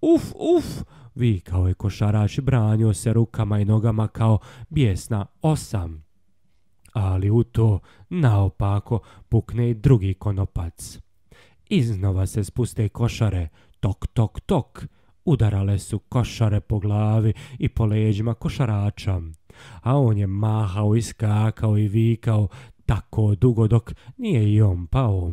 Uf, uf, vikao je košarač i branio se rukama i nogama kao bijesna osam. Ali u to naopako pukne i drugi konopac. Iznova se spuste košare, tok, tok, tok. Udarale su košare po glavi i po leđima košarača. A on je mahao i skakao i vikao tako dugo dok nije i on pao.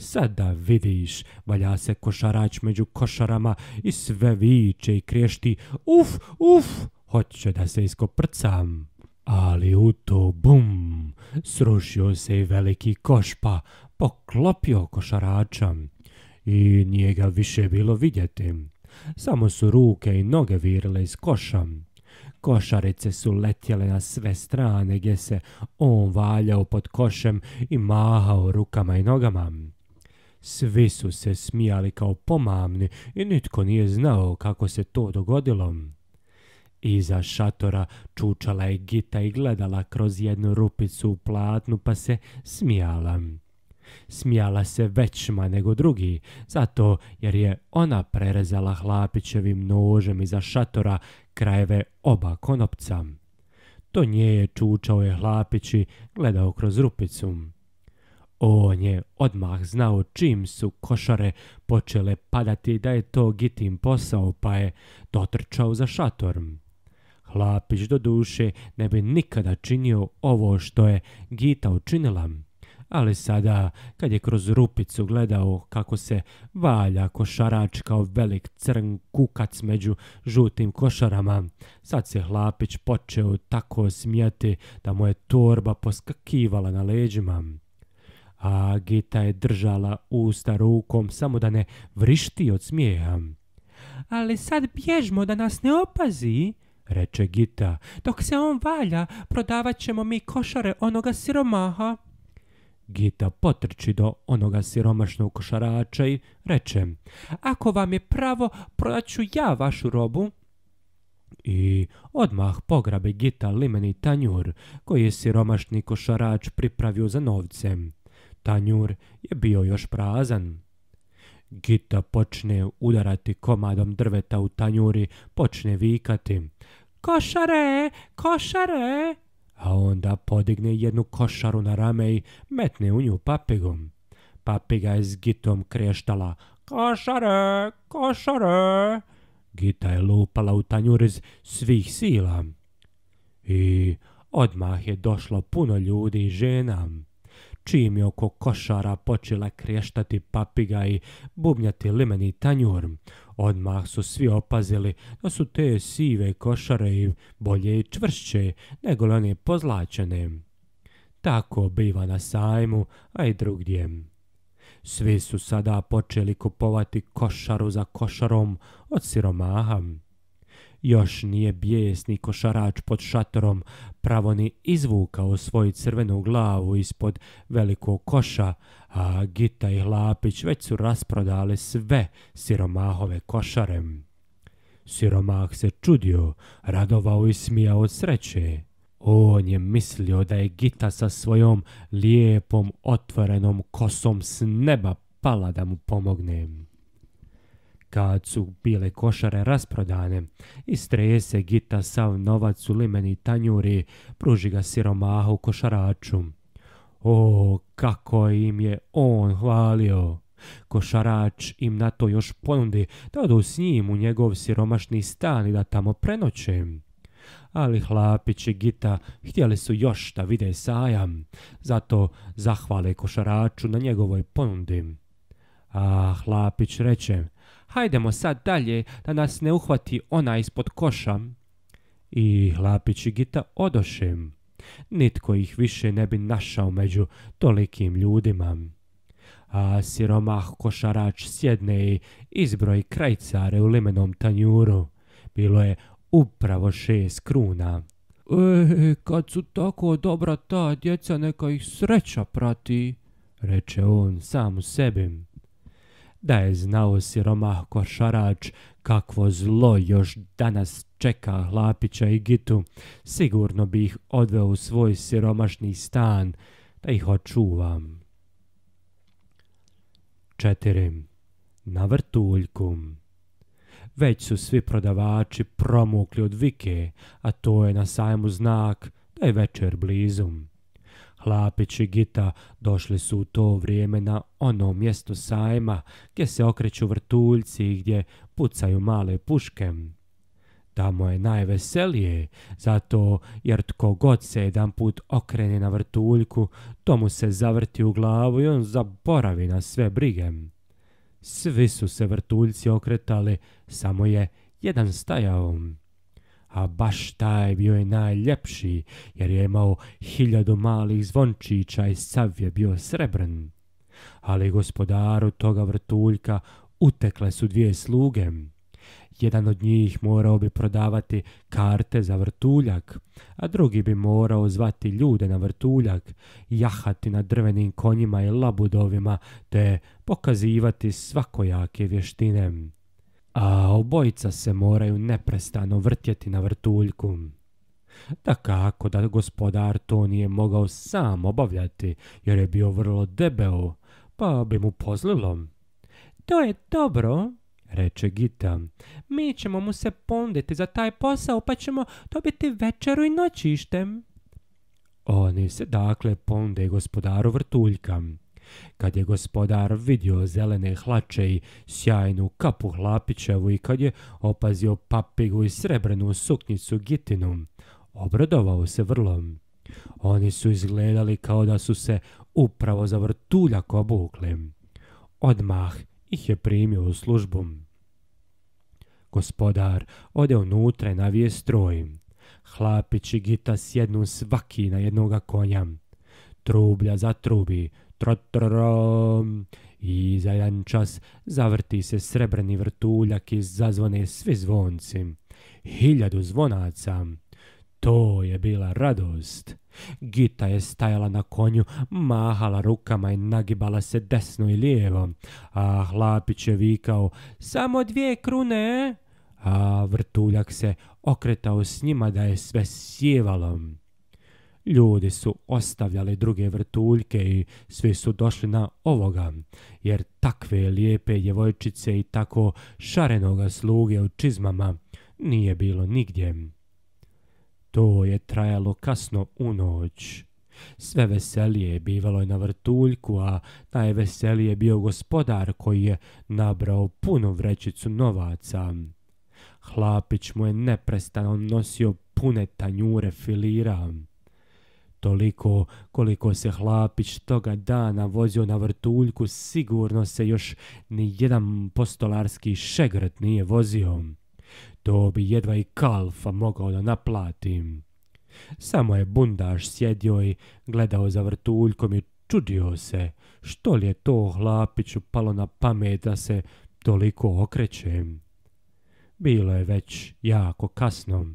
Sada vidiš, valja se košarač među košarama i sve viče i kriješti, uf, uf, hoće da se iskoprcam. Ali u to bum, srušio se i veliki košpa, poklopio košarača i nije ga više bilo vidjeti. Samo su ruke i noge virile iz koša. Košarice su letjele na sve strane gdje se on valjao pod košem i mahao rukama i nogama. Svi su se smijali kao pomamni i nitko nije znao kako se to dogodilo. Iza šatora čučala je Gita i gledala kroz jednu rupicu u platnu pa se smijala. Smijala se većma nego drugi, zato jer je ona prerezala hlapićevim nožem iza šatora krajeve oba konopca. To nje je čučao je hlapići gledao kroz rupicu. On je odmah znao čim su košare počele padati da je to Gitim posao pa je dotrčao za šator. Hlapić do duše ne bi nikada činio ovo što je Gita učinila, ali sada kad je kroz rupicu gledao kako se valja košarač kao velik crn kukac među žutim košarama, sad se Hlapić počeo tako smijati da mu je torba poskakivala na leđima a Gita je držala usta rukom samo da ne vrišti od smijeha. Ali sad bježmo da nas ne opazi, reče Gita. Dok se on valja, prodavat ćemo mi košare onoga siromaha. Gita potrči do onoga siromašnog košarača i reče Ako vam je pravo, ću ja vašu robu. I odmah pograbe Gita limeni tanjur koji je siromašni košarač pripravio za novcem. Tanjur je bio još prazan. Gita počne udarati komadom drveta u tanjuri, počne vikati. Košare, košare! A onda podigne jednu košaru na rame i metne u nju papigom. Papiga je s Gitom kreštala. Košare, košare! Gita je lupala u tanjur iz svih sila. I odmah je došlo puno ljudi i žena. Čim je oko košara počela kriještati papiga i bubnjati limeni tanjur. Odmah su svi opazili da su te sive košare i bolje i čvršće nego li one pozlačene. Tako biva na sajmu, a i drugdje. Svi su sada počeli kupovati košaru za košarom od siromaha. Još nije bijesni košarač pod šatorom Pravoni izvukao svoju crvenu glavu ispod velikog koša, a Gita i Hlapić već su rasprodali sve siromahove košarem. Siromah se čudio, radovao i smijao od sreće. On je mislio da je Gita sa svojom lijepom otvorenom kosom s neba pala da mu pomognem kad su bile košare rasprodane. i strese Gita sav novac u limeni tanjuri, pruži ga siromahu košaraču. O, kako im je on hvalio! Košarač im na to još ponudi da odu s njim u njegov siromašni stan i da tamo prenoće. Ali hlapić i Gita htjeli su još da vide sajam, zato zahvale košaraču na njegovoj ponudi. A hlapić reče, hajdemo sad dalje da nas ne uhvati ona ispod koša. I hlapić i Gita odošem. Nitko ih više ne bi našao među tolikim ljudima. A siromah košarač sjedne i izbroj krajcare u limenom tanjuru. Bilo je upravo šest kruna. E, kad su tako dobra ta djeca, neka ih sreća prati, reče on sam u sebi da je znao siromah košarač kakvo zlo još danas čeka Hlapića i Gitu, sigurno bi ih odveo u svoj siromašni stan, da ih očuvam. 4. Na vrtuljku Već su svi prodavači promukli od vike, a to je na sajmu znak da je večer blizu. Hlapić i Gita došli su u to vrijeme na ono mjesto sajma gdje se okreću vrtuljci i gdje pucaju male puške. Tamo je najveselije, zato jer tko god se jedan put okrene na vrtuljku, mu se zavrti u glavu i on zaboravi na sve brige. Svi su se vrtuljci okretali, samo je jedan stajao a baš taj bio je najljepši, jer je imao hiljadu malih zvončića i sav je bio srebrn. Ali gospodaru toga vrtuljka utekle su dvije sluge. Jedan od njih morao bi prodavati karte za vrtuljak, a drugi bi morao zvati ljude na vrtuljak, jahati na drvenim konjima i labudovima, te pokazivati svakojake vještine a obojica se moraju neprestano vrtjeti na vrtuljku. kako da gospodar to nije mogao sam obavljati, jer je bio vrlo debeo, pa bi mu pozlilo. To je dobro, reče Gita. Mi ćemo mu se ponditi za taj posao, pa ćemo dobiti večeru i noćište. Oni se dakle ponde gospodaru vrtuljka. Kad je gospodar vidio zelene hlače i sjajnu kapu hlapićevu i kad je opazio papigu i srebrnu suknicu gitinu, obradovao se vrlo. Oni su izgledali kao da su se upravo za vrtuljak obukli. Odmah ih je primio u službu. Gospodar ode unutra i navije stroj. Hlapić i Gita sjednu svaki na jednoga konja. Trublja za trubi trotrom. I za jedan čas zavrti se srebrni vrtuljak i zazvone svi zvonci. Hiljadu zvonaca. To je bila radost. Gita je stajala na konju, mahala rukama i nagibala se desno i lijevo, a hlapić je vikao samo dvije krune, a vrtuljak se okretao s njima da je sve sjevalo. Ljudi su ostavljali druge vrtuljke i svi su došli na ovoga, jer takve lijepe djevojčice i tako šarenoga sluge u čizmama nije bilo nigdje. To je trajalo kasno u noć. Sve veselije bivalo je na vrtuljku, a najveselije bio gospodar koji je nabrao punu vrećicu novaca. Hlapić mu je neprestano nosio pune tanjure filira toliko koliko se Hlapić toga dana vozio na vrtuljku, sigurno se još ni jedan postolarski šegret nije vozio. To bi jedva i kalfa mogao da naplatim. Samo je bundaš sjedio i gledao za vrtuljkom i čudio se što li je to Hlapiću palo na pamet da se toliko okreće. Bilo je već jako kasno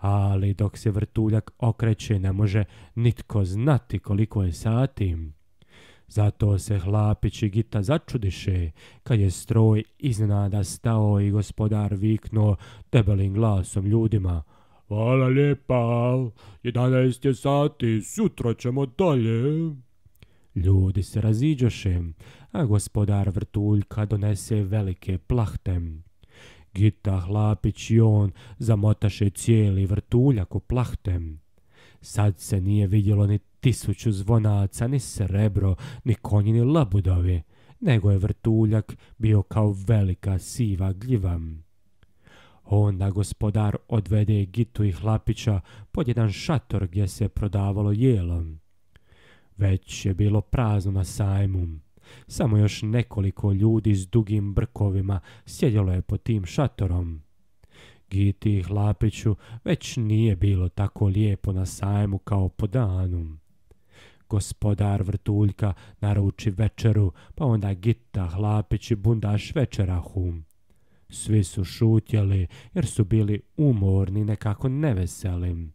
ali dok se vrtuljak okreće ne može nitko znati koliko je sati. Zato se Hlapić i Gita začudiše, kad je stroj iznenada stao i gospodar viknuo debelim glasom ljudima. Hvala lijepa, 11 je sati, sutra ćemo dalje. Ljudi se raziđoše, a gospodar vrtuljka donese velike plahte. Gita Hlapić i on zamotaše cijeli vrtuljak u plahtem. Sad se nije vidjelo ni tisuću zvonaca, ni srebro, ni konji, ni labudovi, nego je vrtuljak bio kao velika siva gljiva. Onda gospodar odvede Gitu i Hlapića pod jedan šator gdje se prodavalo jelo. Već je bilo prazno na sajmu. Samo još nekoliko ljudi s dugim brkovima sjedjelo je pod tim šatorom. Giti i Hlapiću već nije bilo tako lijepo na sajmu kao po danu. Gospodar vrtuljka naruči večeru, pa onda Gita, Hlapić i Bundaš večerahu. Svi su šutjeli jer su bili umorni nekako neveselim.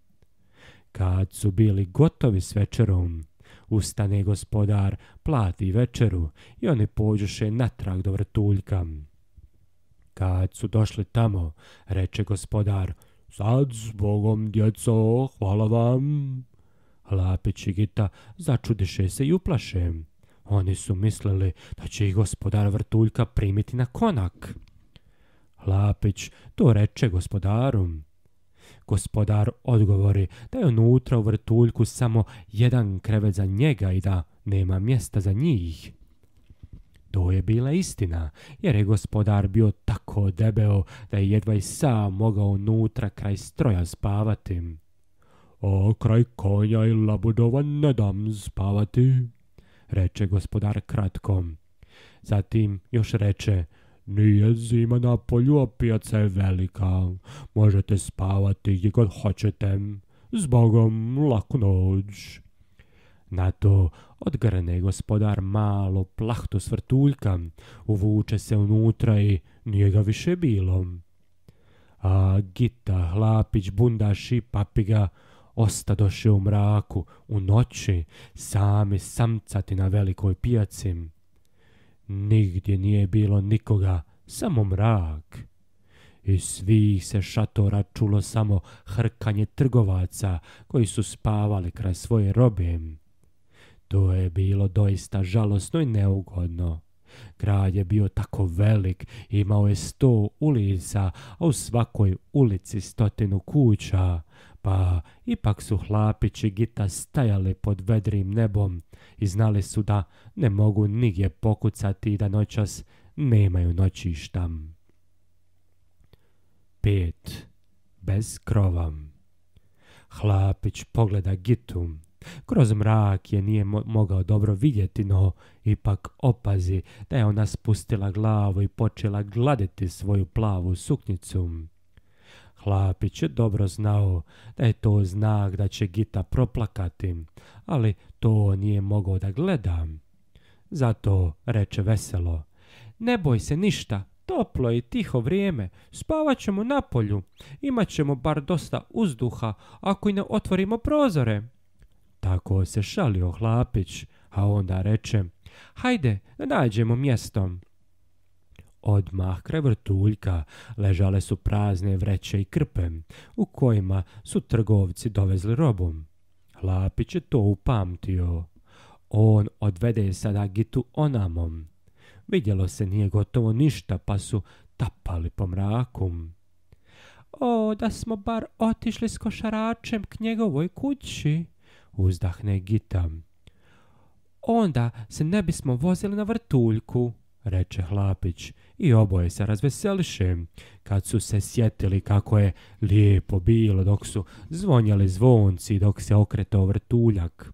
Kad su bili gotovi s večerom, Ustane gospodar, plati večeru i oni pođuše natrag do vrtuljka. Kad su došli tamo, reče gospodar, sad s Bogom, djeco, hvala vam. Lapić i Gita začudiše se i uplaše. Oni su mislili da će ih gospodar vrtuljka primiti na konak. Lapić to reče gospodarom, Gospodar odgovori da je unutra u vrtuljku samo jedan krevet za njega i da nema mjesta za njih. To je bila istina, jer je gospodar bio tako debeo da je jedva i sam mogao unutra kraj stroja spavati. O, kraj konja i labudova ne dam spavati, reče gospodar kratko. Zatim još reče, nije zima na polju, a pijaca je velika. Možete spavati gdje god hoćete. Zbogom, laku noć. Na to odgrne gospodar malo plahtu s vrtuljka, uvuče se unutra i nije ga više bilo. A Gita, Hlapić, Bundaš i Papiga ostadoše u mraku, u noći, sami samcati na velikoj pijaci. Nigdje nije bilo nikoga, samo mrak. Iz svih se šatora čulo samo hrkanje trgovaca koji su spavali kraj svoje robe. To je bilo doista žalosno i neugodno. Grad je bio tako velik, imao je sto ulica, a u svakoj ulici stotinu kuća. Pa ipak su hlapići Gita stajali pod vedrim nebom, i znali su da ne mogu nigdje pokucati i da noćas nemaju noćišta. 5. Bez krova Hlapić pogleda Gitu. Kroz mrak je nije mogao dobro vidjeti, no ipak opazi da je ona spustila glavu i počela gladiti svoju plavu suknjicu. Hlapić je dobro znao da je to znak da će Gita proplakati, ali to nije mogao da gledam. Zato reče veselo, ne boj se ništa, toplo i tiho vrijeme, spavat ćemo na polju, imat ćemo bar dosta uzduha ako i ne otvorimo prozore. Tako se šalio Hlapić, a onda reče, hajde, nađemo mjesto. Odmah kraj vrtuljka ležale su prazne vreće i krpe u kojima su trgovci dovezli robom. Lapić je to upamtio. On odvede sada Gitu onamom. Vidjelo se nije gotovo ništa pa su tapali po mraku. O, da smo bar otišli s košaračem k njegovoj kući, uzdahne Gita. Onda se ne bismo vozili na vrtuljku, reče Hlapić i oboje se razveseliše. Kad su se sjetili kako je lijepo bilo dok su zvonjali zvonci dok se okretao vrtuljak.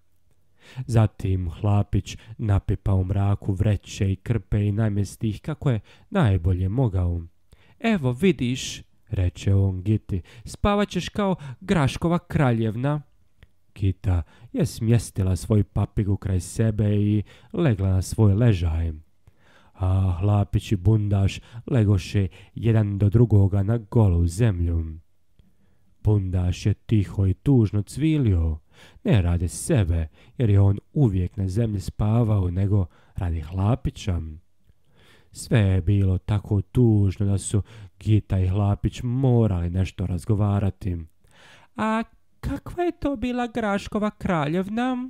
Zatim Hlapić napipa u mraku vreće i krpe i namjesti ih kako je najbolje mogao. Evo vidiš, reče on Giti, spavaćeš kao Graškova kraljevna. Kita je smjestila svoj papigu kraj sebe i legla na svoj ležaj a Hlapić i Bundaš legoše jedan do drugoga na golu zemlju. Bundaš je tiho i tužno cvilio, ne radi sebe, jer je on uvijek na zemlji spavao, nego radi Hlapića. Sve je bilo tako tužno da su Gita i Hlapić morali nešto razgovarati. A kakva je to bila Graškova kraljevna?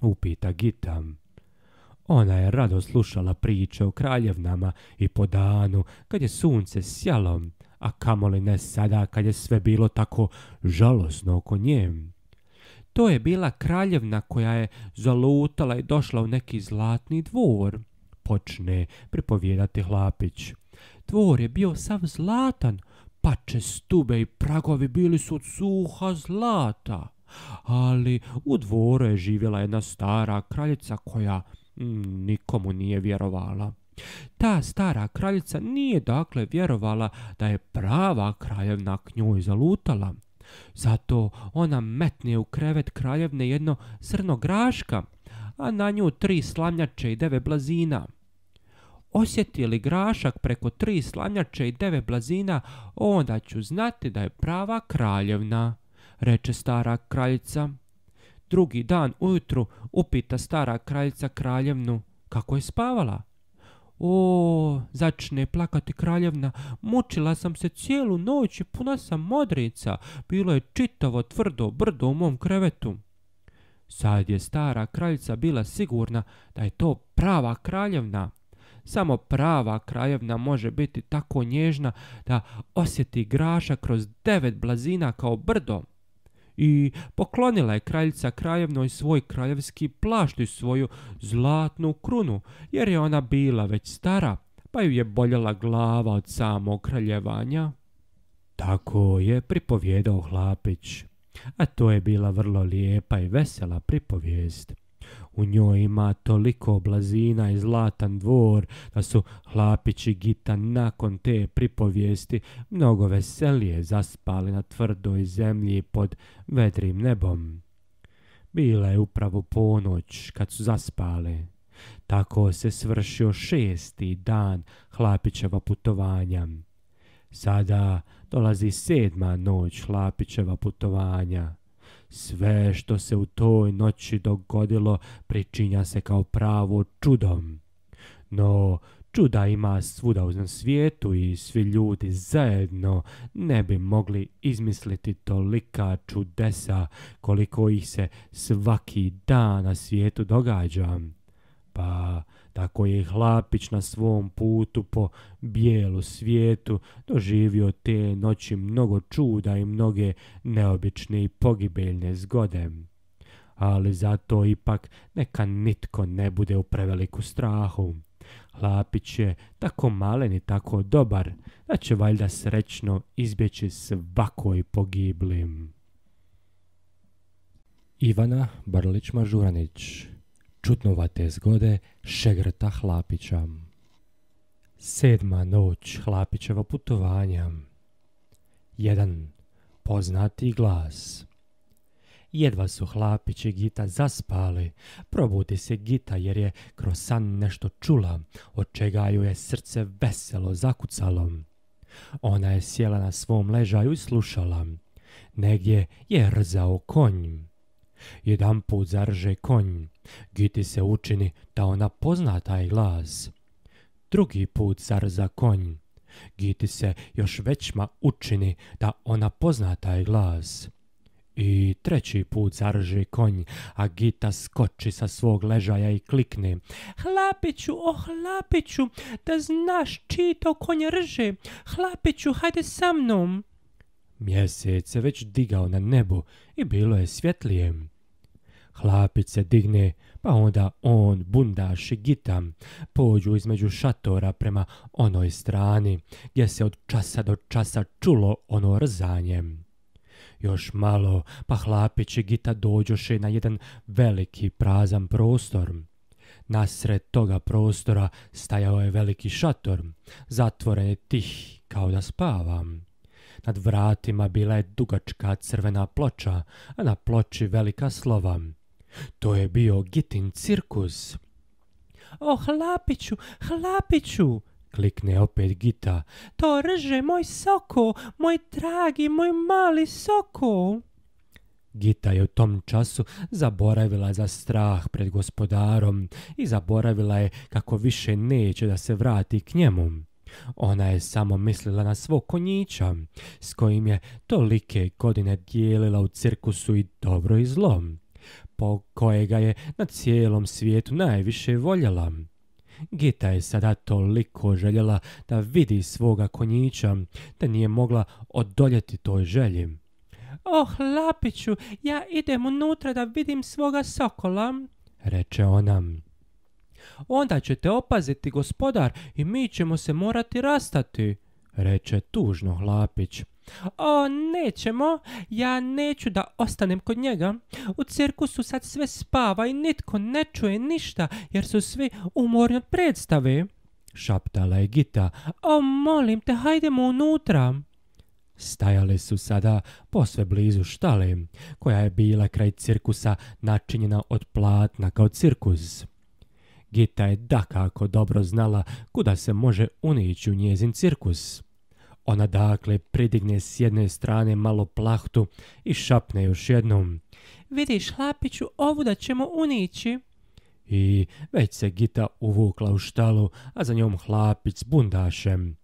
Upita Gita. Ona je rado slušala priče o kraljevnama i po danu, kad je sunce sjalo, a kamoli ne sada kad je sve bilo tako žalosno oko njem. To je bila kraljevna koja je zalutala i došla u neki zlatni dvor, počne pripovijedati Hlapić. Dvor je bio sav zlatan, pače stube i pragovi bili su od suha zlata. Ali u dvoru je živjela jedna stara kraljica koja nikomu nije vjerovala. Ta stara kraljica nije dakle vjerovala da je prava kraljevna k njoj zalutala. Zato ona metne u krevet kraljevne jedno srno graška, a na nju tri slamnjače i deve blazina. Osjeti li grašak preko tri slamnjače i deve blazina, onda ću znati da je prava kraljevna, reče stara kraljica. Drugi dan ujutru upita stara kraljica kraljevnu kako je spavala. O, začne plakati kraljevna, mučila sam se cijelu noć i puna sam modrica, bilo je čitavo tvrdo brdo u mom krevetu. Sad je stara kraljica bila sigurna da je to prava kraljevna. Samo prava kraljevna može biti tako nježna da osjeti graša kroz devet blazina kao brdo i poklonila je kraljica krajevnoj svoj kraljevski plašt i svoju zlatnu krunu, jer je ona bila već stara, pa ju je boljela glava od samog kraljevanja. Tako je pripovjedao Hlapić, a to je bila vrlo lijepa i vesela pripovijest. U njoj ima toliko blazina i zlatan dvor da su hlapići gita nakon te pripovijesti mnogo veselije zaspali na tvrdoj zemlji pod vedrim nebom. Bila je upravo ponoć kad su zaspali. Tako se svršio šesti dan Hlapićeva putovanja. Sada dolazi sedma noć Hlapićeva putovanja. Sve što se u toj noći dogodilo pričinja se kao pravo čudom. No, čuda ima svuda u svijetu i svi ljudi zajedno ne bi mogli izmisliti tolika čudesa koliko ih se svaki dan na svijetu događa. Pa tako je Hlapić na svom putu po bijelu svijetu doživio te noći mnogo čuda i mnoge neobične i pogibeljne zgode. Ali zato ipak neka nitko ne bude u preveliku strahu. Hlapić je tako malen i tako dobar da će valjda srećno izbjeći svakoj pogiblim. Ivana Barlić-Mažuranić čutnovate zgode Šegrta Hlapića. Sedma noć Hlapićeva putovanja. jedan Poznati glas Jedva su Hlapić i Gita zaspali. Probudi se Gita jer je kroz san nešto čula, od čega ju je srce veselo zakucalo. Ona je sjela na svom ležaju i slušala. Negdje je rzao konj. Jedan put zarže konj. Giti se učini da ona pozna taj glas. Drugi put zarza konj. Giti se još većma učini da ona pozna taj glas. I treći put zarže konj, a Gita skoči sa svog ležaja i klikne. Hlapiću, o oh, hlapiću, da znaš čiji to konj rže. Hlapiću, hajde sa mnom. Mjesec se već digao na nebu i bilo je svjetlijem. Hlapić se digne, pa onda on, bundaš i gitam pođu između šatora prema onoj strani, gdje se od časa do časa čulo ono rzanje. Još malo, pa Hlapić i Gita dođoše na jedan veliki prazan prostor. Nasred toga prostora stajao je veliki šator, zatvoren je tih kao da spavam. Nad vratima bila je dugačka crvena ploča, a na ploči velika slova to je bio Gitin cirkus. O, oh, hlapiću, hlapiću, klikne opet Gita. To rže moj soko, moj dragi, moj mali soko. Gita je u tom času zaboravila za strah pred gospodarom i zaboravila je kako više neće da se vrati k njemu. Ona je samo mislila na svog konjića, s kojim je tolike godine dijelila u cirkusu i dobro i zlom po kojega je na cijelom svijetu najviše voljela. Gita je sada toliko željela da vidi svoga konjića, da nije mogla odoljeti toj želji. Oh, Lapiću, ja idem unutra da vidim svoga sokola, reče ona. Onda ćete opaziti gospodar i mi ćemo se morati rastati, reče tužno Hlapić. O, nećemo, ja neću da ostanem kod njega. U cirkusu sad sve spava i nitko ne čuje ništa jer su svi umorni od predstave. Šaptala je Gita. O, molim te, hajdemo unutra. Stajale su sada posve blizu štale, koja je bila kraj cirkusa načinjena od platna kao cirkus. Gita je dakako dobro znala kuda se može unići u njezin cirkus. Ona dakle pridigne s jedne strane malo plahtu i šapne još jednom. Vidiš, hlapiću, ovu da ćemo unići. I već se Gita uvukla u štalu, a za njom Hlapić s bundašem.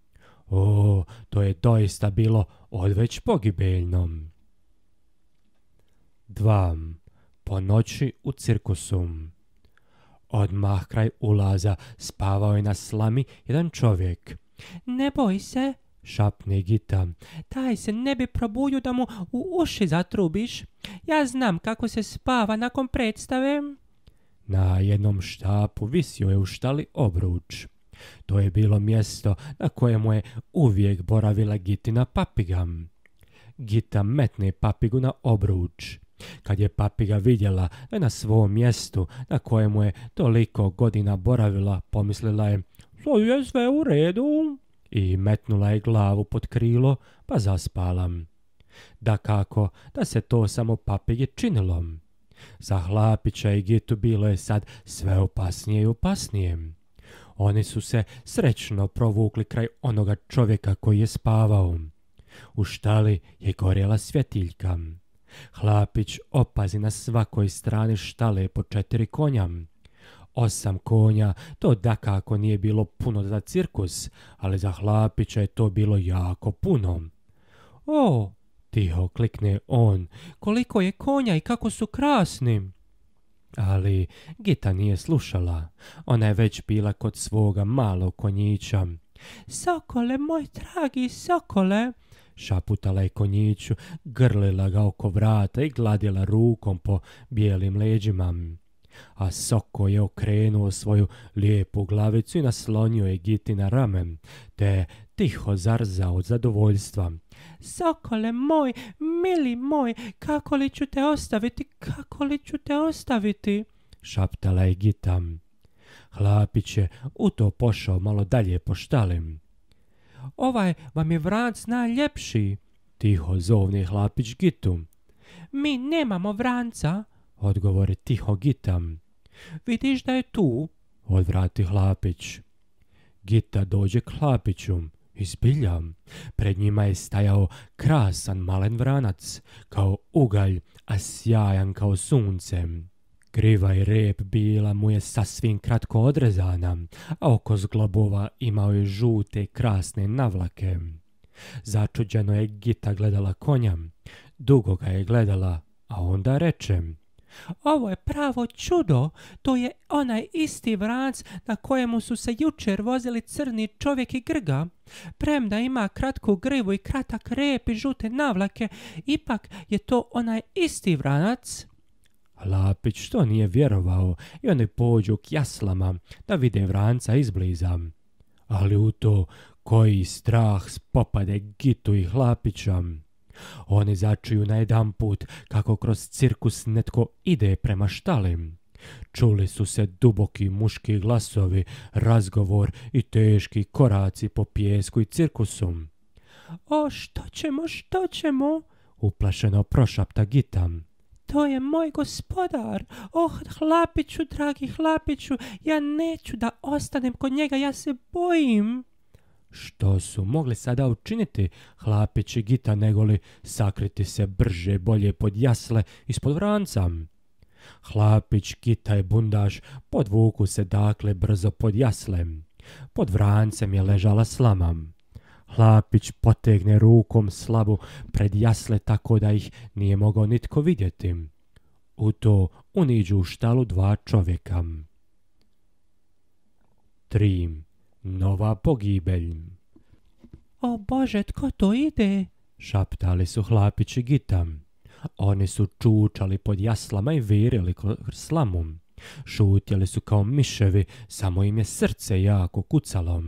O, to je doista bilo odveć pogibeljno. 2. Po noći u cirkusu Odmah kraj ulaza spavao je na slami jedan čovjek. Ne boj se, šapne Gita. Taj se ne bi probudio da mu u uši zatrubiš. Ja znam kako se spava nakon predstave. Na jednom štapu visio je u štali obruč. To je bilo mjesto na kojemu je uvijek boravila Gitina papiga. Gita metne papigu na obruč. Kad je papiga vidjela da na svom mjestu na kojemu je toliko godina boravila, pomislila je, to je sve u redu i metnula je glavu pod krilo, pa zaspala. Da kako, da se to samo papige činilo. Za Hlapića i Gitu bilo je sad sve opasnije i opasnije. Oni su se srećno provukli kraj onoga čovjeka koji je spavao. U štali je gorjela svjetiljka. Hlapić opazi na svakoj strani štale po četiri konja osam konja, to dakako nije bilo puno za cirkus, ali za hlapića je to bilo jako puno. O, tiho klikne on, koliko je konja i kako su krasni. Ali Gita nije slušala, ona je već bila kod svoga malog konjića. Sokole, moj dragi sokole, šaputala je konjiću, grlila ga oko vrata i gladila rukom po bijelim leđima a Soko je okrenuo svoju lijepu glavicu i naslonio je Giti na ramen, te tiho zarzao od zadovoljstva. Sokole moj, mili moj, kako li ću te ostaviti, kako li ću te ostaviti? Šaptala je Gita. Hlapić je u to pošao malo dalje po štalim. Ovaj vam je vranc najljepši, tiho zovne Hlapić Gitu. Mi nemamo vranca, Odgovore tiho gitam. Vidiš da je tu? Odvrati Hlapić. Gita dođe k Hlapiću. Izbiljam. Pred njima je stajao krasan malen vranac, kao ugalj, a sjajan kao sunce. Griva i rep bila mu je sasvim kratko odrezana, a oko zglobova imao je žute krasne navlake. Začuđeno je Gita gledala konja, dugo ga je gledala, a onda rečem. Ovo je pravo čudo, to je onaj isti vrac, na kojemu su se jučer vozili crni čovjek i grga. Premda ima kratku grivu i kratak rep i žute navlake, ipak je to onaj isti vranac. Lapić što nije vjerovao i oni pođu k jaslama da vide vranca izbliza. Ali u to koji strah spopade Gitu i hlapićam. Oni začuju na jedan put kako kroz cirkus netko ide prema štali. Čuli su se duboki muški glasovi, razgovor i teški koraci po pjesku i cirkusu. O, što ćemo, što ćemo? Uplašeno prošapta Gita. To je moj gospodar. Oh, hlapiću, dragi hlapiću, ja neću da ostanem kod njega, ja se bojim. Što su mogli sada učiniti hlapić gita negoli sakriti se brže bolje pod jasle ispod vranca? Hlapić, Gita je bundaš podvuku se dakle brzo pod jaslem. Pod vrancem je ležala slama. Hlapić potegne rukom slabu pred jasle tako da ih nije mogao nitko vidjeti. U to uniđu u štalu dva čovjeka. 3. Nova pogibelj. O Bože, tko to ide? Šaptali su hlapić gitam. Oni su čučali pod jaslama i virili kroz slamu. Šutjeli su kao miševi, samo im je srce jako kucalo.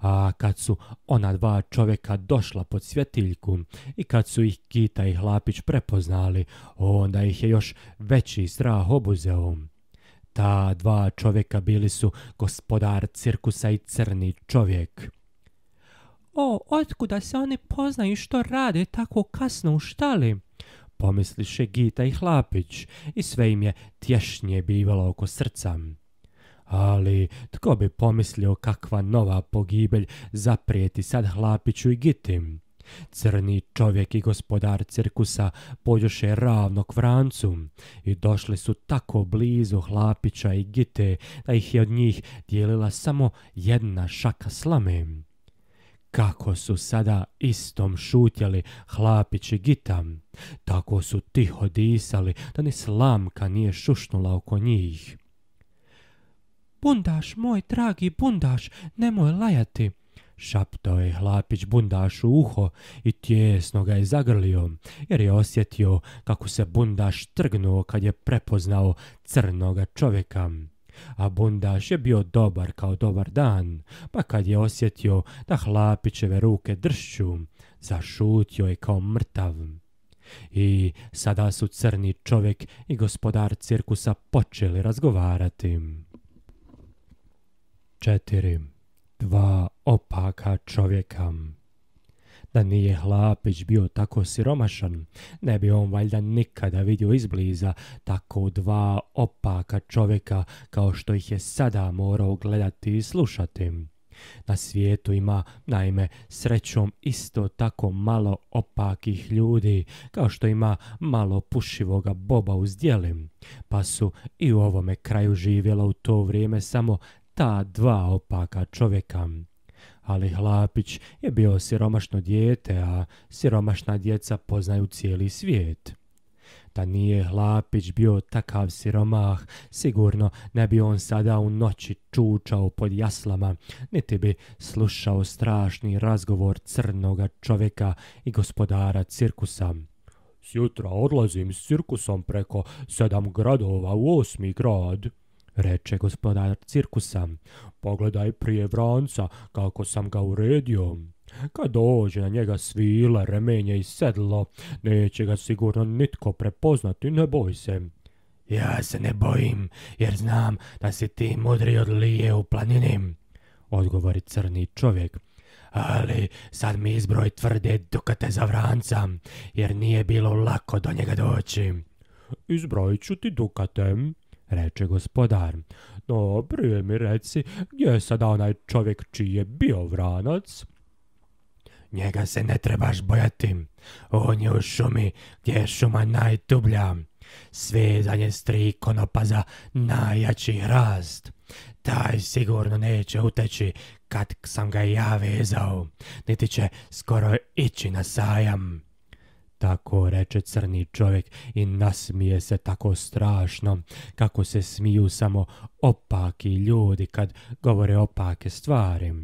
A kad su ona dva čovjeka došla pod svjetiljku i kad su ih Kita i Hlapić prepoznali, onda ih je još veći strah obuzeo. Ta dva čovjeka bili su gospodar cirkusa i crni čovjek. O, otkuda se oni poznaju što rade tako kasno u štali? Pomisliše Gita i Hlapić i sve im je tješnje bivalo oko srca. Ali tko bi pomislio kakva nova pogibelj zaprijeti sad Hlapiću i Gitim? Crni čovjek i gospodar cirkusa pođoše ravno k vrancu i došli su tako blizu hlapića i gite da ih je od njih dijelila samo jedna šaka slame. Kako su sada istom šutjeli hlapić i gita, tako su tiho disali da ni slamka nije šušnula oko njih. Bundaš, moj dragi bundaš, nemoj lajati, Šaptao je hlapić bundašu uho i tjesno ga je zagrlio, jer je osjetio kako se bundaš trgnuo kad je prepoznao crnoga čovjeka. A bundaš je bio dobar kao dobar dan, pa kad je osjetio da hlapićeve ruke dršću, zašutio je kao mrtav. I sada su crni čovjek i gospodar cirkusa počeli razgovarati. 4 dva opaka čovjeka. Da nije Hlapić bio tako siromašan, ne bi on valjda nikada vidio izbliza tako dva opaka čovjeka kao što ih je sada morao gledati i slušati. Na svijetu ima, naime, srećom isto tako malo opakih ljudi, kao što ima malo pušivoga boba uz djelim, pa su i u ovome kraju živjela u to vrijeme samo ta dva opaka čovjeka. Ali Hlapić je bio siromašno dijete, a siromašna djeca poznaju cijeli svijet. Da nije Hlapić bio takav siromah, sigurno ne bi on sada u noći čučao pod jaslama, niti bi slušao strašni razgovor crnoga čovjeka i gospodara cirkusa. Sjutra odlazim s cirkusom preko sedam gradova u osmi grad reče gospodar cirkusa. Pogledaj prije vranca kako sam ga uredio. Kad dođe na njega svila, remenje i sedlo, neće ga sigurno nitko prepoznati, ne boj se. Ja se ne bojim, jer znam da si ti mudri od lije u planini, odgovori crni čovjek. Ali sad mi izbroj tvrde dukate za vranca, jer nije bilo lako do njega doći. Izbrojit ću ti dukatem, reče gospodar. No, prije mi reci, gdje je sada onaj čovjek čiji je bio vranac? Njega se ne trebaš bojati. On je u šumi gdje je šuma najtublja. Svezan je stri konopaza najjači rast. Taj sigurno neće uteći kad sam ga ja vezao, niti će skoro ići na sajam. Tako reče crni čovjek i nasmije se tako strašno, kako se smiju samo opaki ljudi kad govore opake stvari.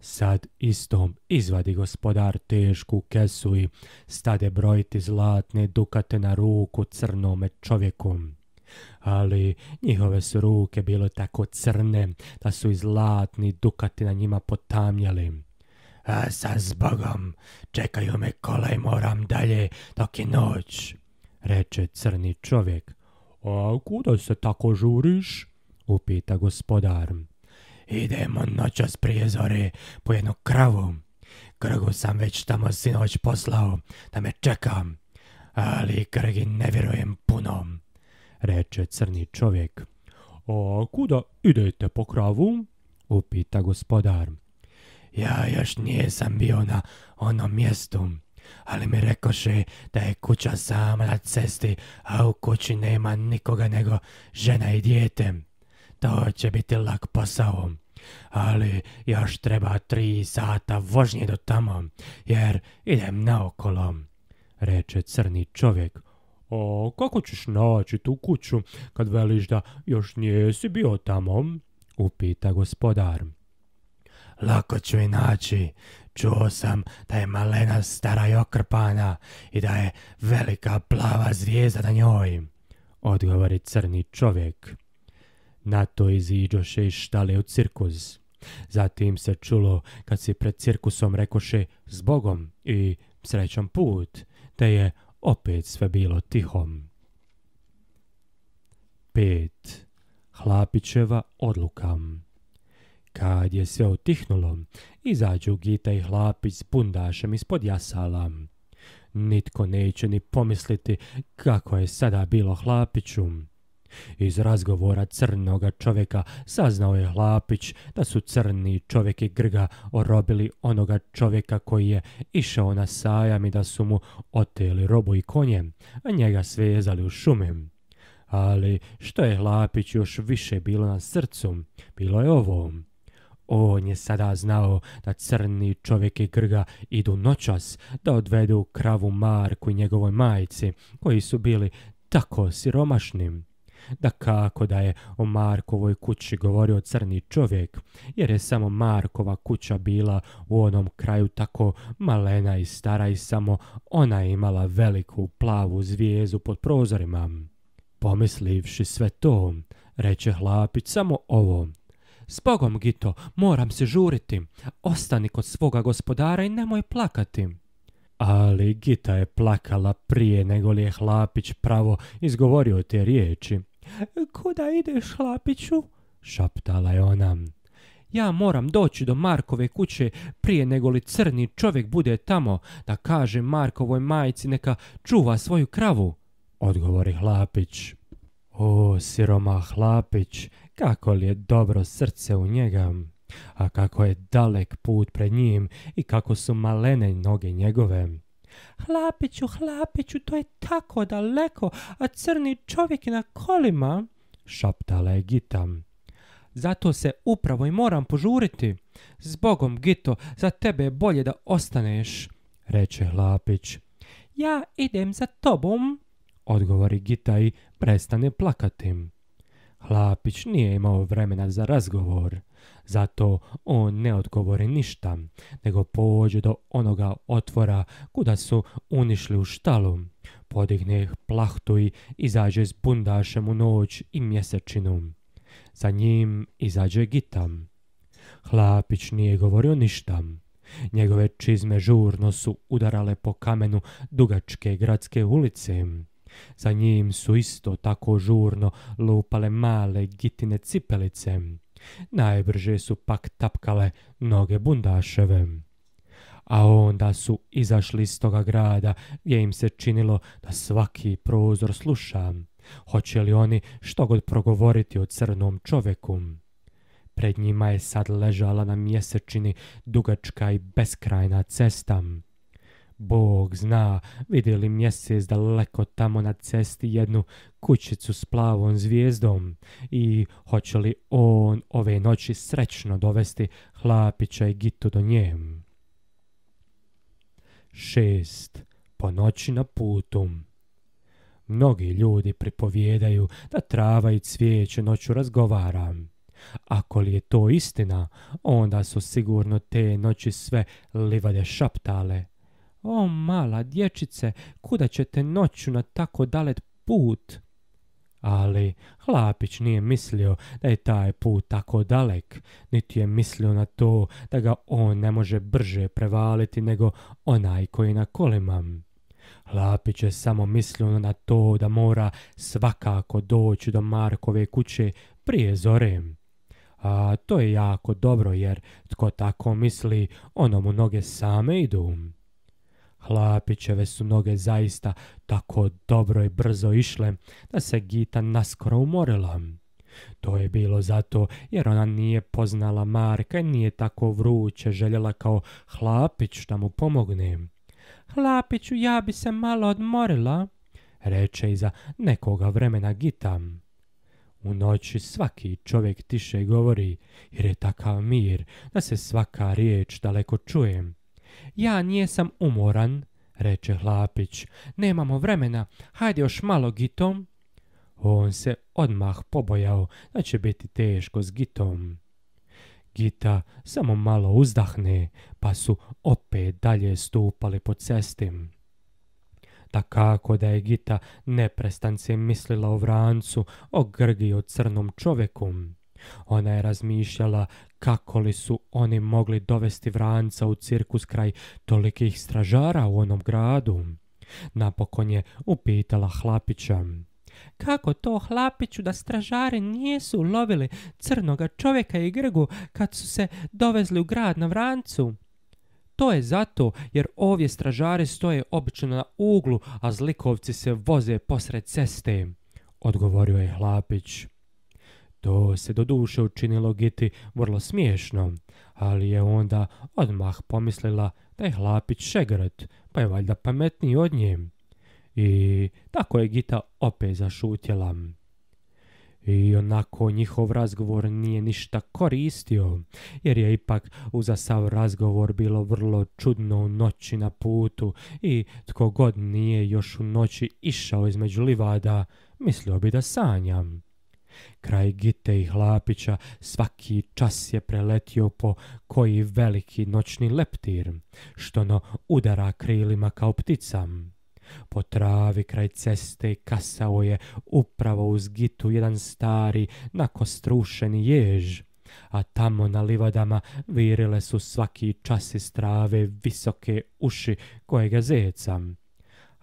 Sad istom izvadi gospodar tešku kesu i stade brojiti zlatne dukate na ruku crnome čovjeku. Ali njihove su ruke bilo tako crne da su i zlatni dukati na njima potamljali. A sa zbogom, čekaju me kola moram dalje dok je noć, reče crni čovjek. A kuda se tako žuriš? upita gospodar. Idemo noćas prije zore po jednu kravu. Krgu sam već tamo sinoć poslao da me čekam, ali krgi ne vjerujem punom, reče crni čovjek. A kuda idete po kravu? upita gospodar. Ja još nisam bio na onom mjestu, ali mi rekoše da je kuća sama na cesti, a u kući nema nikoga nego žena i dijete. To će biti lak posao, ali još treba tri sata vožnje do tamo, jer idem naokolo, reče crni čovjek. O, kako ćeš naći tu kuću kad veliš da još nijesi bio tamo? Upita gospodar lako ću i naći. Čuo sam da je malena stara i okrpana i da je velika plava zvijezda na njoj. Odgovori crni čovjek. Na to iziđoše i štale u cirkus. Zatim se čulo kad si pred cirkusom rekoše s Bogom i srećom put, te je opet sve bilo tihom. 5. Hlapićeva odluka kad je sve utihnulo, izađu Gita i hlapić s bundašem ispod jasala. Nitko neće ni pomisliti kako je sada bilo hlapiću. Iz razgovora crnoga čovjeka saznao je Hlapić da su crni čovjek grga orobili onoga čovjeka koji je išao na sajam i da su mu oteli robu i konje, a njega svezali u šumi. Ali što je Hlapić još više bilo na srcu, bilo je ovo. On je sada znao da crni čovjek i grga idu noćas da odvedu kravu Marku i njegovoj majci, koji su bili tako siromašnim. Da kako da je o Markovoj kući govorio crni čovjek, jer je samo Markova kuća bila u onom kraju tako malena i stara i samo ona je imala veliku plavu zvijezu pod prozorima. Pomislivši sve to, reče hlapić samo ovo. Zbogom, Gito, moram se žuriti. Ostani kod svoga gospodara i nemoj plakati. Ali Gita je plakala prije nego li je Hlapić pravo izgovorio te riječi. Kuda ideš, Hlapiću? šaptala je ona. Ja moram doći do Markove kuće prije nego li crni čovjek bude tamo, da kaže Markovoj majci neka čuva svoju kravu, odgovori Hlapić. O, siroma Hlapić, kako li je dobro srce u njega, a kako je dalek put pred njim i kako su malene noge njegove. Hlapiću, hlapiću, to je tako daleko, a crni čovjek je na kolima, šaptala je Gita. Zato se upravo i moram požuriti. Zbogom, Gito, za tebe je bolje da ostaneš, reče Hlapić. Ja idem za tobom, odgovori Gita i prestane plakati. Hlapić nije imao vremena za razgovor, zato on ne odgovori ništa, nego pođe do onoga otvora kuda su unišli u štalu. Podigne plahtu i izađe s bundašem u noć i mjesečinu. Za njim izađe gitam. Hlapić nije govorio ništa. Njegove čizme žurno su udarale po kamenu dugačke gradske ulice. Za njim su isto tako žurno lupale male gitine cipelice. Najbrže su pak tapkale noge bundaševe. A onda su izašli iz toga grada gdje im se činilo da svaki prozor sluša. Hoće li oni što god progovoriti o crnom čovjeku Pred njima je sad ležala na mjesečini dugačka i beskrajna cesta. Bog zna, vidjeli mjesec daleko tamo na cesti jednu kućicu s plavom zvijezdom i hoće li on ove noći srećno dovesti hlapića i gitu do njem. Šest. Po noći na putu. Mnogi ljudi pripovijedaju da trava i cvijeće noću razgovara. Ako li je to istina, onda su sigurno te noći sve livade šaptale – o, mala dječice, kuda ćete noću na tako dalet put? Ali Hlapić nije mislio da je taj put tako dalek, niti je mislio na to da ga on ne može brže prevaliti nego onaj koji na kolima. Hlapić je samo mislio na to da mora svakako doći do Markove kuće prije zore. A to je jako dobro jer tko tako misli, ono mu noge same idu. Hlapićeve su noge zaista tako dobro i brzo išle da se Gita naskoro umorila. To je bilo zato jer ona nije poznala Marka i nije tako vruće željela kao Hlapić da mu pomogne. Hlapiću, ja bi se malo odmorila, reče iza nekoga vremena Gita. U noći svaki čovjek tiše govori, jer je takav mir da se svaka riječ daleko čuje. Ja nijesam umoran, reče Hlapić. Nemamo vremena, hajde još malo gitom. On se odmah pobojao da će biti teško s gitom. Gita samo malo uzdahne, pa su opet dalje stupali po cestim. Takako da je Gita neprestance mislila o vrancu, o grgi o crnom čoveku. Ona je razmišljala kako li su oni mogli dovesti vranca u cirkus kraj tolikih stražara u onom gradu? Napokon je upitala Hlapića. Kako to Hlapiću da stražari nijesu lovili crnoga čovjeka i grgu kad su se dovezli u grad na vrancu? To je zato jer ovdje stražari stoje obično na uglu, a zlikovci se voze posred ceste, odgovorio je Hlapić. To se duše učinilo Giti vrlo smiješno, ali je onda odmah pomislila da je hlapić šegret, pa je valjda pametniji od nje. I tako je Gita opet zašutjela. I onako njihov razgovor nije ništa koristio, jer je ipak uza sav razgovor bilo vrlo čudno u noći na putu i tko god nije još u noći išao između livada, mislio bi da sanjam. Kraj Gite i Hlapića svaki čas je preletio po koji veliki noćni leptir, što no udara krilima kao ptica. Po travi kraj ceste kasao je upravo uz Gitu jedan stari nakostrušeni jež, a tamo na livadama virile su svaki čas iz trave visoke uši kojega zecam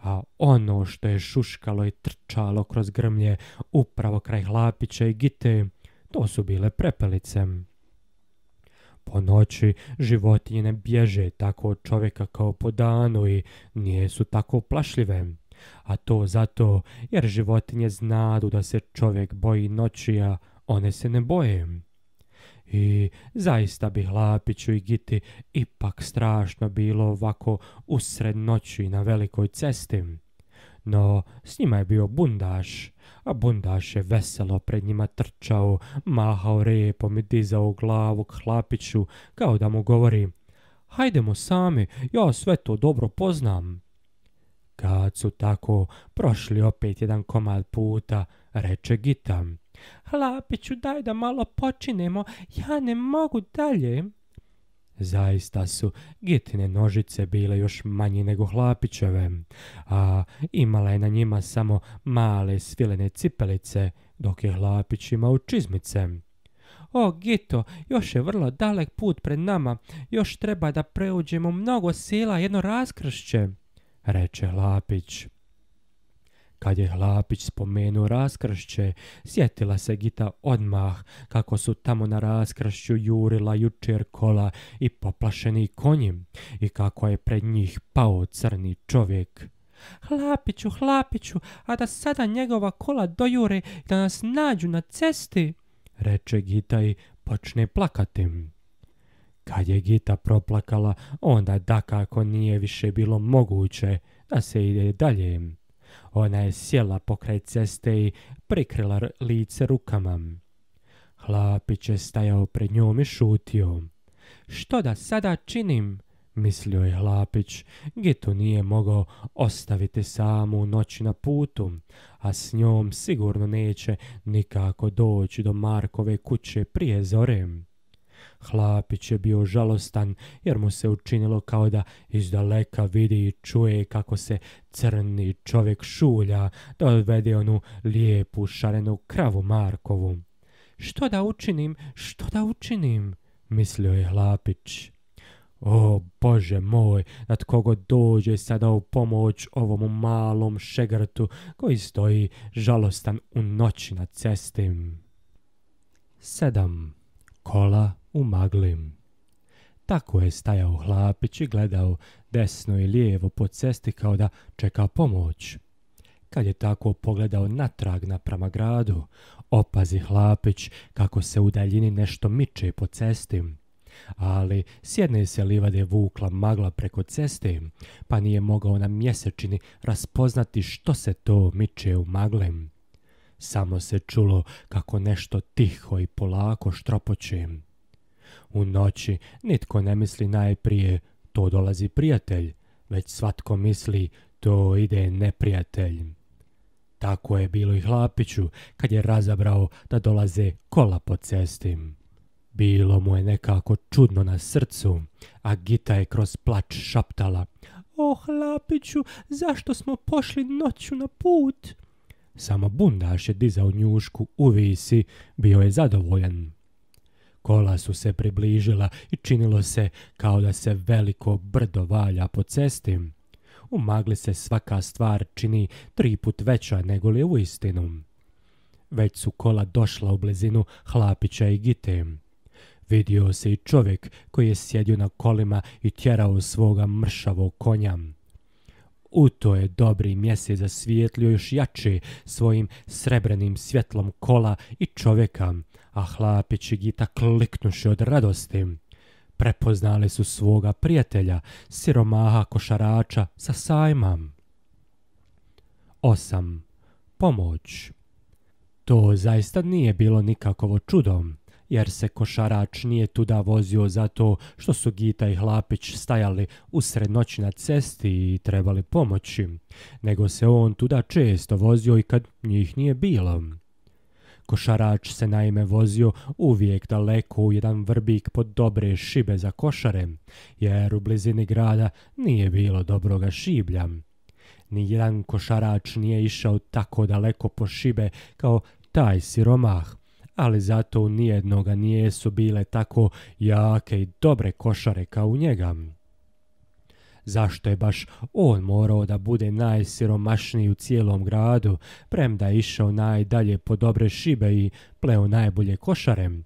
a ono što je šuškalo i trčalo kroz grmlje upravo kraj hlapića i gite, to su bile prepelice. Po noći životinje ne bježe tako od čovjeka kao po danu i nije su tako plašljive. A to zato jer životinje znadu da se čovjek boji noći, a one se ne boje. I zaista bi Hlapiću i Giti ipak strašno bilo ovako usred noći na velikoj cesti. No, s njima je bio bundaš, a bundaš je veselo pred njima trčao, mahao repom i dizao glavu k Hlapiću kao da mu govori Hajdemo sami, ja sve to dobro poznam. Kad su tako prošli opet jedan komad puta, reče Gitam. Lapiću, daj da malo počinemo, ja ne mogu dalje. Zaista su Gitine nožice bile još manje nego Hlapićeve, a imala je na njima samo male svilene cipelice, dok je Hlapić imao čizmice. O, Gito, još je vrlo dalek put pred nama, još treba da preuđemo mnogo sila jedno raskršće, reče Hlapić. Kad je Hlapić spomenuo raskršće, sjetila se Gita odmah kako su tamo na raskršću jurila jučer kola i poplašeni konji i kako je pred njih pao crni čovjek. Hlapiću, Hlapiću, a da sada njegova kola dojure da nas nađu na cesti, reče Gita i počne plakati. Kad je Gita proplakala, onda dakako nije više bilo moguće da se ide dalje. Ona je sjela pokraj ceste i prikrila lice rukama. Hlapić je stajao pred njom i šutio. Što da sada činim? Mislio je Hlapić, Gitu nije mogao ostaviti samu noć na putu, a s njom sigurno neće nikako doći do Markove kuće prije zorem. Hlapić je bio žalostan jer mu se učinilo kao da iz daleka vidi i čuje kako se crni čovjek šulja da odvede onu lijepu šarenu kravu Markovu. Što da učinim, što da učinim, mislio je Hlapić. O, Bože moj, nad kogo dođe sada u pomoć ovom malom šegrtu koji stoji žalostan u noći na cesti. Sedam Kola u magli. Tako je stajao hlapić i gledao desno i lijevo po cesti kao da čeka pomoć. Kad je tako pogledao natrag naprama gradu, opazi hlapić kako se u daljini nešto miče po cesti. Ali s jedne se livade vukla magla preko ceste, pa nije mogao na mjesečini raspoznati što se to miče u maglem. Samo se čulo kako nešto tiho i polako štropoće. U noći nitko ne misli najprije to dolazi prijatelj, već svatko misli to ide neprijatelj. Tako je bilo i Hlapiću kad je razabrao da dolaze kola po cesti. Bilo mu je nekako čudno na srcu, a Gita je kroz plač šaptala. O, Hlapiću, zašto smo pošli noću na put? Samo bundaš je dizao njušku u visi, bio je zadovoljan. Kola su se približila i činilo se kao da se veliko brdo valja po cesti. U magli se svaka stvar čini tri put veća nego li u istinu. Već su kola došla u blizinu Hlapića i Gite. Vidio se i čovjek koji je sjedio na kolima i tjerao svoga mršavog konja. U to je dobri mjesec zasvijetlio još jače svojim srebrenim svjetlom kola i čovjeka, a hlapić i Gita kliknuši od radosti. Prepoznali su svoga prijatelja, siromaha košarača sa sajmam. 8. Pomoć To zaista nije bilo nikakovo čudom, jer se košarač nije tuda vozio zato što su Gita i Hlapić stajali usred noći na cesti i trebali pomoći, nego se on tuda često vozio i kad njih nije bilo. Košarač se naime vozio uvijek daleko u jedan vrbik pod dobre šibe za košarem, jer u blizini grada nije bilo dobroga šiblja. Nijedan košarač nije išao tako daleko po šibe kao taj siromah, ali zato u nijednoga nijesu bile tako jake i dobre košare kao u njega. Zašto je baš on morao da bude najsiromašniji u cijelom gradu, premda je išao najdalje po dobre šibe i pleo najbolje košarem?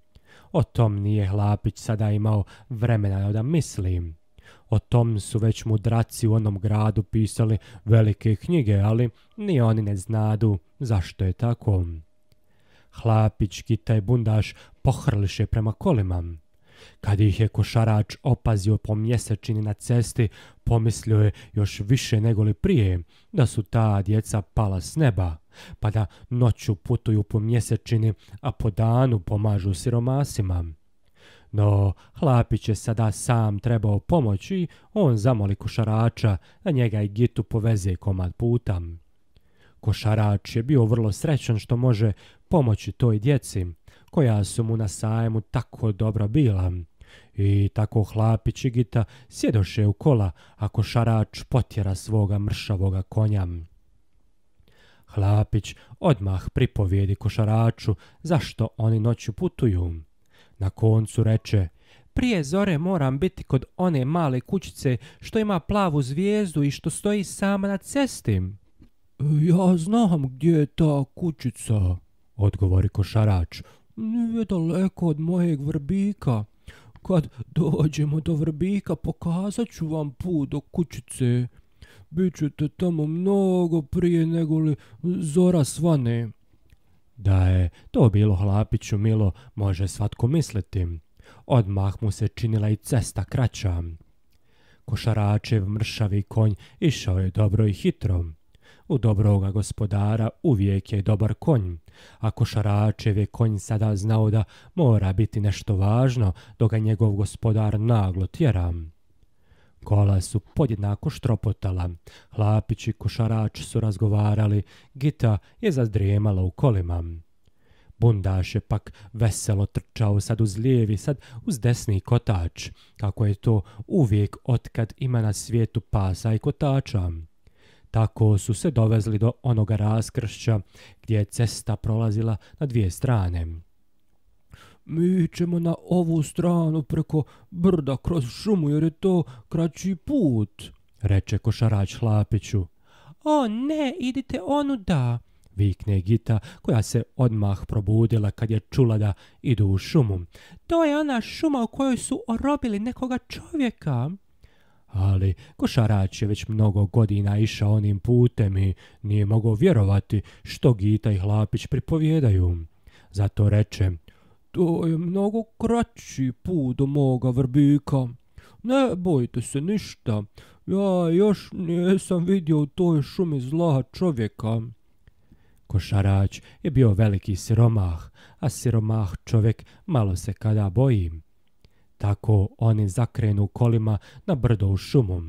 O tom nije Hlapić sada imao vremena da mislim. O tom su već mudraci u onom gradu pisali velike knjige, ali ni oni ne znadu zašto je tako. Hlapić, taj Bundaš pohrliše prema kolima. Kad ih je košarač opazio po mjesečini na cesti, pomislio je još više nego li prije da su ta djeca pala s neba, pa da noću putuju po mjesečini, a po danu pomažu siromasima. No, Hlapić je sada sam trebao pomoći, on zamoli košarača da njega i Gitu poveze komad putam. Košarač je bio vrlo srećan što može pomoći toj djeci, koja su mu na sajmu tako dobro bila. I tako hlapić Čigita sjedoše u kola, ako šarač potjera svoga mršavoga konja. Hlapić odmah pripovijedi košaraču zašto oni noću putuju. Na koncu reče, prije zore moram biti kod one male kućice što ima plavu zvijezdu i što stoji sama na cesti. Ja znam gdje je ta kućica, odgovori košarač nije daleko od mojeg vrbika. Kad dođemo do vrbika pokazat ću vam put do kućice. Bićete tamo mnogo prije nego li zora svane. Da je to bilo Hlapiću milo, može svatko misliti. Odmah mu se činila i cesta kraća. Košaračev mršavi konj išao je dobro i hitrom. U dobroga gospodara uvijek je dobar konj. Ako šaračev je konj sada znao da mora biti nešto važno, dok ga njegov gospodar naglo tjera. Kola su podjednako štropotala. Hlapić i košarač su razgovarali, Gita je zadrijemala u kolima. Bundaš je pak veselo trčao sad uz lijevi, sad uz desni kotač, kako je to uvijek otkad ima na svijetu pasa i kotača. Tako su se dovezli do onoga raskršća gdje je cesta prolazila na dvije strane. Mi ćemo na ovu stranu preko brda kroz šumu jer je to kraći put, reče košarač Hlapiću. O ne, idite onu da, vikne Gita koja se odmah probudila kad je čula da idu u šumu. To je ona šuma u kojoj su orobili nekoga čovjeka ali košarač je već mnogo godina išao onim putem i nije mogao vjerovati što Gita i Hlapić pripovjedaju. Zato reče, to je mnogo kraći put do moga vrbika. Ne bojte se ništa, ja još nisam vidio u toj šumi zla čovjeka. Košarač je bio veliki siromah, a siromah čovjek malo se kada boji. Tako oni zakrenu kolima na brdo u šumu.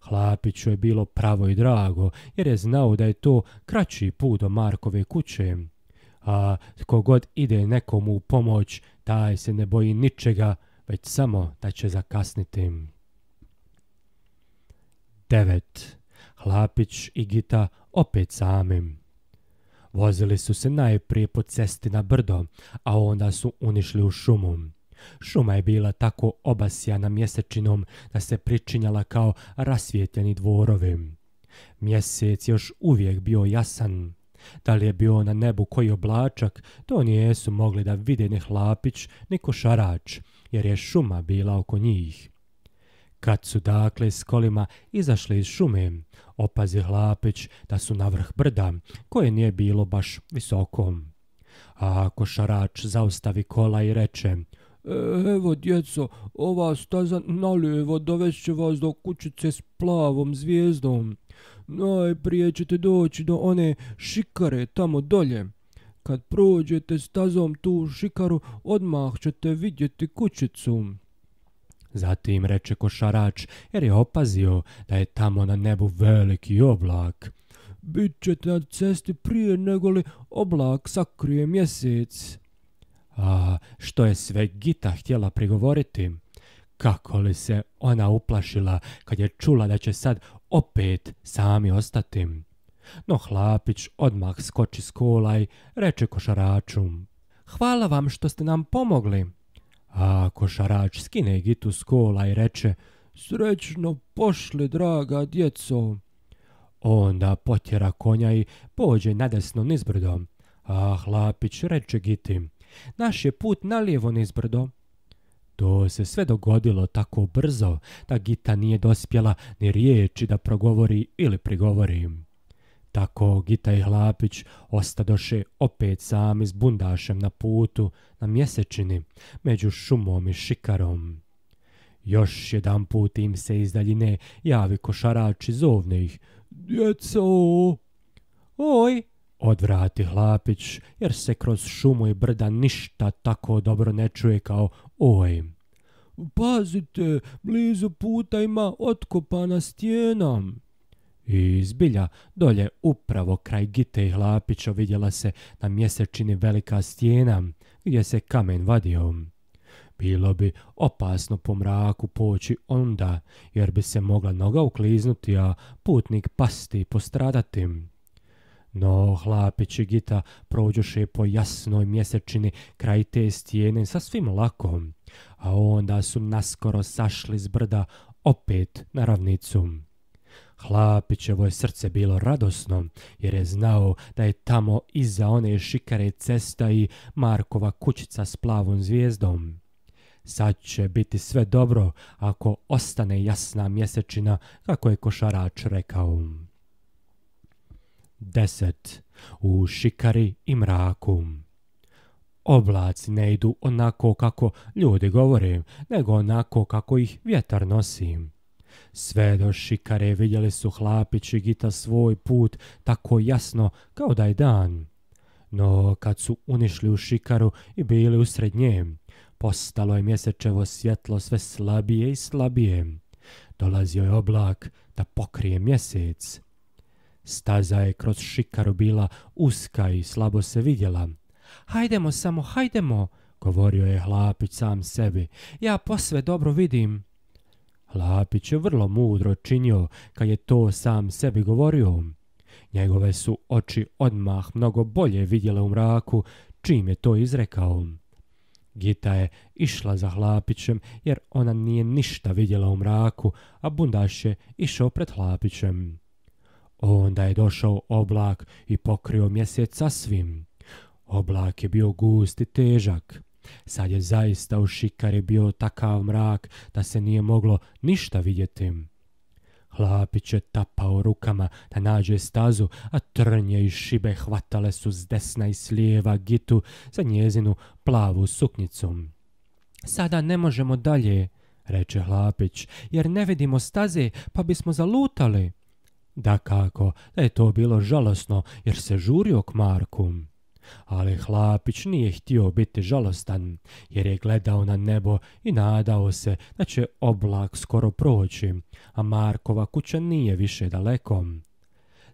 Hlapiću je bilo pravo i drago, jer je znao da je to kraći put do Markove kuće. A tko god ide nekomu u pomoć, taj se ne boji ničega, već samo da će zakasniti. 9. Hlapić i Gita opet samim. Vozili su se najprije po cesti na brdo, a onda su unišli u šumom. Šuma je bila tako obasjana mjesečinom da se pričinjala kao rasvjetljeni dvorovi. Mjesec još uvijek bio jasan. Da li je bio na nebu koji oblačak, to nijesu mogli da vide ni hlapić, ni košarač, jer je šuma bila oko njih. Kad su dakle s kolima izašli iz šume, opazi hlapić da su na vrh brda, koje nije bilo baš visoko. A košarač zaustavi kola i reče, E, evo djeco, ova staza nalijevo dovest će vas do kućice s plavom zvijezdom. Najprije ćete doći do one šikare tamo dolje. Kad prođete stazom tu šikaru, odmah ćete vidjeti kućicu. Zatim reče košarač, jer je opazio da je tamo na nebu veliki oblak. Bit ćete na cesti prije nego li oblak sakrije mjesec a, što je sve Gita htjela prigovoriti. Kako li se ona uplašila kad je čula da će sad opet sami ostati? No Hlapić odmah skoči s kola i reče košaraču. Hvala vam što ste nam pomogli. A košarač skine Gitu s kola i reče Srećno pošli, draga djeco. Onda potjera konja i pođe nadesno nizbrdo. A Hlapić reče Giti naš je put na niz brdo. To se sve dogodilo tako brzo da Gita nije dospjela ni riječi da progovori ili prigovori. Tako Gita i Hlapić ostadoše opet sami s bundašem na putu na mjesečini među šumom i šikarom. Još jedan put im se iz daljine javi košarač zovne ih. Djeco! Oj, Odvrati Hlapić, jer se kroz šumu i brda ništa tako dobro ne čuje kao oj. Pazite, blizu puta ima otkopana stijena. I zbilja, dolje upravo kraj Gite i Hlapića vidjela se na mjesečini velika stijena, gdje se kamen vadio. Bilo bi opasno po mraku poći onda, jer bi se mogla noga ukliznuti, a putnik pasti i postradati. No, hlapeći gita prođoše po jasnoj mjesečini kraj te stijene svim lakom, a onda su naskoro sašli s brda opet na ravnicu. Hlapićevo je srce bilo radosno, jer je znao da je tamo iza one šikare cesta i Markova kućica s plavom zvijezdom. Sad će biti sve dobro ako ostane jasna mjesečina, kako je košarač rekao. Deset. U šikari i mraku. Oblaci ne idu onako kako ljudi govore, nego onako kako ih vjetar nosi. Sve do šikare vidjeli su i gita svoj put tako jasno kao da je dan. No kad su unišli u šikaru i bili usred nje, postalo je mjesečevo svjetlo sve slabije i slabije. Dolazio je oblak da pokrije mjesec. Staza je kroz šikaru bila uska i slabo se vidjela. Hajdemo samo, hajdemo, govorio je Hlapić sam sebi. Ja posve dobro vidim. Hlapić je vrlo mudro činio kad je to sam sebi govorio. Njegove su oči odmah mnogo bolje vidjele u mraku čim je to izrekao. Gita je išla za Hlapićem jer ona nije ništa vidjela u mraku, a Bundaš je išao pred Hlapićem. Onda je došao oblak i pokrio mjesec svim. Oblak je bio gust i težak. Sad je zaista u šikari bio takav mrak da se nije moglo ništa vidjeti. Hlapić je tapao rukama da nađe stazu, a trnje i šibe hvatale su s desna i s lijeva gitu za njezinu plavu suknicom. Sada ne možemo dalje, reče Hlapić, jer ne vidimo staze pa bismo zalutali. Da kako, da je to bilo žalosno jer se žurio k Marku. Ali Hlapić nije htio biti žalostan, jer je gledao na nebo i nadao se da će oblak skoro proći, a Markova kuća nije više daleko.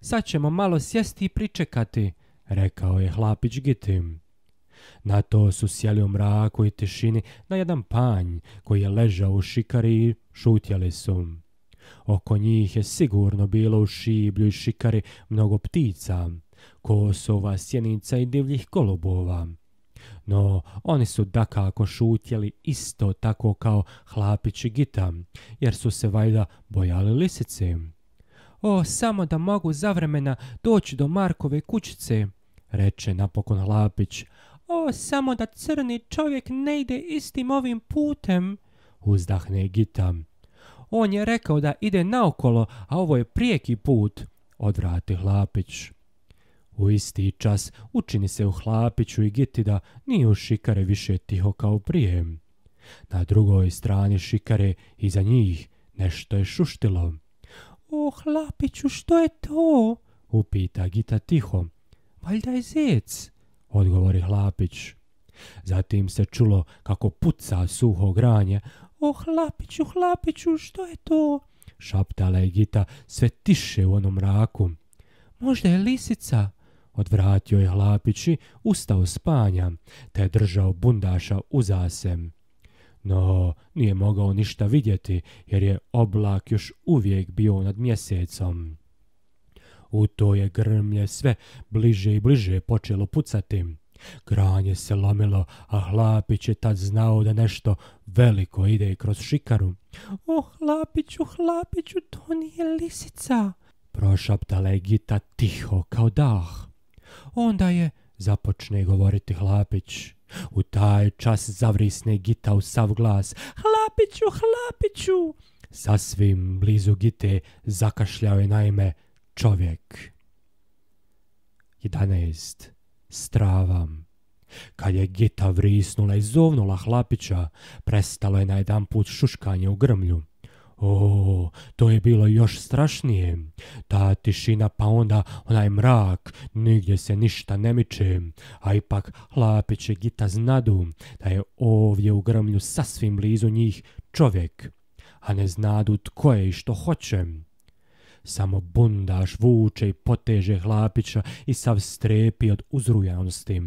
Sad ćemo malo sjesti i pričekati, rekao je Hlapić Gitim. Na to su sjeli u mraku i tišini na jedan panj koji je ležao u šikari i šutjeli su. Oko njih je sigurno bilo u šiblju i šikari mnogo ptica, kosova, sjenica i divljih kolobova. No, oni su dakako šutjeli isto tako kao hlapić i gita, jer su se valjda bojali lisice. O, samo da mogu zavremena doći do Markove kućice, reče napokon hlapić. O, samo da crni čovjek ne ide istim ovim putem, uzdahne gita. On je rekao da ide naokolo, a ovo je prijeki put, odvrati Hlapić. U isti čas učini se u Hlapiću i da nije u šikare više tiho kao prije. Na drugoj strani šikare, iza njih, nešto je šuštilo. O, Hlapiću, što je to? upita Gita tiho. Valjda je zec, odgovori Hlapić. Zatim se čulo kako puca suho granje, o oh, hlapiću, hlapiću, što je to? Šaptala je Gita sve tiše u onom mraku. Možda je lisica, Odvratio je hlapići, ustao spanja, te je držao bundaša uzasem. No, nije mogao ništa vidjeti, jer je oblak još uvijek bio nad mjesecom. U to je grmlje sve bliže i bliže počelo pucati. Granje se lomilo, a Hlapić je tad znao da nešto veliko ide kroz šikaru. O, oh, Hlapiću, Hlapiću, to nije lisica, prošaptala je Gita tiho kao dah. Onda je, započne govoriti Hlapić. U taj čas zavrisne Gita u sav glas. Hlapiću, Hlapiću! Sasvim blizu Gite zakašljao je naime čovjek. 11 stravam. Kad je Gita vrisnula i zovnula hlapića, prestalo je na jedan put šuškanje u grmlju. O, to je bilo još strašnije. Ta tišina pa onda onaj mrak, nigdje se ništa ne miče, a ipak hlapić je Gita znadu da je ovdje u grmlju sasvim blizu njih čovjek, a ne znadu tko je i što hoće. Samo bundaš vuče i poteže hlapića i sav strepi od uzrujanosti.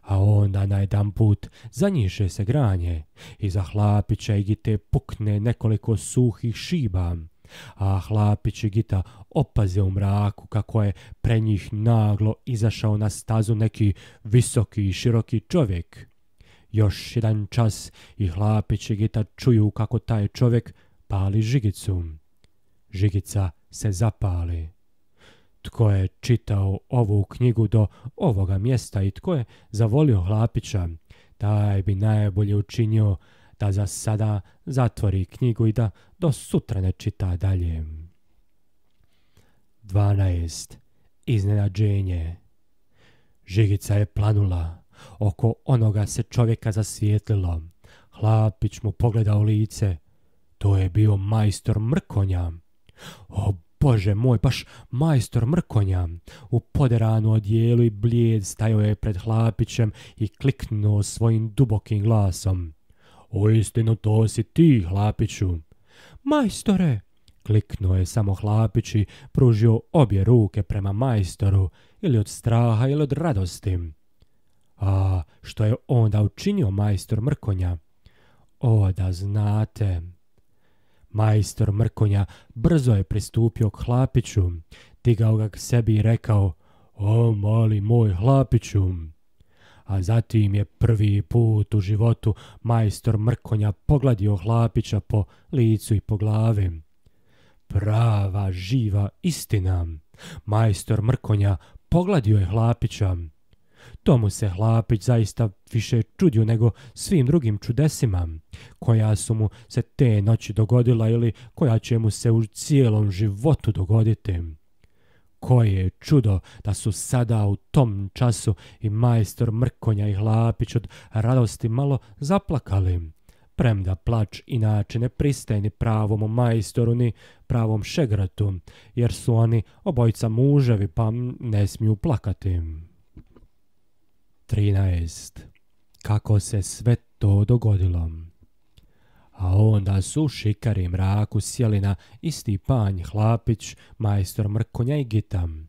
A onda najdan put zanjiše se granje i za hlapića i gite pukne nekoliko suhih šiba. A hlapić i gita opaze u mraku kako je pre njih naglo izašao na stazu neki visoki i široki čovjek. Još jedan čas i hlapić i gita čuju kako taj čovjek pali žigicu. Žigica se zapali. Tko je čitao ovu knjigu do ovoga mjesta i tko je zavolio Hlapića, taj bi najbolje učinio da za sada zatvori knjigu i da do sutra ne čita dalje. 12. Iznenađenje Žigica je planula. Oko onoga se čovjeka zasvijetlilo. Hlapić mu pogledao lice. To je bio majstor mrkonja. O Bože moj, baš majstor mrkonja. U poderanu odijelu i blijed stajao je pred hlapićem i kliknuo svojim dubokim glasom. Uistinu to si ti, hlapiću. Majstore, kliknuo je samo hlapić i pružio obje ruke prema majstoru, ili od straha ili od radosti. A što je onda učinio majstor mrkonja? O, da znate... Majstor Mrkonja brzo je pristupio k Hlapiću, digao ga k sebi i rekao O mali moj Hlapiću! A zatim je prvi put u životu majstor Mrkonja pogladio Hlapića po licu i po glavi. Prava živa istina! Majstor Mrkonja pogladio je Hlapića mu se Hlapić zaista više čudio nego svim drugim čudesima, koja su mu se te noći dogodila ili koja će mu se u cijelom životu dogoditi. Koje je čudo da su sada u tom času i majstor Mrkonja i Hlapić od radosti malo zaplakali. Premda plač inače ne pristaje ni pravom majstoru ni pravom šegratu, jer su oni obojica muževi pa ne smiju plakati. 13. Kako se sve to dogodilo. A onda su šikari mraku sjeli na isti panj Hlapić, majstor Mrkonja i Gitam.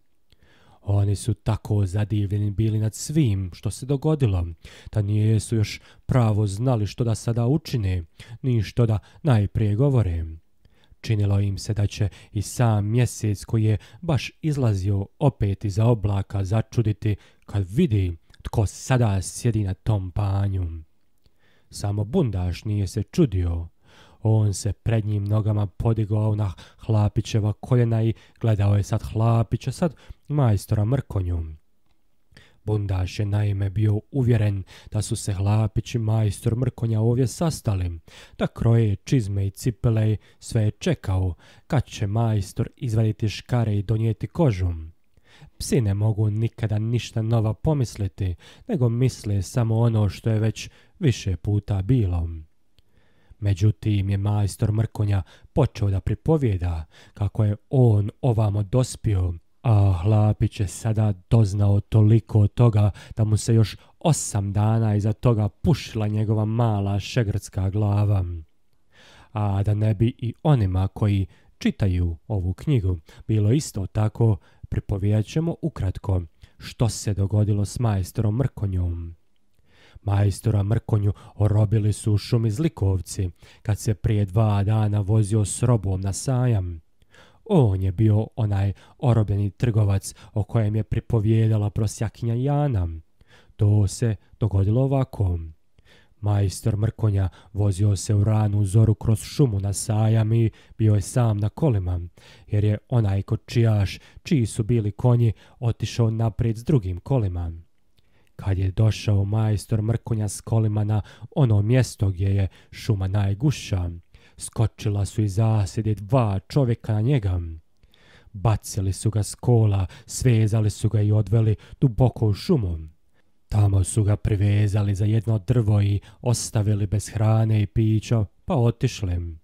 Oni su tako zadivljeni bili nad svim što se dogodilo, da nijesu još pravo znali što da sada učine, ni što da najprije govore. Činilo im se da će i sam mjesec koji je baš izlazio opet iza oblaka začuditi kad vidi tko sada sjedi na tom panju. Samo bundaš nije se čudio. On se pred njim nogama podigao na Hlapićeva koljena i gledao je sad Hlapića, sad majstora Mrkonju. Bundaš je naime bio uvjeren da su se Hlapić i majstor Mrkonja ovdje sastali, da kroje čizme i cipele sve je čekao, kad će majstor izvaditi škare i donijeti kožom. Psi ne mogu nikada ništa nova pomisliti, nego misle samo ono što je već više puta bilo. Međutim je majstor Mrkonja počeo da pripovjeda kako je on ovamo dospio, a Hlapić je sada doznao toliko toga da mu se još osam dana iza toga pušila njegova mala šegrtska glava. A da ne bi i onima koji čitaju ovu knjigu bilo isto tako, Pripovijet ćemo ukratko što se dogodilo s majstorom Mrkonjom. Majstora Mrkonju orobili su u šumi zlikovci, kad se prije dva dana vozio s robom na sajam. On je bio onaj orobljeni trgovac o kojem je pripovijedala prosjakinja Jana. To se dogodilo ovako. Majstor Mrkonja vozio se u ranu zoru kroz šumu na sajam i bio je sam na kolima, jer je onaj kočijaš, čiji su bili konji, otišao naprijed s drugim kolima. Kad je došao majstor Mrkonja s kolima na ono mjesto gdje je šuma najguša, skočila su i zasjede dva čovjeka na njega. Bacili su ga s kola, svezali su ga i odveli duboko u šumu. Tamo su ga privezali za jedno drvo i ostavili bez hrane i pića, pa otišlem.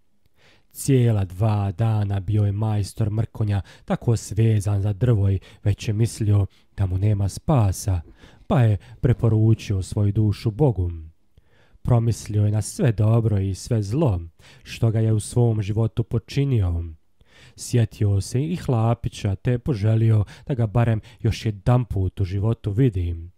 Cijela dva dana bio je majstor Mrkonja tako svezan za drvo i već je mislio da mu nema spasa, pa je preporučio svoju dušu Bogu. Promislio je na sve dobro i sve zlo, što ga je u svom životu počinio. Sjetio se i hlapića, te poželio da ga barem još jedan put u životu vidim.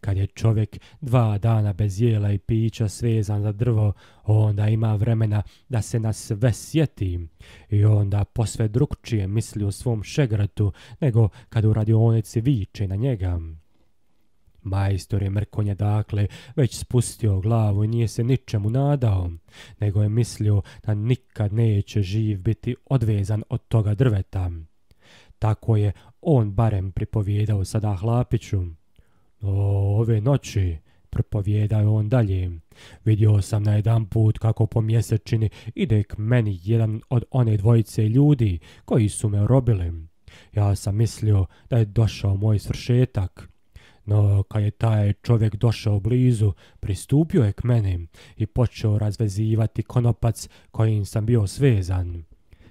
Kad je čovjek dva dana bez jela i pića svezan za drvo, onda ima vremena da se na sve sjeti i onda posve drukčije misli o svom šegratu nego kad u radionici viče na njega. Majstor je mrkonje dakle već spustio glavu i nije se ničemu nadao, nego je mislio da nikad neće živ biti odvezan od toga drveta. Tako je on barem pripovijedao sada Hlapiću. O, ove noći, propovjedaju on dalje. Vidio sam na jedan put kako po mjesečini ide k meni jedan od one dvojice ljudi koji su me robili. Ja sam mislio da je došao moj svršetak. No, kad je taj čovjek došao blizu, pristupio je k meni i počeo razvezivati konopac kojim sam bio svezan.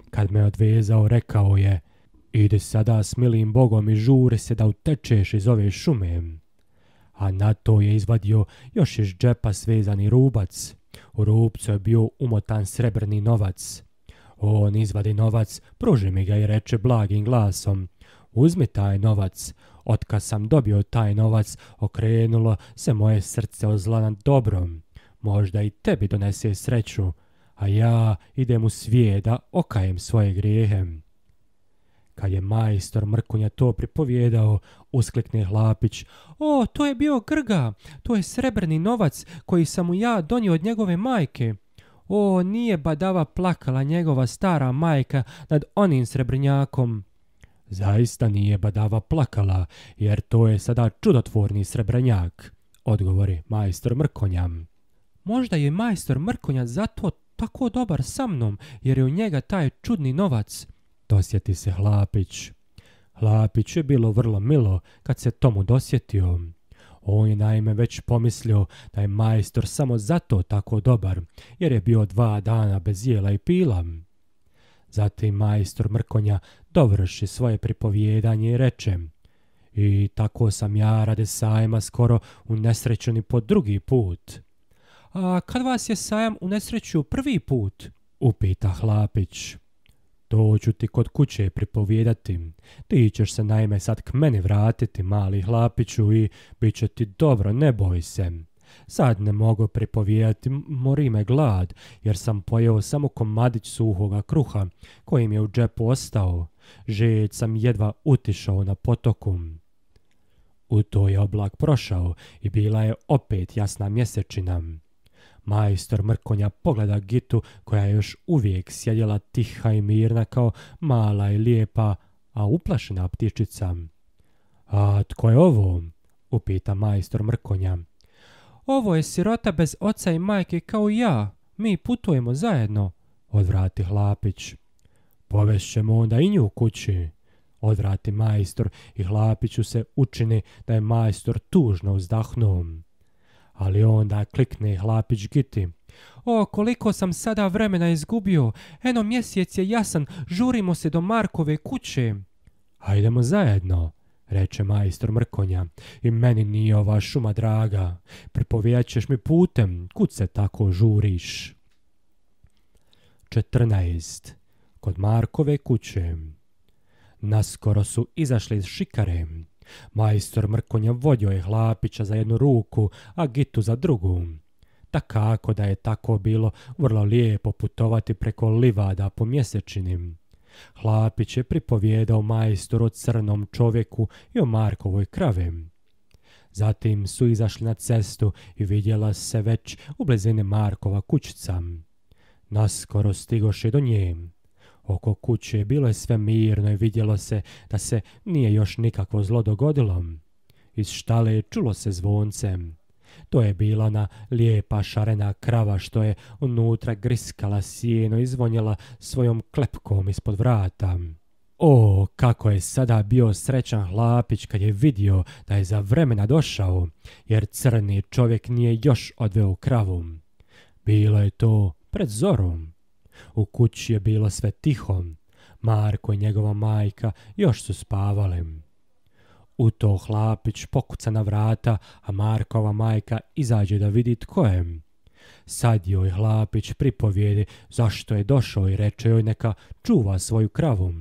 Kad me odvezao, rekao je, idi sada s milim bogom i žuri se da utečeš iz ove šume a na to je izvadio još iz džepa svezani rubac. U rubcu je bio umotan srebrni novac. On izvadi novac, pruži mi ga i reče blagim glasom. Uzmi taj novac. Otkad sam dobio taj novac, okrenulo se moje srce od nad dobrom. Možda i tebi donese sreću, a ja idem u svijet da okajem svoje grijehe. Kad je majstor Mrkunja to pripovijedao, usklikne Hlapić. O, to je bio Grga, to je srebrni novac koji sam mu ja donio od njegove majke. O, nije badava plakala njegova stara majka nad onim srebrnjakom. Zaista nije badava plakala, jer to je sada čudotvorni srebrnjak, odgovori majstor Mrkonja. Možda je majstor Mrkonja zato tako dobar sa mnom, jer je u njega taj čudni novac, dosjeti se Hlapić. Lapiću je bilo vrlo milo kad se tomu dosjetio. On je naime već pomislio da je majstor samo zato tako dobar, jer je bio dva dana bez jela i pila. Zatim majstor Mrkonja dovrši svoje pripovjedanje i reče I tako sam ja rade sajma skoro unesrećeni po drugi put. A kad vas je sajam u nesreću prvi put? Upita Hlapić. To ću ti kod kuće pripovijedati. Ti ćeš se naime sad k meni vratiti, mali hlapiću, i bit će ti dobro, ne boj se. Sad ne mogu pripovijedati, mori me glad, jer sam pojeo samo komadić suhoga kruha, kojim je u džepu ostao. Žeć sam jedva utišao na potoku. U to je oblak prošao i bila je opet jasna mjesečina. Majstor Mrkonja pogleda Gitu koja je još uvijek sjedjela tiha i mirna kao mala i lijepa, a uplašena ptičica. A tko je ovo? upita majstor Mrkonja. Ovo je sirota bez oca i majke kao i ja. Mi putujemo zajedno, odvrati Hlapić. Povešćemo onda i nju kući, odvrati majstor i Hlapiću se učini da je majstor tužno uzdahnuo ali onda klikne hlapić Giti. O, koliko sam sada vremena izgubio, eno mjesec je jasan, žurimo se do Markove kuće. Hajdemo zajedno, reče majstor Mrkonja, i meni nije ova šuma draga, pripovijat ćeš mi putem, kud se tako žuriš? 14. Kod Markove kuće Naskoro su izašli iz šikarem. Majstor Mrkonja vodio je Hlapića za jednu ruku, a Gitu za drugu. Takako da je tako bilo vrlo lijepo putovati preko livada po mjesečinim. Hlapić je pripovjedao majstoru o crnom čovjeku i o Markovoj krave. Zatim su izašli na cestu i vidjela se već u blizini Markova kućica. Naskoro stigoše do njej. Oko kuće bilo je sve mirno i vidjelo se da se nije još nikakvo zlo dogodilo. Iz štale čulo se zvoncem. To je bila ona lijepa šarena krava što je unutra griskala sjeno i zvonjela svojom klepkom ispod vrata. O, kako je sada bio srećan hlapić kad je vidio da je za vremena došao, jer crni čovjek nije još odveo kravu. Bilo je to pred zorom. U kući je bilo sve tiho. Marko i njegova majka još su spavali. U to hlapić pokuca na vrata, a Markova majka izađe da vidi tko je. Sad joj hlapić pripovijedi zašto je došao i reče joj neka čuva svoju kravu.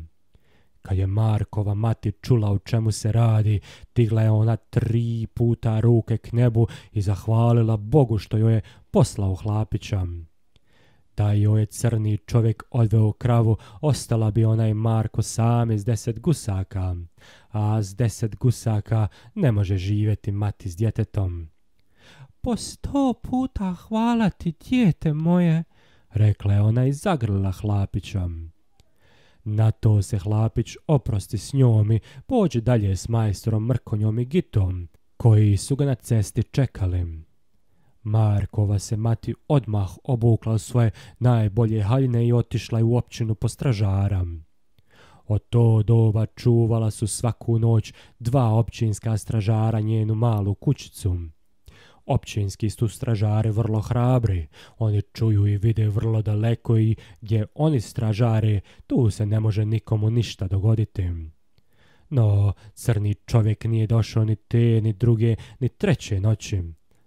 Kad je Markova mati čula u čemu se radi, tigla je ona tri puta ruke k nebu i zahvalila Bogu što joj je poslao hlapića. Da joj je crni čovjek odveo kravu, ostala bi onaj Marko sam iz deset gusaka. A s deset gusaka ne može živjeti mati s djetetom. Po sto puta hvala ti, djete moje, rekla je ona i zagrlila hlapićom. Na to se hlapić oprosti s njom i pođe dalje s majstrom Mrkonjom i Gitom, koji su ga na cesti čekali. Markova se mati odmah obukla u svoje najbolje haljine i otišla je u općinu po stražara. Od to doba čuvala su svaku noć dva općinska stražara njenu malu kućicu. Općinski su stražari vrlo hrabri, oni čuju i vide vrlo daleko i gdje oni stražare, tu se ne može nikomu ništa dogoditi. No, crni čovjek nije došao ni te, ni druge, ni treće noći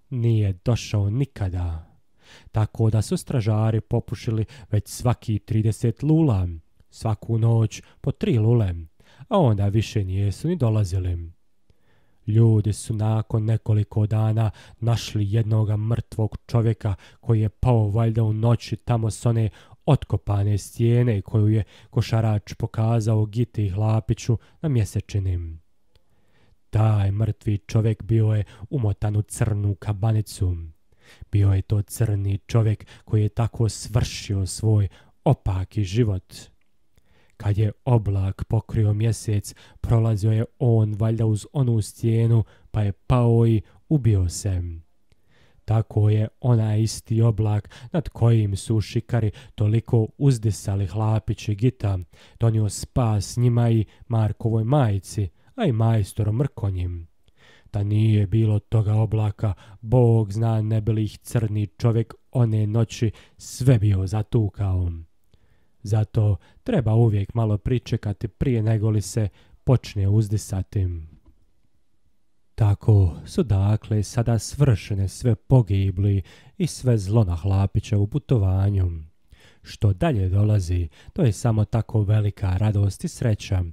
nije došao nikada. Tako da su stražari popušili već svaki 30 lula, svaku noć po tri lule, a onda više nijesu ni dolazili. Ljudi su nakon nekoliko dana našli jednoga mrtvog čovjeka koji je pao valjda u noći tamo s one otkopane stijene koju je košarač pokazao Giti Hlapiću na mjesečinim. Taj mrtvi čovjek bio je umotan u crnu kabanicu. Bio je to crni čovjek koji je tako svršio svoj opaki život. Kad je oblak pokrio mjesec, prolazio je on valjda uz onu stijenu, pa je pao i ubio se. Tako je onaj isti oblak nad kojim su šikari toliko uzdisali hlapići Gita, donio spas njima i Markovoj majici, a i majstorom mrkonjim. Da nije bilo toga oblaka, Bog zna ne bili ih crni čovjek one noći sve bio zatukao. Zato treba uvijek malo pričekati prije nego li se počne uzdisati. Tako su dakle sada svršene sve pogibli i sve zlo na Hlapića u putovanju što dalje dolazi, to je samo tako velika radost i sreća,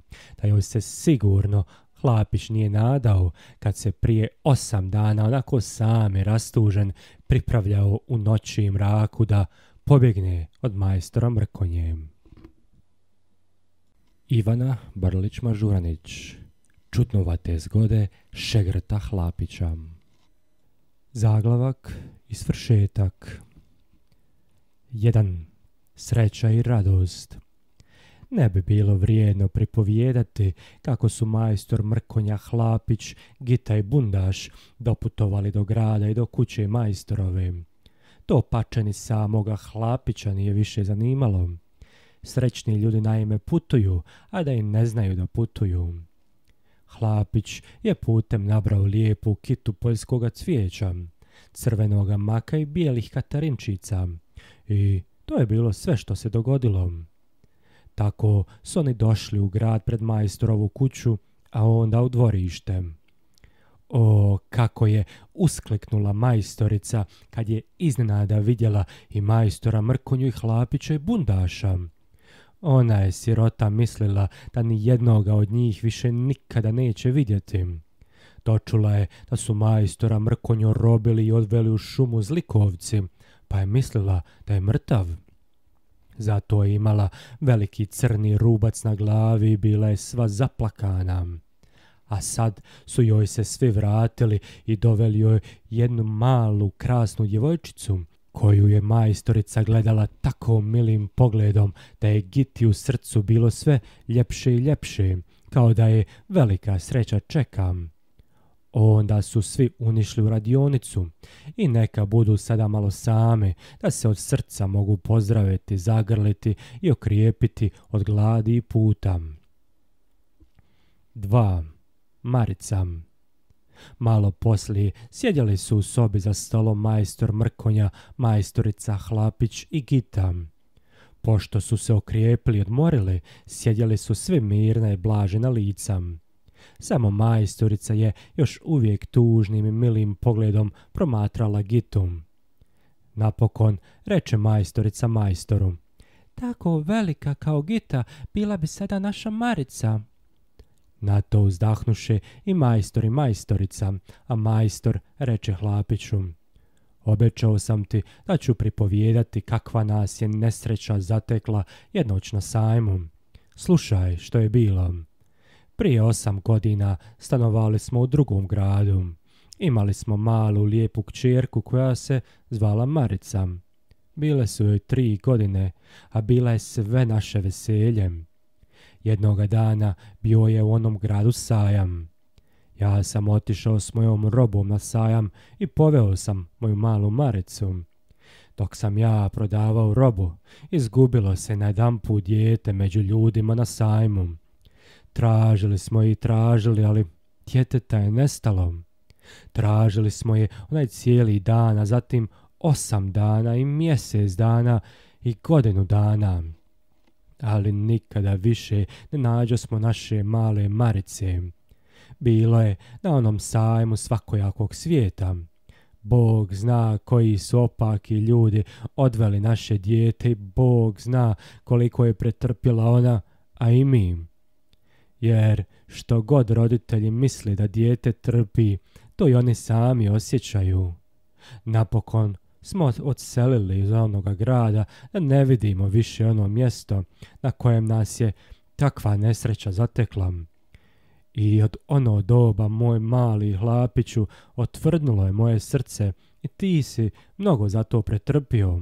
da joj se sigurno Hlapić nije nadao kad se prije osam dana onako sam i rastužen pripravljao u noći i mraku da pobjegne od majstora Mrkonje. Ivana Brlić-Mažuranić Čutnovate zgode Šegrta Hlapića Zaglavak i svršetak 1 sreća i radost. Ne bi bilo vrijedno pripovijedati kako su majstor Mrkonja Hlapić, Gita i Bundaš doputovali do grada i do kuće majstorove. To ni samoga Hlapića nije više zanimalo. Srećni ljudi naime putuju, a da i ne znaju da putuju. Hlapić je putem nabrao lijepu kitu poljskoga cvijeća, crvenoga maka i bijelih katarinčica i to je bilo sve što se dogodilo. Tako su oni došli u grad pred majstorovu kuću, a onda u dvorište. O, kako je uskliknula majstorica kad je iznenada vidjela i majstora Mrkonju i Hlapića i Bundaša. Ona je sirota mislila da ni jednoga od njih više nikada neće vidjeti. Dočula je da su majstora Mrkonju robili i odveli u šumu zlikovci – pa je mislila da je mrtav. Zato je imala veliki crni rubac na glavi i bila je sva zaplakana. A sad su joj se svi vratili i doveli joj jednu malu krasnu djevojčicu, koju je majstorica gledala tako milim pogledom da je Giti u srcu bilo sve ljepše i ljepše, kao da je velika sreća čekam. Onda su svi unišli u radionicu i neka budu sada malo same, da se od srca mogu pozdraviti, zagrliti i okrijepiti od gladi i puta. 2. Marica Malo poslije sjedjeli su u sobi za stolom majstor Mrkonja, majstorica Hlapić i Gita. Pošto su se okrijepili i odmorili, sjedjeli su svi mirna i blažena lica. Samo majstorica je još uvijek tužnim i milim pogledom promatrala gitum. Napokon reče majstorica majstoru. Tako velika kao gita bila bi sada naša Marica. Na to uzdahnuše i majstor i majstorica, a majstor reče hlapiću. Obećao sam ti da ću pripovijedati kakva nas je nesreća zatekla jednoć na sajmu. Slušaj što je bilo. Prije osam godina stanovali smo u drugom gradu. Imali smo malu lijepu kćerku koja se zvala Marica. Bile su joj tri godine, a bila je sve naše veselje. Jednoga dana bio je u onom gradu sajam. Ja sam otišao s mojom robom na sajam i poveo sam moju malu Maricu. Dok sam ja prodavao robu, izgubilo se na jedan dijete među ljudima na sajmu. Tražili smo i tražili, ali djeteta je nestalo. Tražili smo je onaj cijeli dan, a zatim osam dana i mjesec dana i godinu dana. Ali nikada više ne nađo smo naše male Marice. Bilo je na onom sajmu svakojakog svijeta. Bog zna koji su opaki ljudi odveli naše dijete i Bog zna koliko je pretrpila ona, a i mi jer što god roditelji misli da dijete trpi, to i oni sami osjećaju. Napokon smo odselili iz onoga grada da ne vidimo više ono mjesto na kojem nas je takva nesreća zatekla. I od ono doba, moj mali hlapiću, otvrdnulo je moje srce i ti si mnogo za to pretrpio.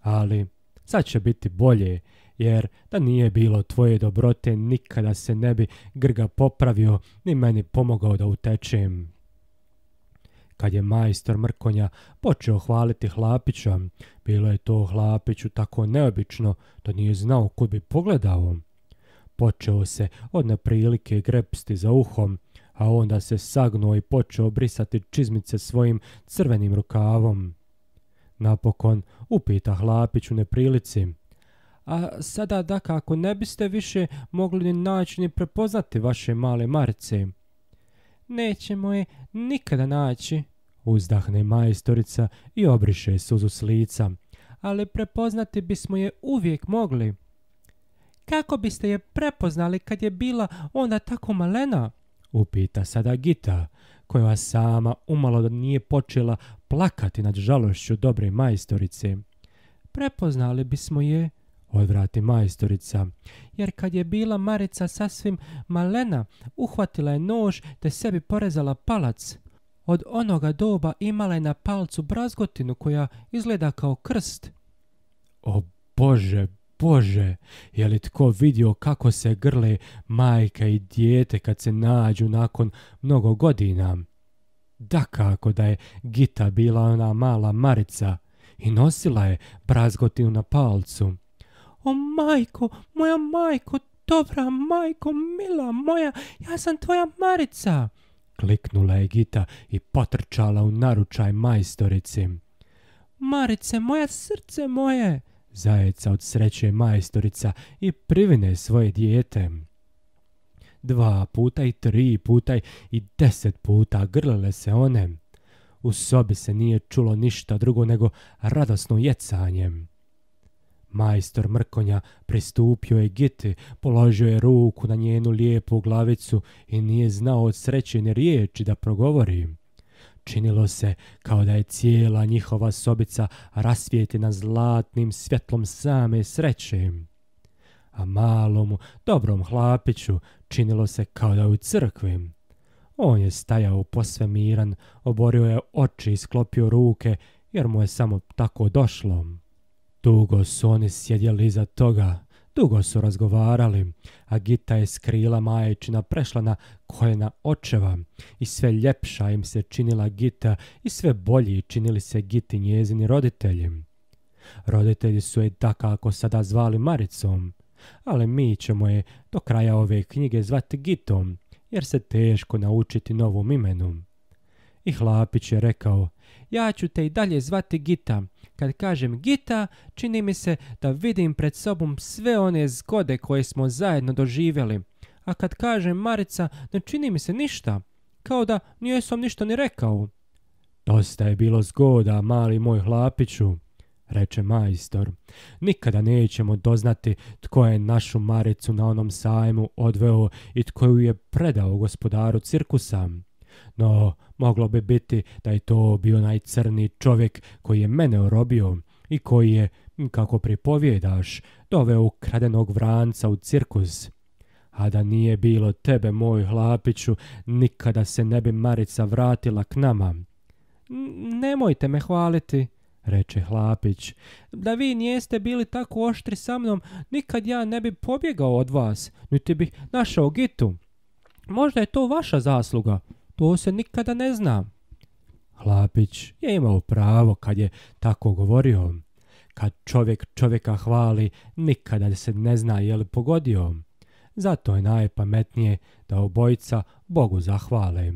Ali sad će biti bolje jer da nije bilo tvoje dobrote nikada se ne bi Grga popravio ni meni pomogao da utečem. Kad je majstor Mrkonja počeo hvaliti Hlapića, bilo je to Hlapiću tako neobično da nije znao kud bi pogledao. Počeo se od neprilike grepsti za uhom, a onda se sagnuo i počeo brisati čizmice svojim crvenim rukavom. Napokon upita hlapiću neprilici a sada da kako ne biste više mogli ni naći ni prepoznati vaše male marce. Nećemo je nikada naći, uzdahne majstorica i obriše suzu s lica, ali prepoznati bismo je uvijek mogli. Kako biste je prepoznali kad je bila onda tako malena? Upita sada Gita, koja sama umalo da nije počela plakati nad žalošću dobre majstorice. Prepoznali bismo je, odvrati majstorica, jer kad je bila Marica sasvim malena, uhvatila je nož te sebi porezala palac. Od onoga doba imala je na palcu brazgotinu koja izgleda kao krst. O Bože, Bože, je li tko vidio kako se grle majka i dijete kad se nađu nakon mnogo godina? Da kako da je Gita bila ona mala Marica i nosila je brazgotinu na palcu. O majko, moja majko, dobra majko, mila moja, ja sam tvoja Marica. Kliknula je Gita i potrčala u naručaj majstorici. Marice, moja srce moje, zajeca od sreće majstorica i privine svoje dijete. Dva puta i tri puta i deset puta grlele se one. U sobi se nije čulo ništa drugo nego radosno jecanjem. Majstor Mrkonja pristupio je Giti, položio je ruku na njenu lijepu glavicu i nije znao od sreće ni riječi da progovori. Činilo se kao da je cijela njihova sobica rasvijetljena zlatnim svjetlom same sreće. A malom, dobrom hlapiću, činilo se kao da je u crkvi. On je stajao posve miran, oborio je oči i sklopio ruke, jer mu je samo tako došlo. Dugo su oni sjedjeli iza toga, dugo su razgovarali, a Gita je skrila majčina prešla na kojena očeva i sve ljepša im se činila Gita i sve bolji činili se Giti njezini roditelji. Roditelji su je takako sada zvali Maricom, ali mi ćemo je do kraja ove knjige zvati Gitom, jer se teško naučiti novom imenu. I Hlapić je rekao, ja ću te i dalje zvati Gita, kad kažem Gita, čini mi se da vidim pred sobom sve one zgode koje smo zajedno doživjeli. A kad kažem Marica, ne čini mi se ništa. Kao da nije sam ništa ni rekao. Dosta je bilo zgoda, mali moj hlapiću, reče majstor. Nikada nećemo doznati tko je našu Maricu na onom sajmu odveo i tko ju je predao gospodaru cirkusa. No, moglo bi biti da je to bio najcrni čovjek koji je mene orobio i koji je, kako pripovjedaš, doveo ukradenog vranca u cirkus. A da nije bilo tebe, moj hlapiću, nikada se ne bi Marica vratila k nama. Nemojte me hvaliti, reče Hlapić. Da vi nijeste bili tako oštri sa mnom, nikad ja ne bi pobjegao od vas, niti bih našao Gitu. Možda je to vaša zasluga. To se nikada ne zna. Hlapić je imao pravo kad je tako govorio. Kad čovjek čovjeka hvali, nikada se ne zna je li pogodio. Zato je najpametnije da obojica Bogu zahvale.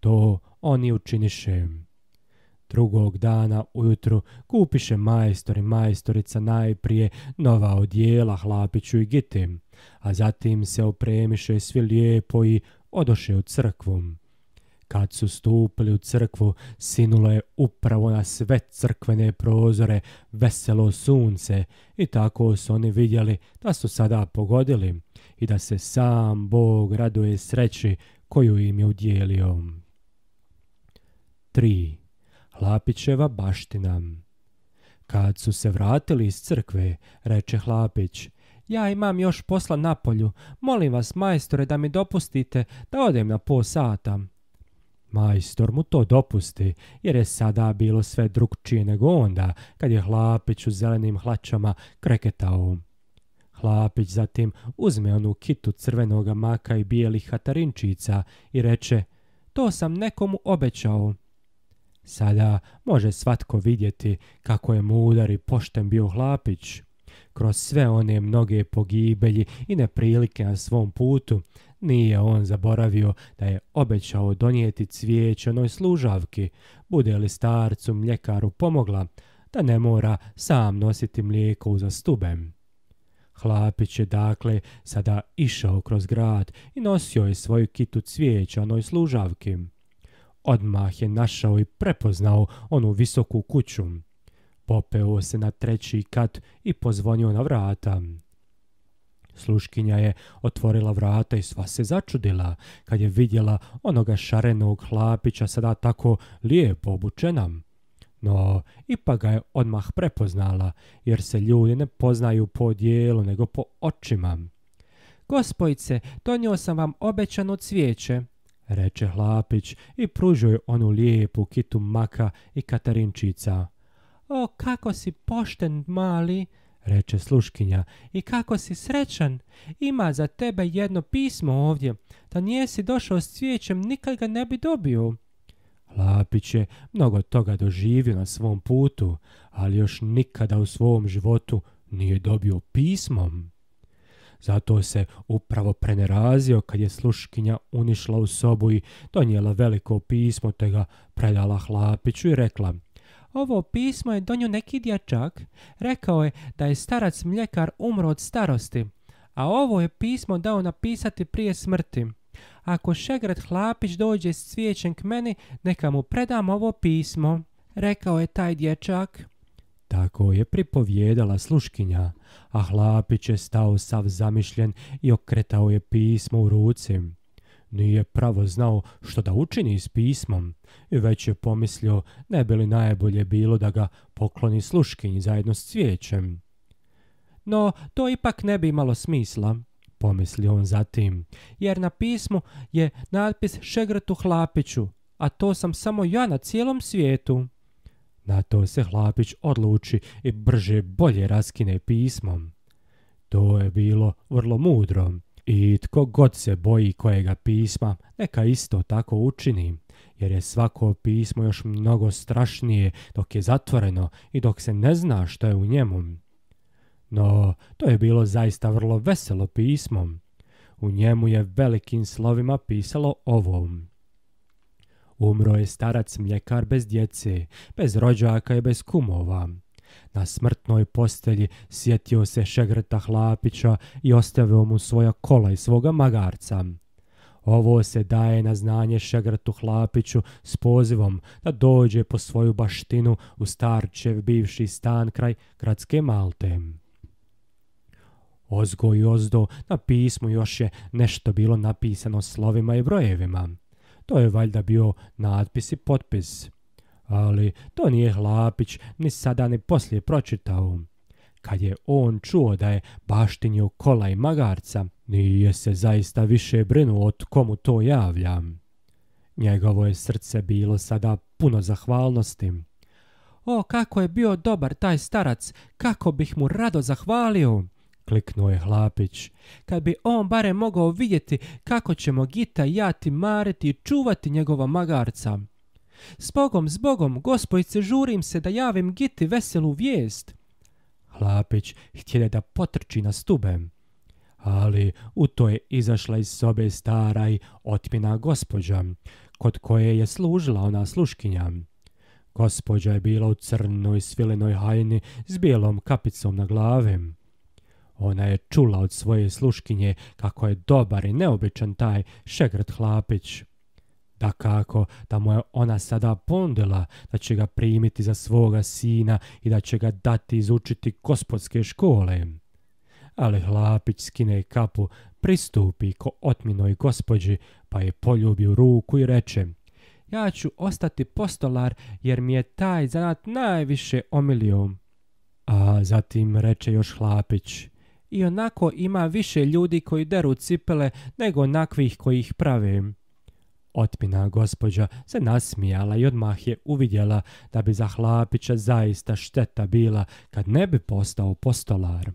To oni učiniše. Drugog dana ujutru kupiše majstor i majstorica najprije nova odjela Hlapiću i Gitim, a zatim se opremiše svi lijepo i odoše u crkvu. Kad su stupili u crkvu, sinulo je upravo na sve crkvene prozore veselo sunce i tako su oni vidjeli da su sada pogodili i da se sam Bog raduje sreći koju im je udjelio. 3. Hlapićeva baština Kad su se vratili iz crkve, reče Hlapić, ja imam još posla na polju, molim vas majstore da mi dopustite da odem na pol sata. Majstor mu to dopusti, jer je sada bilo sve drugčije nego onda, kad je Hlapić u zelenim hlačama kreketao. Hlapić zatim uzme onu kitu crvenoga maka i bijelih hatarinčica i reče to sam nekomu obećao. Sada može svatko vidjeti kako je mudar i pošten bio Hlapić. Kroz sve one mnoge pogibelji i neprilike na svom putu, nije on zaboravio da je obećao donijeti onoj služavki, bude li starcu mljekaru pomogla, da ne mora sam nositi mlijeko za stubem. Hlapić je dakle sada išao kroz grad i nosio je svoju kitu onoj služavki. Odmah je našao i prepoznao onu visoku kuću. Popeo se na treći kat i pozvonio na vrata. Sluškinja je otvorila vrata i sva se začudila kad je vidjela onoga šarenog hlapića sada tako lijepo obučena. No, ipak ga je odmah prepoznala, jer se ljudi ne poznaju po dijelu, nego po očima. Gospojice, donio sam vam obećano cvijeće, reče hlapić i pružio onu lijepu kitu maka i katarinčica. O, kako si pošten, mali, reče sluškinja, i kako si srećan, ima za tebe jedno pismo ovdje, da si došao s cvijećem nikad ga ne bi dobio. Lapić je mnogo toga doživio na svom putu, ali još nikada u svom životu nije dobio pismom. Zato se upravo prenerazio kad je sluškinja unišla u sobu i donijela veliko pismo te ga predala Hlapiću i rekla – ovo pismo je donio neki dječak. Rekao je da je starac mljekar umro od starosti, a ovo je pismo dao napisati prije smrti. Ako Šegret Hlapić dođe s cvijećem k meni, neka mu predam ovo pismo, rekao je taj dječak. Tako je pripovjedala sluškinja, a Hlapić je stao sav zamišljen i okretao je pismo u ruci. Nije pravo znao što da učini s pismom, već je pomislio ne bi li najbolje bilo da ga pokloni sluškinji zajedno s cvijećem. No, to ipak ne bi imalo smisla, pomislio on zatim, jer na pismu je natpis Šegratu Hlapiću, a to sam samo ja na cijelom svijetu. Na to se Hlapić odluči i brže bolje raskine pismom. To je bilo vrlo mudro. I tko god se boji kojega pisma, neka isto tako učini, jer je svako pismo još mnogo strašnije dok je zatvoreno i dok se ne zna što je u njemu. No, to je bilo zaista vrlo veselo pismo. U njemu je velikim slovima pisalo ovom. Umro je starac mljekar bez djece, bez rođaka i bez kumova. Na smrtnoj postelji sjetio se Šegreta Hlapića i ostavio mu svoja kola i svoga magarca. Ovo se daje na znanje Šegrtu Hlapiću s pozivom da dođe po svoju baštinu u Starčev bivši stan kraj gradske Malte. Ozgo i ozdo na pismu još je nešto bilo napisano slovima i brojevima. To je valjda bio natpis i potpis ali to nije Hlapić ni sada ni poslije pročitao. Kad je on čuo da je baštinio kola i magarca, nije se zaista više brinuo od komu to javlja. Njegovo je srce bilo sada puno zahvalnosti. O, kako je bio dobar taj starac, kako bih mu rado zahvalio, kliknuo je Hlapić. Kad bi on barem mogao vidjeti kako ćemo Gita jati, mariti i čuvati njegova magarca. Sbogom, zbogom, gospojice, žurim se da javim Giti veselu vijest. Hlapić htjede da potrči na stubem, ali u to je izašla iz sobe stara i otmina gospođa, kod koje je služila ona sluškinja. Gospođa je bila u crnoj svilenoj hajni s bijelom kapicom na glave. Ona je čula od svoje sluškinje kako je dobar i neobičan taj šegrt Hlapić. Da kako, da mu je ona sada pondela da će ga primiti za svoga sina i da će ga dati izučiti gospodske škole. Ali Hlapić skine kapu, pristupi ko otminoj gospođi, pa je poljubi u ruku i reče Ja ću ostati postolar jer mi je taj zanat najviše omilio. A zatim reče još Hlapić I onako ima više ljudi koji deru cipele nego onakvih koji ih prave. Otmina gospođa se nasmijala i odmah je uvidjela da bi za Hlapića zaista šteta bila kad ne bi postao postolar.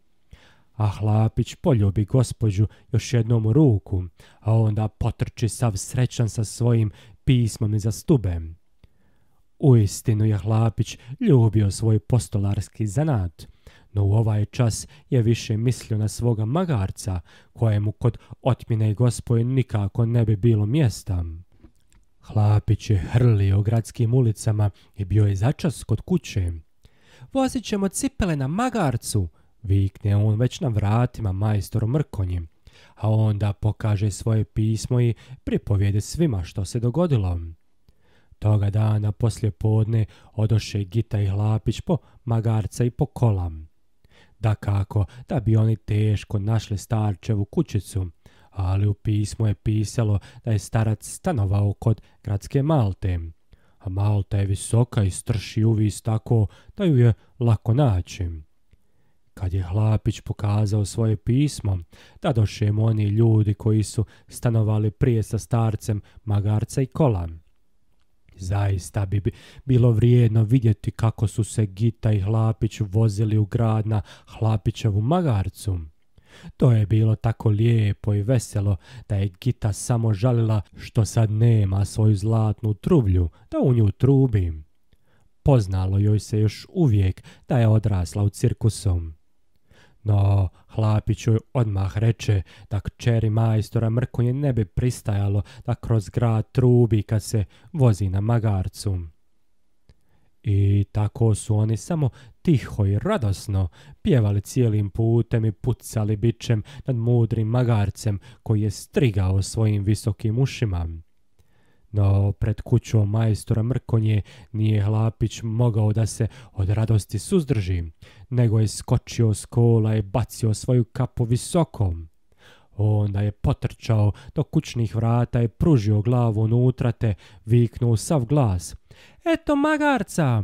A Hlapić poljubi gospođu još jednom u ruku, a onda potrči sav srećan sa svojim pismom za stubem. Uistinu je Hlapić ljubio svoj postolarski zanat, no u ovaj čas je više mislio na svoga magarca, kojemu kod otmine i gospoje nikako ne bi bilo mjesta. Hlapić je hrlio gradskim ulicama i bio je začas kod kuće. Vozit ćemo cipele na magarcu, vikne on već na vratima majstoru Mrkonji, a onda pokaže svoje pismo i pripovjede svima što se dogodilo. Toga dana poslje podne odoše Gita i Hlapić po magarca i po kolam. Da kako, da bi oni teško našli starčevu kućicu – ali u pismu je pisalo da je starac stanovao kod gradske Malte. A Malta je visoka i strši uvis tako da ju je lako naći. Kad je Hlapić pokazao svoje pismo, dadoše im oni ljudi koji su stanovali prije sa starcem Magarca i Kola. Zaista bi bilo vrijedno vidjeti kako su se Gita i Hlapić vozili u grad na Hlapićevu Magarcu. To je bilo tako lijepo i veselo da je Gita samo žalila što sad nema svoju zlatnu trublju da u nju trubim. Poznalo joj se još uvijek da je odrasla u cirkusom. No, Hlapić joj odmah reče da kćeri majstora mrkunje ne bi pristajalo da kroz grad trubi kad se vozi na magarcu. I tako su oni samo tiho i radosno pjevali cijelim putem i pucali bičem nad mudrim magarcem koji je strigao svojim visokim ušima. No, pred kućom majstora Mrkonje nije Hlapić mogao da se od radosti suzdrži, nego je skočio s kola i bacio svoju kapu visokom. Onda je potrčao do kućnih vrata i pružio glavu unutra te viknuo sav glas. Eto magarca!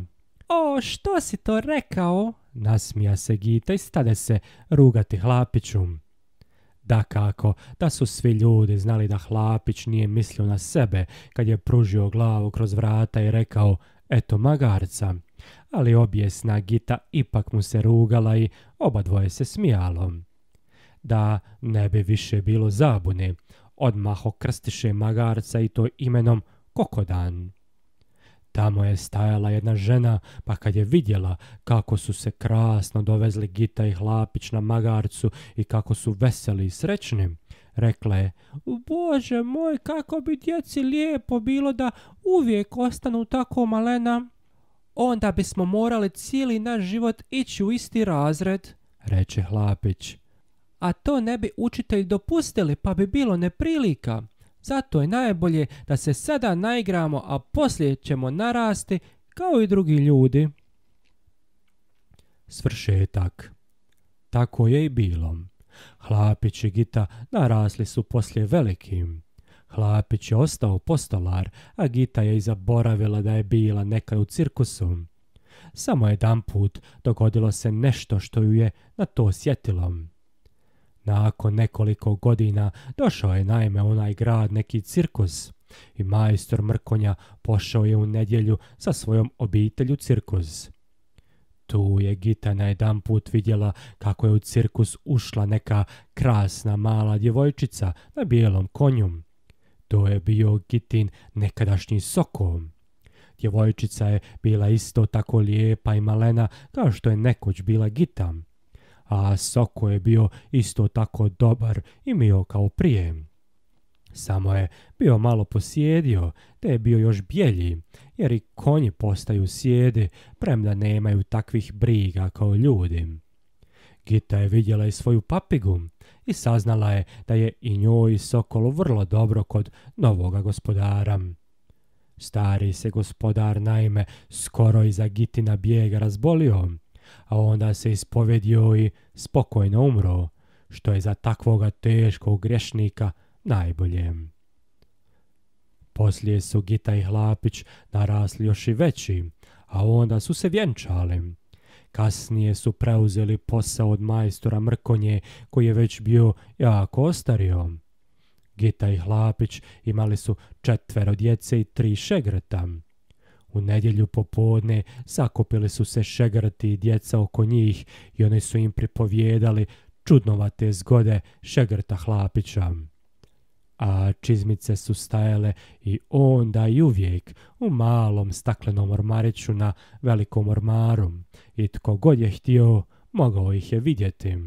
O, što si to rekao? Nasmija se Gita i stade se rugati Hlapiću. Da kako, da su svi ljudi znali da Hlapić nije mislio na sebe kad je pružio glavu kroz vrata i rekao eto magarca. Ali objesna Gita ipak mu se rugala i oba dvoje se smijalo da ne bi više bilo zabune. odmah okrstiše magarca i to imenom Kokodan. Tamo je stajala jedna žena, pa kad je vidjela kako su se krasno dovezli Gita i Hlapić na magarcu i kako su veseli i srećni, rekla je, Bože moj, kako bi djeci lijepo bilo da uvijek ostanu tako malena. Onda bismo morali cijeli naš život ići u isti razred, reče Hlapić a to ne bi učitelj dopustili pa bi bilo neprilika. Zato je najbolje da se sada naigramo, a poslije ćemo narasti kao i drugi ljudi. Svršetak. Tako je i bilo. Hlapić i Gita narasli su poslije velikim. Hlapić je ostao postolar, a Gita je i zaboravila da je bila nekad u cirkusu. Samo jedan put dogodilo se nešto što ju je na to sjetilo. Nakon nekoliko godina došao je naime onaj grad neki cirkus i majstor Mrkonja pošao je u nedjelju sa svojom obitelju cirkus. Tu je Gita na jedan put vidjela kako je u cirkus ušla neka krasna mala djevojčica na bijelom konju. To je bio Gitin nekadašnji sokom. Djevojčica je bila isto tako lijepa i malena kao što je nekoć bila Gita a Soko je bio isto tako dobar i mio kao prije. Samo je bio malo posjedio, te je bio još bijelji, jer i konji postaju sjedi, premda nemaju takvih briga kao ljudi. Gita je vidjela i svoju papigu i saznala je da je i njoj Sokolu vrlo dobro kod novoga gospodara. Stari se gospodar naime skoro iza Gitina bijega razbolio, a onda se ispovedio i spokojno umro, što je za takvoga teškog grešnika najbolje. Poslije su Gita i Hlapić narasli još i veći, a onda su se vjenčali. Kasnije su preuzeli posao od majstora Mrkonje koji je već bio jako ostario. Gita i Hlapić imali su četvero djece i tri šegreta. U nedjelju popodne sakupili su se šegrti i djeca oko njih i oni su im pripovijedali čudnovate zgode šegrta Hlapića. A čizmice su stajale i onda i uvijek u malom staklenom ormariću na velikom ormaru i tko god je htio mogao ih je vidjeti.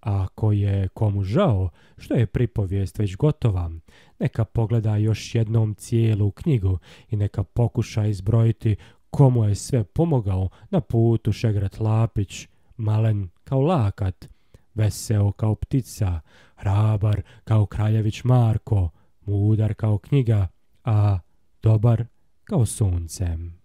Ako je komu žao što je pripovijest već gotova, neka pogleda još jednom cijelu knjigu i neka pokuša izbrojiti komu je sve pomogao na putu Šegrat Lapić, malen kao lakat, veseo kao ptica, hrabar kao kraljević Marko, mudar kao knjiga, a dobar kao suncem.